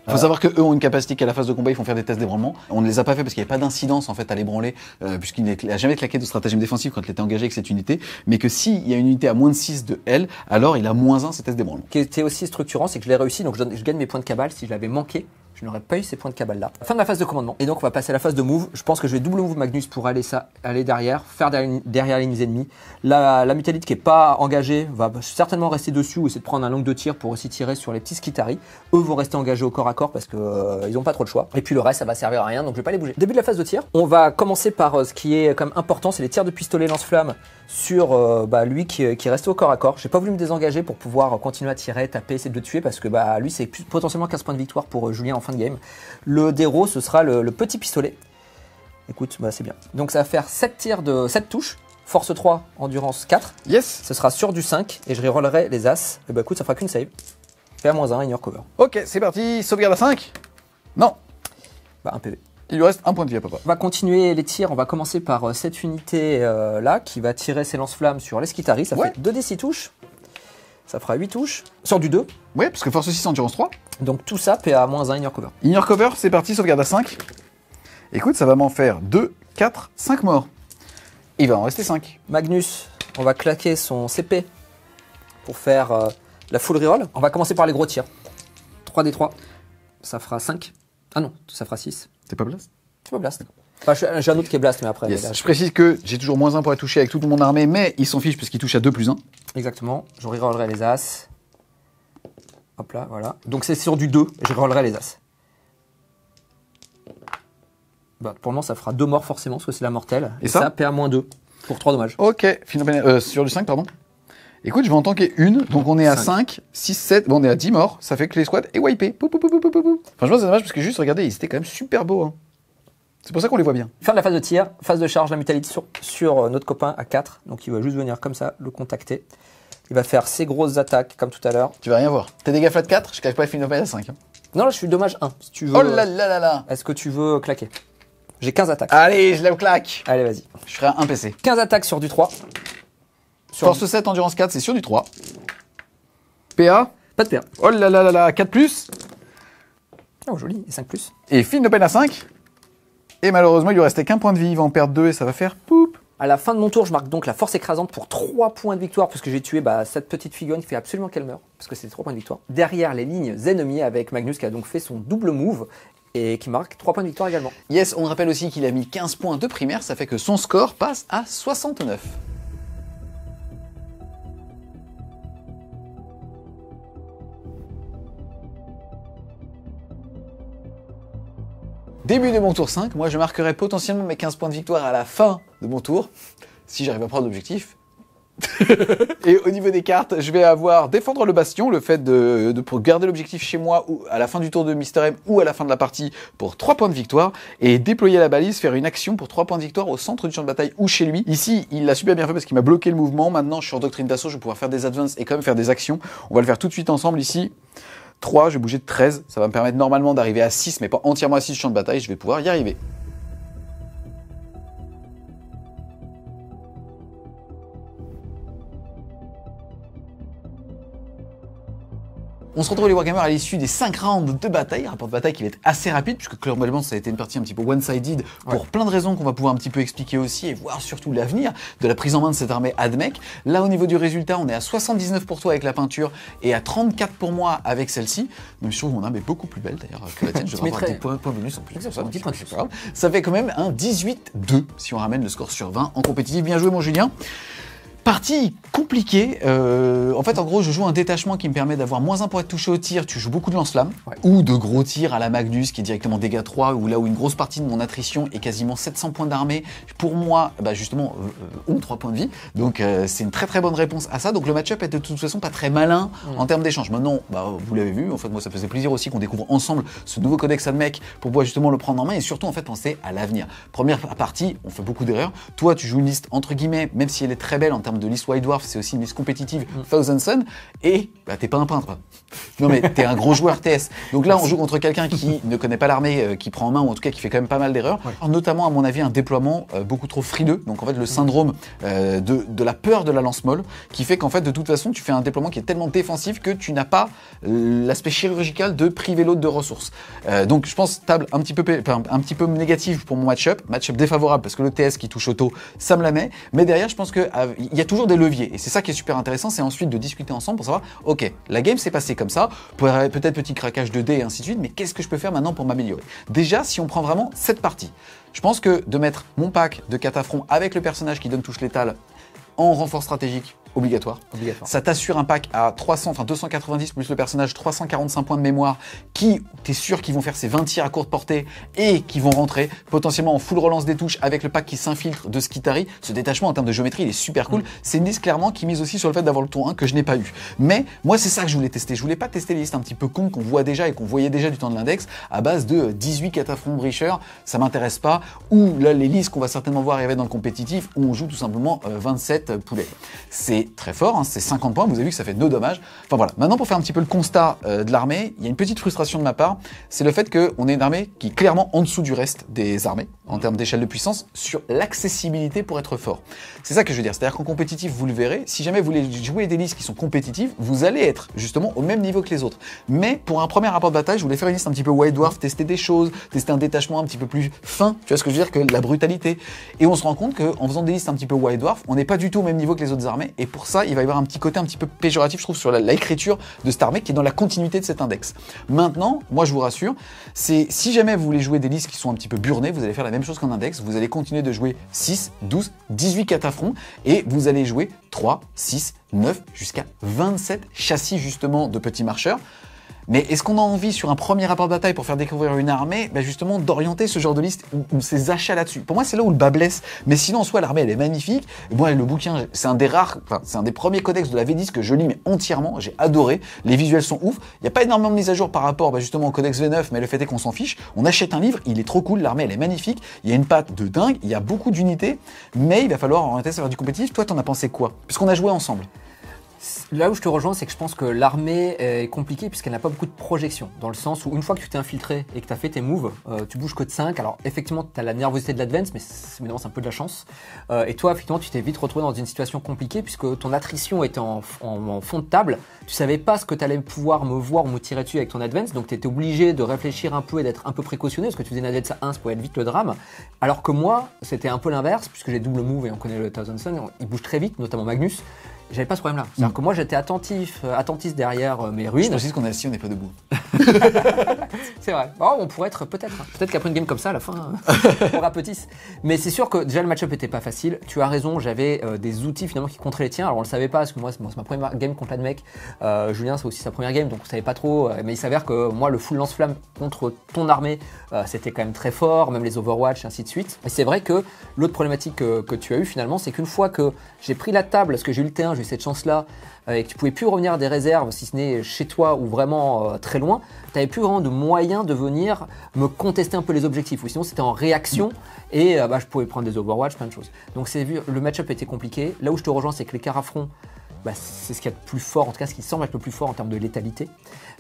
Il faut savoir qu'eux ont une capacité qu'à la phase de combat, ils font faire des tests d'ébranlement. On ne les a pas fait parce qu'il n'y avait pas d'incidence en fait à l'ébranler, euh, puisqu'il n'a jamais claqué de stratégie défensive quand il était engagé avec cette unité. Mais que s'il il y a une unité à moins de 6 de L, alors il a moins 1 ses tests d'ébranlement. Ce qui était aussi structurant, c'est que je l'ai réussi, donc je, je gagne mes points de cabale. Si je l'avais manqué, il n'aurais pas eu ces points de cabale là. Fin de la phase de commandement. Et donc, on va passer à la phase de move. Je pense que je vais double move Magnus pour aller, ça, aller derrière, faire derrière, les ennemis, La, la mutalite qui n'est pas engagée va certainement rester dessus ou essayer de prendre un long de tir pour aussi tirer sur les petits skitari Eux vont rester engagés au corps à corps parce qu'ils euh, n'ont pas trop le choix. Et puis le reste, ça va servir à rien, donc je vais pas les bouger. Début de la phase de tir, on va commencer par euh, ce qui est quand même important, c'est les tirs de pistolet lance-flamme sur euh, bah, lui qui, reste au corps à corps. J'ai pas voulu me désengager pour pouvoir continuer à tirer, taper, essayer de le tuer parce que bah, lui c'est potentiellement 15 points de victoire pour Julien en fin game. Le déro, ce sera le, petit pistolet. Écoute, bah, c'est bien. Donc ça va faire 7 tirs de 7 touches. Force 3, endurance 4. Yes. Ce sera sur du 5 et je rerollerai les As. Et eh bah écoute, ça fera qu'une save. Faire moins 1, ignore cover. Ok, c'est parti. Sauvegarde à 5 Non. Bah un PV. Il lui reste un point de vie à papa. On va continuer les tirs. On va commencer par euh, cette unité euh, là qui va tirer ses lance-flammes sur l'esquitari. Ça fait 2 des 6 touches. Ça fera 8 touches sort du 2. Ouais, parce que force 6 endurance 3. Donc tout ça PA-1 ignore cover. Ignore cover, c'est parti, sauvegarde à 5. Écoute, ça va m'en faire 2, 4, 5 morts. Il va en rester 5. Magnus, on va claquer son CP pour faire euh, la full reroll. On va commencer par les gros tirs. 3 des 3, ça fera 5. Ah non, ça fera 6. T'es pas blast T'es pas blast. Enfin, j'ai un autre qui est blast, mais après. je... précise que j'ai toujours moins 1 pour être toucher avec toute mon armée, mais ils s'en fiche parce qu'il touche à 2 plus 1. Exactement. Je rerollerai les As. Hop là, voilà. Donc c'est sur du 2, je rerollerai les As. Bah, pour le moment, ça fera 2 morts forcément, parce que c'est la mortelle. Et, et ça, ça PA-2 pour 3 dommages. Ok, euh, sur du 5, pardon. Écoute, je vais en tanker une, donc on est à 5, 6, 7, bon, on est à 10 morts, ça fait que les squads est wipé. Franchement, c'est dommage parce que juste, regardez, ils étaient quand même super beaux. Hein. C'est pour ça qu'on les voit bien. Fin de la phase de tir, phase de charge, la mutalite sur, sur euh, notre copain à 4. Donc il va juste venir comme ça le contacter. Il va faire ses grosses attaques comme tout à l'heure. Tu vas rien voir. T'es dégâts flat 4, je cache pas le à 5. Hein. Non, là je suis dommage 1. tu oh là là là là Est-ce que tu veux claquer J'ai 15 attaques. Allez, je la claque Allez, vas-y. Je ferai un PC. 15 attaques sur du 3. Sur Force 7, endurance 4, c'est sur du 3. PA Pas de PA. Oh là là là là 4 plus Oh joli, et 5 plus. Et Finnopen à 5 et malheureusement, il lui restait qu'un point de vie. Il va en perdre deux et ça va faire poup. À la fin de mon tour, je marque donc la force écrasante pour 3 points de victoire, puisque j'ai tué bah, cette petite figurine qui fait absolument qu'elle meurt, parce que c'est 3 points de victoire. Derrière les lignes ennemies, avec Magnus qui a donc fait son double move, et qui marque 3 points de victoire également. Yes, on rappelle aussi qu'il a mis 15 points de primaire, ça fait que son score passe à 69. début de mon tour 5, moi je marquerai potentiellement mes 15 points de victoire à la fin de mon tour, si j'arrive à prendre l'objectif. et au niveau des cartes, je vais avoir défendre le bastion, le fait de, pour garder l'objectif chez moi ou à la fin du tour de Mister M ou à la fin de la partie pour 3 points de victoire et déployer la balise, faire une action pour 3 points de victoire au centre du champ de bataille ou chez lui. Ici, il l'a super bien fait parce qu'il m'a bloqué le mouvement. Maintenant, je suis en doctrine d'assaut, je vais pouvoir faire des advances et quand même faire des actions. On va le faire tout de suite ensemble ici. 3, je vais bouger de 13. Ça va me permettre normalement d'arriver à 6, mais pas entièrement à 6 du champ de bataille. Je vais pouvoir y arriver. On se retrouve les Wargamers à l'issue des 5 rounds de bataille, rapport de bataille qui va être assez rapide, puisque globalement ça a été une partie un petit peu one-sided pour plein de raisons qu'on va pouvoir un petit peu expliquer aussi et voir surtout l'avenir de la prise en main de cette armée mec Là au niveau du résultat, on est à 79 pour toi avec la peinture et à 34 pour moi avec celle-ci. Même si je trouve mon arme est beaucoup plus belle d'ailleurs que la tienne, je vais avoir des points, bonus en plus. un ça, point ça fait quand même un 18-2 si on ramène le score sur 20 en compétitif. Bien joué mon Julien. Partie compliquée. Euh, en fait, en gros, je joue un détachement qui me permet d'avoir moins un point de toucher au tir. Tu joues beaucoup de lance-flammes ou de gros tirs à la Magnus qui est directement dégâts 3, ou là où une grosse partie de mon attrition est quasiment 700 points d'armée. Pour moi, bah justement, 3 euh, euh, points de vie. Donc, c'est une très très bonne réponse à ça. Donc, le match-up est de toute façon pas très malin mm. en termes d'échange. Maintenant, bah, vous l'avez vu, en fait, moi, ça faisait plaisir aussi qu'on découvre ensemble ce nouveau codex mec pour pouvoir justement le prendre en main et surtout, en fait, penser à l'avenir. Première partie, on fait beaucoup d'erreurs. Toi, tu joues une liste entre guillemets, même si elle est très belle en termes de liste White Dwarf, c'est aussi une liste compétitive mm. Thousand Sun, et bah, t'es pas un peintre. Non mais t'es un gros joueur TS. Donc là, on joue contre quelqu'un qui ne connaît pas l'armée, euh, qui prend en main, ou en tout cas qui fait quand même pas mal d'erreurs, notamment à mon avis un déploiement euh, beaucoup trop frileux, donc en fait le mm. syndrome euh, de, de, la peur de la lance molle, qui fait qu'en fait de toute façon tu fais un déploiement qui est tellement défensif que tu n'as pas l'aspect chirurgical de priver l'autre de ressources. donc je pense table un petit peu, un petit peu négative pour mon match-up, match-up défavorable parce que le TS qui touche auto, ça me la met, mais derrière je pense qu'il y a y a toujours des leviers. Et c'est ça qui est super intéressant, c'est ensuite de discuter ensemble pour savoir, ok, la game s'est passée comme ça, peut-être petit craquage de dés et ainsi de suite, mais qu'est-ce que je peux faire maintenant pour m'améliorer Déjà, si on prend vraiment cette partie, je pense que de mettre mon pack de catafront avec le personnage qui donne touche létale en renfort stratégique Obligatoire. Ça t'assure un pack à 300, enfin 290 plus le personnage, 345 points de mémoire, qui, t'es sûr qu'ils vont faire ces 20 tirs à courte portée et qui vont rentrer potentiellement en full relance des touches avec le pack qui s'infiltre de Skitari. Ce détachement en termes de géométrie, il est super cool. Mm. C'est une liste clairement qui mise aussi sur le fait d'avoir le tour 1 que je n'ai pas eu. Mais moi, c'est ça que je voulais tester. Je voulais pas tester les listes un petit peu con qu'on voit déjà et qu'on voyait déjà du temps de l'index à base de 18 cataphrons bricheurs. Ça m'intéresse pas. Ou là, les listes qu'on va certainement voir arriver dans le compétitif où on joue tout simplement 27 euh, poulets. C'est très fort, hein, c'est 50 points, vous avez vu que ça fait deux dommages. Enfin voilà, maintenant pour faire un petit peu le constat euh, de l'armée, il y a une petite frustration de ma part, c'est le fait qu'on est une armée qui est clairement en dessous du reste des armées, en termes d'échelle de puissance, sur l'accessibilité pour être fort. C'est ça que je veux dire, c'est-à-dire qu'en compétitif, vous le verrez, si jamais vous voulez jouer des listes qui sont compétitives, vous allez être justement au même niveau que les autres. Mais pour un premier rapport de bataille, je voulais faire une liste un petit peu White Dwarf, tester des choses, tester un détachement un petit peu plus fin, tu vois ce que je veux dire, que la brutalité. Et on se rend compte qu'en faisant des listes un petit peu White Dwarf, on n'est pas du tout au même niveau que les autres armées, et pour ça, il va y avoir un petit côté un petit peu péjoratif, je trouve, sur l'écriture de StarMech qui est dans la continuité de cet index. Maintenant, moi je vous rassure, c'est si jamais vous voulez jouer des listes qui sont un petit peu burnées, vous allez faire la même chose qu'un index, vous allez continuer de jouer 6, 12, 18 catafrons, et vous allez jouer 3, 6, 9 jusqu'à 27 châssis justement de petits marcheurs. Mais est-ce qu'on a envie, sur un premier rapport de bataille pour faire découvrir une armée, bah justement d'orienter ce genre de liste ou, ces achats là-dessus Pour moi, c'est là où le bas blesse. Mais sinon, en soi, l'armée, elle est magnifique. moi, le bouquin, c'est un des rares, enfin, c'est un des premiers codex de la V10 que je lis, mais entièrement. J'ai adoré. Les visuels sont ouf. Il n'y a pas énormément de mises à jour par rapport bah, justement au codex V9, mais le fait est qu'on s'en fiche. On achète un livre, il est trop cool, l'armée, elle est magnifique. Il y a une patte de dingue, il y a beaucoup d'unités, mais il va falloir orienter ça vers du compétitif. Toi, t'en as pensé quoi Puisqu'on a joué ensemble. Là où je te rejoins, c'est que je pense que l'armée est compliquée puisqu'elle n'a pas beaucoup de projection. Dans le sens où, une fois que tu t'es infiltré et que tu as fait tes moves, euh, tu bouges que de 5. Alors, effectivement, tu as la nervosité de l'advance, mais c'est un peu de la chance. Euh, et toi, effectivement, tu t'es vite retrouvé dans une situation compliquée puisque ton attrition était en, fond de table. Tu savais pas ce que tu allais pouvoir me voir ou me tirer dessus avec ton advance. Donc, tu étais obligé de réfléchir un peu et d'être un peu précautionné parce que tu faisais une advance à 1, ça pouvait être vite le drame. Alors que moi, c'était un peu l'inverse puisque j'ai double move et on connaît le Thousand Sun. Il bouge très vite, notamment Magnus. J'avais pas ce problème-là. C'est-à-dire mm. que moi, j'étais attentif, euh, attentiste derrière euh, mes ruines. Je précise qu'on est assis, on n'est pas debout. c'est vrai. bon on pourrait être peut-être. Hein. Peut-être qu'après une game comme ça, à la fin, euh, on rapetisse. Mais c'est sûr que déjà, le match-up était pas facile. Tu as raison, j'avais des outils finalement qui contraient les tiens. Alors, on le savait pas, parce que moi, c'est ma première game contre un mec, Julien, c'est aussi sa première game, donc on savait pas trop. mais il s'avère que moi, le full lance-flamme contre ton armée, c'était quand même très fort, même les Overwatch, ainsi de suite. Et c'est vrai que l'autre problématique que, tu as eu finalement, c'est qu'une fois que j'ai pris la table, parce que j'ai eu le terrain, cette chance-là, euh, et que tu pouvais plus revenir des réserves, si ce n'est chez toi ou vraiment euh, très loin, tu n'avais plus vraiment de moyens de venir me contester un peu les objectifs. Ou sinon, c'était en réaction et euh, bah, je pouvais prendre des Overwatch, plein de choses. Donc, c'est vu, le match-up était compliqué. Là où je te rejoins, c'est que les carafrons, bah, c'est ce qu'il y a de plus fort, en tout cas, ce qui semble être le plus fort en termes de létalité.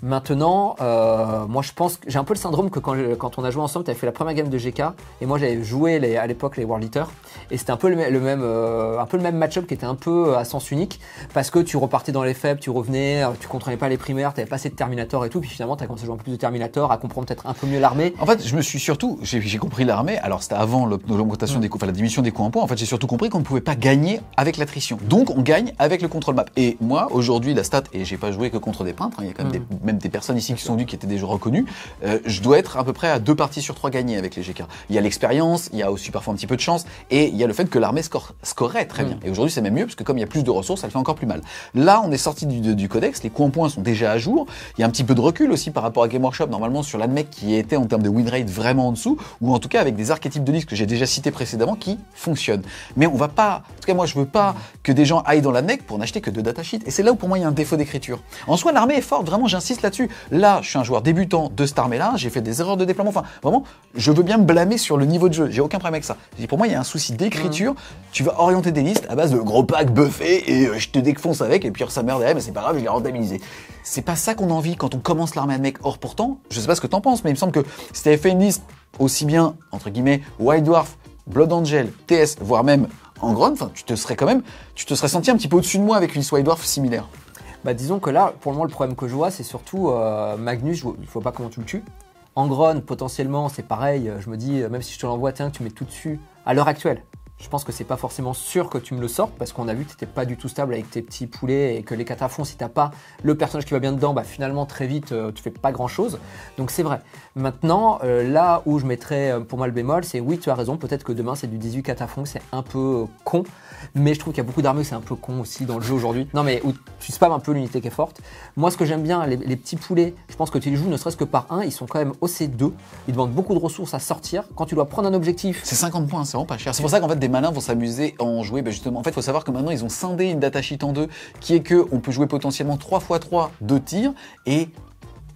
Maintenant, euh, moi je pense que j'ai un peu le syndrome que quand, on a joué ensemble, tu avais fait la première game de GK et moi j'avais joué les, à l'époque les World Leaders et c'était un peu le, même, euh, un peu le même match-up qui était un peu euh, à sens unique parce que tu repartais dans les faibles, tu revenais, tu contrôlais pas les primaires, tu pas assez de Terminator et tout, puis finalement tu as commencé à jouer un peu plus de Terminator, à comprendre peut-être un peu mieux l'armée. En fait, je me suis surtout, j'ai compris l'armée, alors c'était avant l'augmentation mm. des enfin la diminution des coups en points, en fait j'ai surtout compris qu'on ne pouvait pas gagner avec l'attrition. Donc on gagne avec le contrôle map. Et moi aujourd'hui la stat, et j'ai pas joué que contre des peintres, hein, il y a quand même mm. des des personnes ici qui sont dues, qui étaient déjà reconnues, euh, je dois être à peu près à deux parties sur trois gagnées avec les GK. Il y a l'expérience, il y a aussi parfois un petit peu de chance, et il y a le fait que l'armée score, scorerait très bien. Mm. Et aujourd'hui, c'est même mieux, parce que comme il y a plus de ressources, elle fait encore plus mal. Là, on est sorti du, codex, les coins points sont déjà à jour, il y a un petit peu de recul aussi par rapport à Game Workshop, normalement sur l'ADMEC qui était en termes de win rate vraiment en dessous, ou en tout cas avec des archétypes de liste que j'ai déjà cités précédemment qui fonctionnent. Mais on va pas, en tout cas moi je veux pas que des gens aillent dans l'ADMEC pour n'acheter que deux datasheets, et c'est là où pour moi il y a un défaut d'écriture. En soi, l'armée est forte, vraiment j'insiste là-dessus. Là, je suis un joueur débutant de armée-là, j'ai fait des erreurs de déploiement. Enfin, vraiment, je veux bien me blâmer sur le niveau de jeu. J'ai aucun problème avec ça. Pour moi, il y a un souci d'écriture. Mm. Tu vas orienter des listes à base de gros packs buffés et euh, je te défonce avec et puis sa mère derrière, mais c'est pas grave, je l'ai rentabilisé. C'est pas ça qu'on a envie quand on commence l'armée de mec. Or, pourtant, je sais pas ce que t'en penses, mais il me semble que si t'avais fait une liste aussi bien, entre guillemets, White Dwarf, Blood Angel, TS, voire même en enfin, tu te serais quand même, tu te serais senti un petit peu au-dessus de moi avec une White Dwarf similaire. Bah, disons que là, pour le moment, le problème que je vois, c'est surtout euh, Magnus, il faut pas comment tu le tues. Angron, potentiellement, c'est pareil. Je me dis, euh, même si je te l'envoie, tiens, tu mets tout dessus. À l'heure actuelle, je pense que c'est pas forcément sûr que tu me le sortes parce qu'on a vu que t'étais pas du tout stable avec tes petits poulets et que les catafons, si t'as pas le personnage qui va bien dedans, bah finalement très vite euh, tu fais pas grand chose. Donc c'est vrai. Maintenant, euh, là où je mettrais euh, pour moi le bémol, c'est oui, tu as raison, peut-être que demain c'est du 18 cataphon, c'est un peu euh, con, mais je trouve qu'il y a beaucoup d'armées, c'est un peu con aussi dans le jeu aujourd'hui. Non, mais où tu spams un peu l'unité qui est forte. Moi, ce que j'aime bien, les, petits poulets, je pense que tu les joues ne serait-ce que par un, ils sont quand même OC2, ils demandent beaucoup de ressources à sortir. Quand tu dois prendre un objectif. C'est 50 points, c'est vraiment pas cher. C'est pour ça qu'en fait, des malins vont s'amuser en jouer. Ben justement, en fait, il faut savoir que maintenant, ils ont scindé une sheet en deux, qui est que on peut jouer potentiellement 3 x 3 de tirs et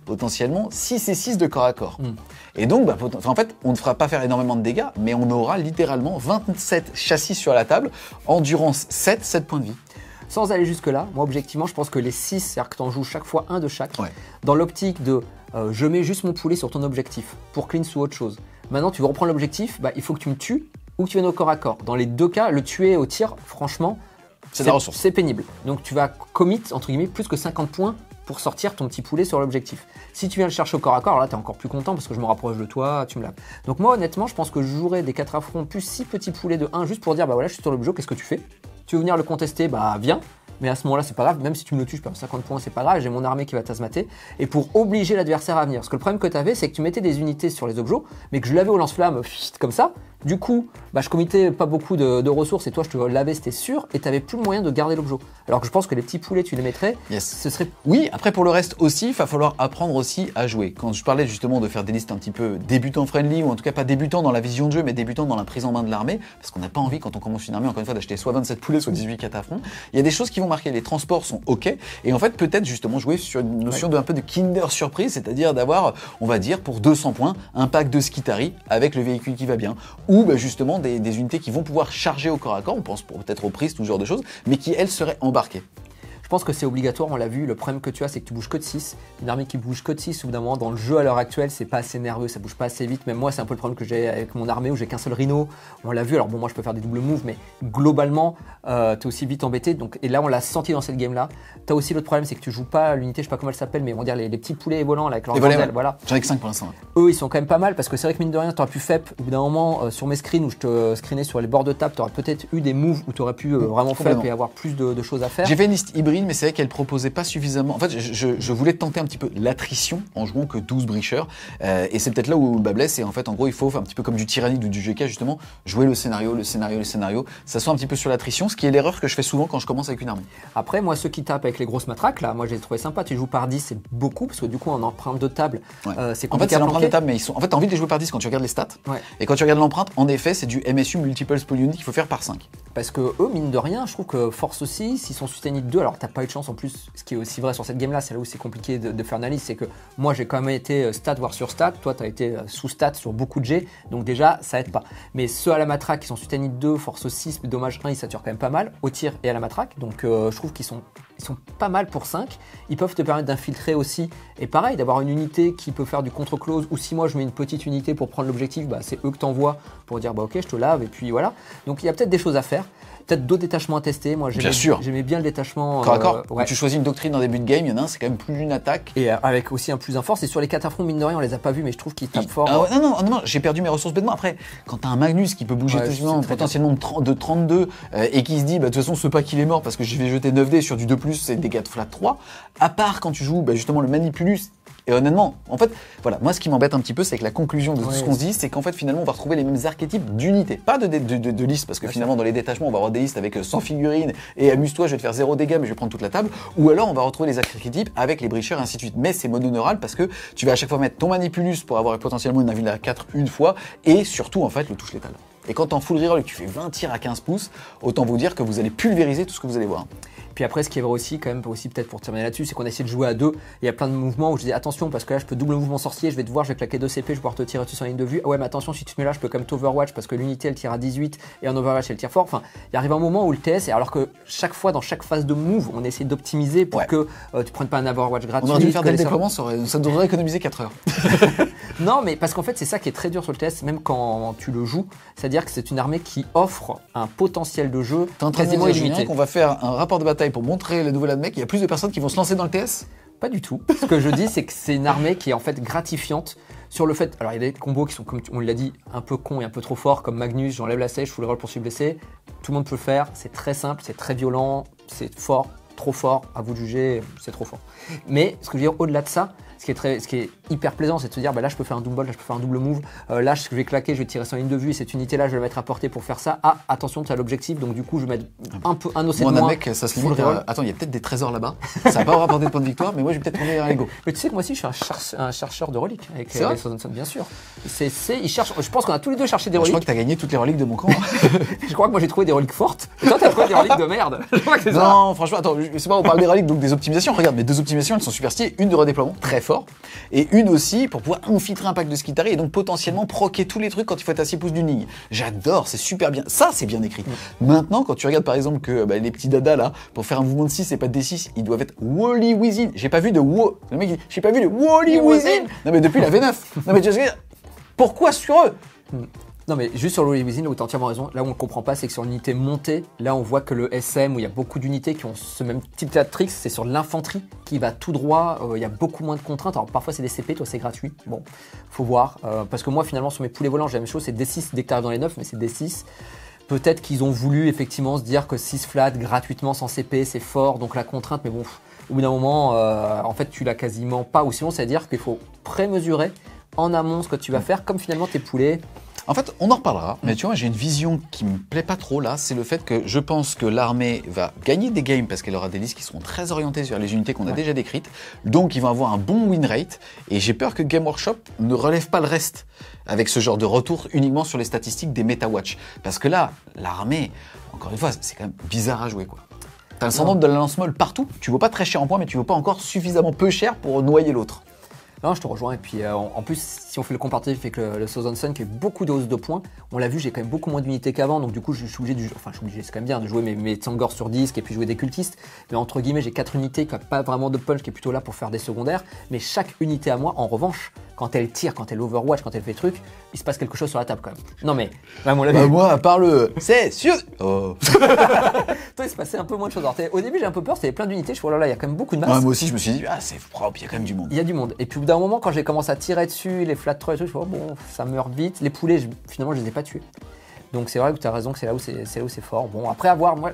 potentiellement 6 et 6 de corps à corps. Hmm. Et donc, bah, en fait, on ne fera pas faire énormément de dégâts, mais on aura littéralement 27 châssis sur la table, endurance 7, 7 points de vie. Sans aller jusque-là, moi, objectivement, je pense que les 6, c'est-à-dire que tu en joues chaque fois un de chaque, dans l'optique de euh, je mets juste mon poulet sur ton objectif, pour clean sous autre chose. Maintenant, tu veux reprendre l'objectif, bah, il faut que tu me tues ou que tu viennes au corps à corps. Dans les deux cas, le tuer au tir, franchement, c'est pénible. Donc tu vas commit, entre guillemets, plus que 50 points pour sortir ton petit poulet sur l'objectif. Si tu viens le chercher au corps à corps, là, tu es encore plus content parce que je me rapproche de toi, tu me l'as. Donc, moi, honnêtement, je pense que je jouerais des 4 affronts plus 6 petits poulets de 1 juste pour dire, bah voilà, je suis sur l'objet, qu'est-ce que tu fais Tu veux venir le contester Bah, viens. Mais à ce moment-là, c'est pas grave, même si tu me le tues, je perds 50 points, c'est pas grave, j'ai mon armée qui va tasmater. Et pour obliger l'adversaire à venir. Parce que le problème que tu avais, c'est que tu mettais des unités sur les objets, mais que je l'avais au lance-flamme, comme ça, du coup, bah, je commettais pas beaucoup de, ressources et toi, je te lavais, c'était sûr, et tu t'avais plus moyen de garder l'objet. Alors que je pense que les petits poulets, tu les mettrais. Ce serait. Oui, après, pour le reste aussi, il va falloir apprendre aussi à jouer. Quand je parlais justement de faire des listes un petit peu débutant friendly, ou en tout cas pas débutant dans la vision de jeu, mais débutant dans la prise en main de l'armée, parce qu'on n'a pas envie, quand on commence une armée, encore une fois, d'acheter soit 27 poulets, soit 18 front, Il y a des choses qui vont marquer. Les transports sont OK. Et en fait, peut-être justement jouer sur une notion d'un peu de Kinder surprise, c'est-à-dire d'avoir, on va dire, pour 200 points, un pack de Skitari avec le véhicule qui va bien. Ou ou ben, justement des, des unités qui vont pouvoir charger au corps à corps, on pense peut-être aux prises, tout ce genre de choses, mais qui elles seraient embarquées. Je pense que c'est obligatoire, on l'a vu. Le problème que tu as, c'est que tu bouges que de 6. Une armée qui bouge que de 6, au bout d'un moment, dans le jeu à l'heure actuelle, c'est pas assez nerveux, ça bouge pas assez vite. Même moi, c'est un peu le problème que j'ai avec mon armée où j'ai qu'un seul rhino. On l'a vu, alors bon, moi je peux faire des doubles moves, mais globalement, euh, tu es aussi vite embêté. Donc, et là, on l'a senti dans cette game-là. T'as aussi l'autre problème, c'est que tu joues pas l'unité, je sais pas comment elle s'appelle, mais on va dire les, petits poulets volants avec leur voilà. J'en ai que 5 pour l'instant. Eux, ils sont quand même pas mal parce que c'est vrai que mine de rien, t'aurais pu FEP au d'un moment euh, sur mes screens où je te screenais sur les bords de table, t'aurais peut-être eu des moves où aurais pu euh, vraiment et avoir plus de, choses à faire. J'ai fait une mais c'est vrai qu'elle proposait pas suffisamment. En fait, je, je voulais tenter un petit peu l'attrition en jouant que 12 bricheurs. Euh, et c'est peut-être là où le bas blesse. Et en fait, en gros, il faut, un petit peu comme du tyrannique ou du GK, justement, jouer le scénario, le scénario, le scénario. Ça soit un petit peu sur l'attrition, ce qui est l'erreur que je fais souvent quand je commence avec une armée. Après, moi, ceux qui tapent avec les grosses matraques, là, moi, j'ai trouvé sympa. Tu joues par 10, c'est beaucoup, parce que du coup, en empreinte de table, euh, c'est compliqué. En fait, c'est l'empreinte de table, mais ils sont. En fait, t'as envie de les jouer par 10 quand tu regardes les stats. Et quand tu regardes l'empreinte, en effet, c'est du MSU multiple qu'il faut faire par 5. Parce que eux, mine de rien, je trouve que Force 6, ils sont de deux alors pas eu de chance en plus, ce qui est aussi vrai sur cette game-là, c'est là où c'est compliqué de, faire faire analyse, c'est que moi j'ai quand même été euh, stat voire sur stat, toi t'as été euh, sous stat sur beaucoup de G, donc déjà ça aide pas. Mais ceux à la matraque qui sont Sutanit 2, Force 6, Dommage 1, ils saturent quand même pas mal, au tir et à la matraque, donc euh, je trouve qu'ils sont, ils sont pas mal pour 5. Ils peuvent te permettre d'infiltrer aussi, et pareil, d'avoir une unité qui peut faire du contre-close, ou si moi je mets une petite unité pour prendre l'objectif, bah, c'est eux que t'envoies pour dire bah ok je te lave, et puis voilà. Donc il y a peut-être des choses à faire peut-être d'autres détachements à tester. Moi, j'aimais bien, bien le détachement. Euh, quand tu choisis une doctrine en début de game, il y en a un, c'est quand même plus d'une attaque. Et euh, avec aussi un plus en force. Et sur les cataphrons, mine de rien, on les a pas vus, mais je trouve qu'ils tapent ah, fort. Ah non, non, non, j'ai perdu mes ressources bêtement. Après, quand t'as un Magnus qui peut bouger potentiellement de, 32 euh, et qui se dit, bah, de toute façon, ce pack il est mort parce que je vais jeter 9D sur du 2 c'est des des de flat 3. À part quand tu joues bah, justement le Manipulus et honnêtement, en fait, voilà, moi ce qui m'embête un petit peu, c'est que la conclusion de tout ce qu'on se dit, c'est qu'en fait finalement on va retrouver les mêmes archétypes d'unités. pas de, listes parce que finalement dans les détachements on va avoir des listes avec 100 euh, figurines et amuse-toi, je vais te faire zéro dégâts, mais je vais prendre toute la table, ou alors on va retrouver les archétypes avec les bricheurs, ainsi de suite. Mais c'est mononeural parce que tu vas à chaque fois mettre ton manipulus pour avoir potentiellement une invulnérabilité à 4 une fois, et surtout en fait le touche létal. Et quand en full reroll et tu fais 20 tirs à 15 pouces, autant vous dire que vous allez pulvériser tout ce que vous allez voir. Puis après, ce qui est vrai aussi, quand même, aussi peut-être pour terminer là-dessus, c'est qu'on a essayé de jouer à deux. il y a plein de mouvements où je dis attention, parce que là, je peux double mouvement sorcier, je vais te voir, je vais claquer deux CP, je vais pouvoir te tirer dessus en ligne de vue. Ah ouais, mais attention, si tu te mets là, je peux même t'overwatch parce que l'unité elle tire à 18 et en overwatch elle tire fort. Enfin, il arrive un moment où le TS, alors que chaque fois dans chaque phase de move, on essaie d'optimiser pour que euh, tu prennes pas un overwatch gratuit. On aurait faire ça, devrait économiser 4 heures. non, mais parce qu'en fait, c'est ça qui est très dur sur le test même quand tu le joues. C'est-à-dire que c'est une armée qui offre un potentiel de jeu quasiment illimité. qu'on va faire un rapport de bataille pour montrer la nouvelle mec, il y a plus de personnes qui vont se lancer dans le TS Pas du tout. Ce que je dis, c'est que c'est une armée qui est en fait gratifiante sur le fait. Alors, il y a des combos qui sont, comme on l'a dit, un peu cons et un peu trop forts, comme Magnus, j'enlève la sèche, je fous le roll pour suivre blesser. blessé. Tout le monde peut le faire, c'est très simple, c'est très violent, c'est fort, trop fort, à vous juger, c'est trop fort. Mais ce que je veux dire, au-delà de ça, ce qui est, très, ce qui est hyper plaisant, c'est de se dire, bah, là, je peux faire un double là, je peux faire un double move. Euh, là, je vais claquer, je vais tirer sans ligne de vue. Et cette unité-là, je vais la mettre à portée pour faire ça. Ah, attention, tu as l'objectif. Donc, du coup, je vais mettre ah un peu un océan. Moi, on a mec, ça se limite. attends, il y a peut-être des trésors là-bas. ça va pas rapporter de points de victoire, mais moi, je vais peut-être prendre un ego. Mais tu sais que moi aussi, je suis un, chercheur, de reliques avec les bien sûr. C'est, il cherche, je pense qu'on a tous les deux cherché des reliques. Je crois que tu as gagné toutes les reliques de mon camp. Hein. je crois que moi, j'ai trouvé des reliques fortes. toi, trouvé des reliques de merde. non, franchement, attends, c'est pas, on parle des reliques, donc des optimisations. Regarde, mes deux optimisations, sont super stylées. Une de redéploiement, très et une aussi pour pouvoir infiltrer un pack de Skitari et donc potentiellement proquer tous les trucs quand il faut être à 6 pouces d'une ligne. J'adore, c'est super bien. Ça, c'est bien écrit. Mm. Maintenant, quand tu regardes par exemple que bah, les petits dada là, pour faire un mouvement de 6 et pas de D6, ils doivent être Wally Wizin. J'ai pas vu de wo... Le mec, j'ai pas vu de Wally Wizin. Non mais depuis la V9. non mais pourquoi sur eux mm. Non, mais juste sur le louis là où tu as entièrement raison, là où on ne comprend pas, c'est que sur l'unité montée, là on voit que le SM, où il y a beaucoup d'unités qui ont ce même type de tricks, c'est sur l'infanterie qui va tout droit, euh, il y a beaucoup moins de contraintes. Alors parfois c'est des CP, toi c'est gratuit, bon, faut voir. Euh, parce que moi finalement sur mes poulets volants, j'ai la même chose, c'est des 6 dès que tu dans les 9, mais c'est des 6 Peut-être qu'ils ont voulu effectivement se dire que 6 flat gratuitement sans CP, c'est fort, donc la contrainte, mais bon, au bout d'un moment, euh, en fait tu l'as quasiment pas, ou sinon c'est-à-dire qu'il faut pré-mesurer en amont ce que tu vas faire, comme finalement tes poulets. En fait, on en reparlera, mais tu vois, j'ai une vision qui me plaît pas trop là, c'est le fait que je pense que l'armée va gagner des games parce qu'elle aura des listes qui seront très orientées sur les unités qu'on a déjà décrites, donc ils vont avoir un bon win rate, et j'ai peur que Game Workshop ne relève pas le reste avec ce genre de retour uniquement sur les statistiques des Metawatch. parce que là, l'armée, encore une fois, c'est quand même bizarre à jouer quoi. T'as le syndrome de la lance molle partout, tu vaux pas très cher en points, mais tu vaux pas encore suffisamment peu cher pour noyer l'autre je te rejoins. Et puis, euh, en plus, si on fait le comparatif avec le, le Southern Sun, qui a beaucoup de hausse de points, on l'a vu, j'ai quand même beaucoup moins d'unités qu'avant. Donc, du coup, je, suis obligé, de, enfin, je suis obligé, c'est quand même bien, de jouer mes, mes Tsangor sur disque et puis jouer des cultistes. Mais entre guillemets, j'ai 4 unités qui n'ont pas vraiment de punch, qui est plutôt là pour faire des secondaires. Mais chaque unité à moi, en revanche, quand elle tire, quand elle overwatch, quand elle fait truc, il se passe quelque chose sur la table quand même. Non mais, bah, bah, moi, à part le, c'est sûr. Oh. Toi, il se passait un peu moins de choses. au début, j'ai un peu peur, c'était plein d'unités. Je vois oh là là, il y a quand même beaucoup de ah, masse. moi aussi, je me suis dit, ah, c'est propre, il y a quand même du monde. Il y a du monde. Et puis, au d'un moment, quand j'ai commencé à tirer dessus, les flat tout, je me suis dit, oh, bon, ça meurt vite. Les poulets, finalement, je les ai pas tués. Donc, c'est vrai que tu as raison que c'est là où c'est fort. Bon, après avoir, moi,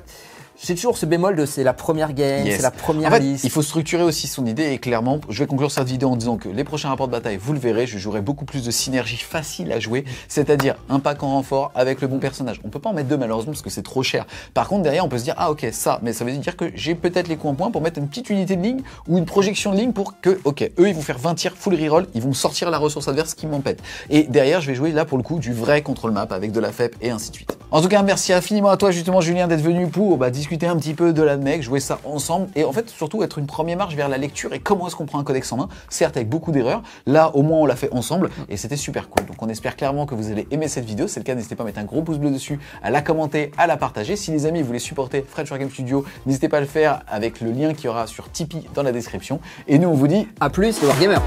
c'est toujours ce bémol de c'est la première game, c'est la première liste. Il faut structurer aussi son idée et clairement, je vais conclure cette vidéo en disant que les prochains rapports de bataille, vous le verrez, je jouerai beaucoup plus de synergie facile à jouer, c'est-à-dire un pack en renfort avec le bon personnage. On peut pas en mettre deux malheureusement parce que c'est trop cher. Par contre, derrière, on peut se dire ah ok ça, mais ça veut dire que j'ai peut-être les coups en point pour mettre une petite unité de ligne ou une projection de ligne pour que ok eux ils vont faire 20 tirs full reroll, ils vont sortir la ressource adverse qui m'empête. Et derrière, je vais jouer là pour le coup du vrai contrôle map avec de la FEP et ainsi de suite. En tout cas, merci infiniment à toi justement Julien d'être venu pour bah, discuter un petit peu de la mec, jouer ça ensemble et en fait surtout être une première marche vers la lecture et comment est-ce qu'on prend un codex en main, certes avec beaucoup d'erreurs, là au moins on l'a fait ensemble et c'était super cool. Donc on espère clairement que vous allez aimer cette vidéo, c'est le cas n'hésitez pas à mettre un gros pouce bleu dessus, à la commenter, à la partager. Si les amis voulaient supporter Fred War Game Studio, n'hésitez pas à le faire avec le lien qu'il y aura sur Tipeee dans la description et nous on vous dit à plus les Wargamers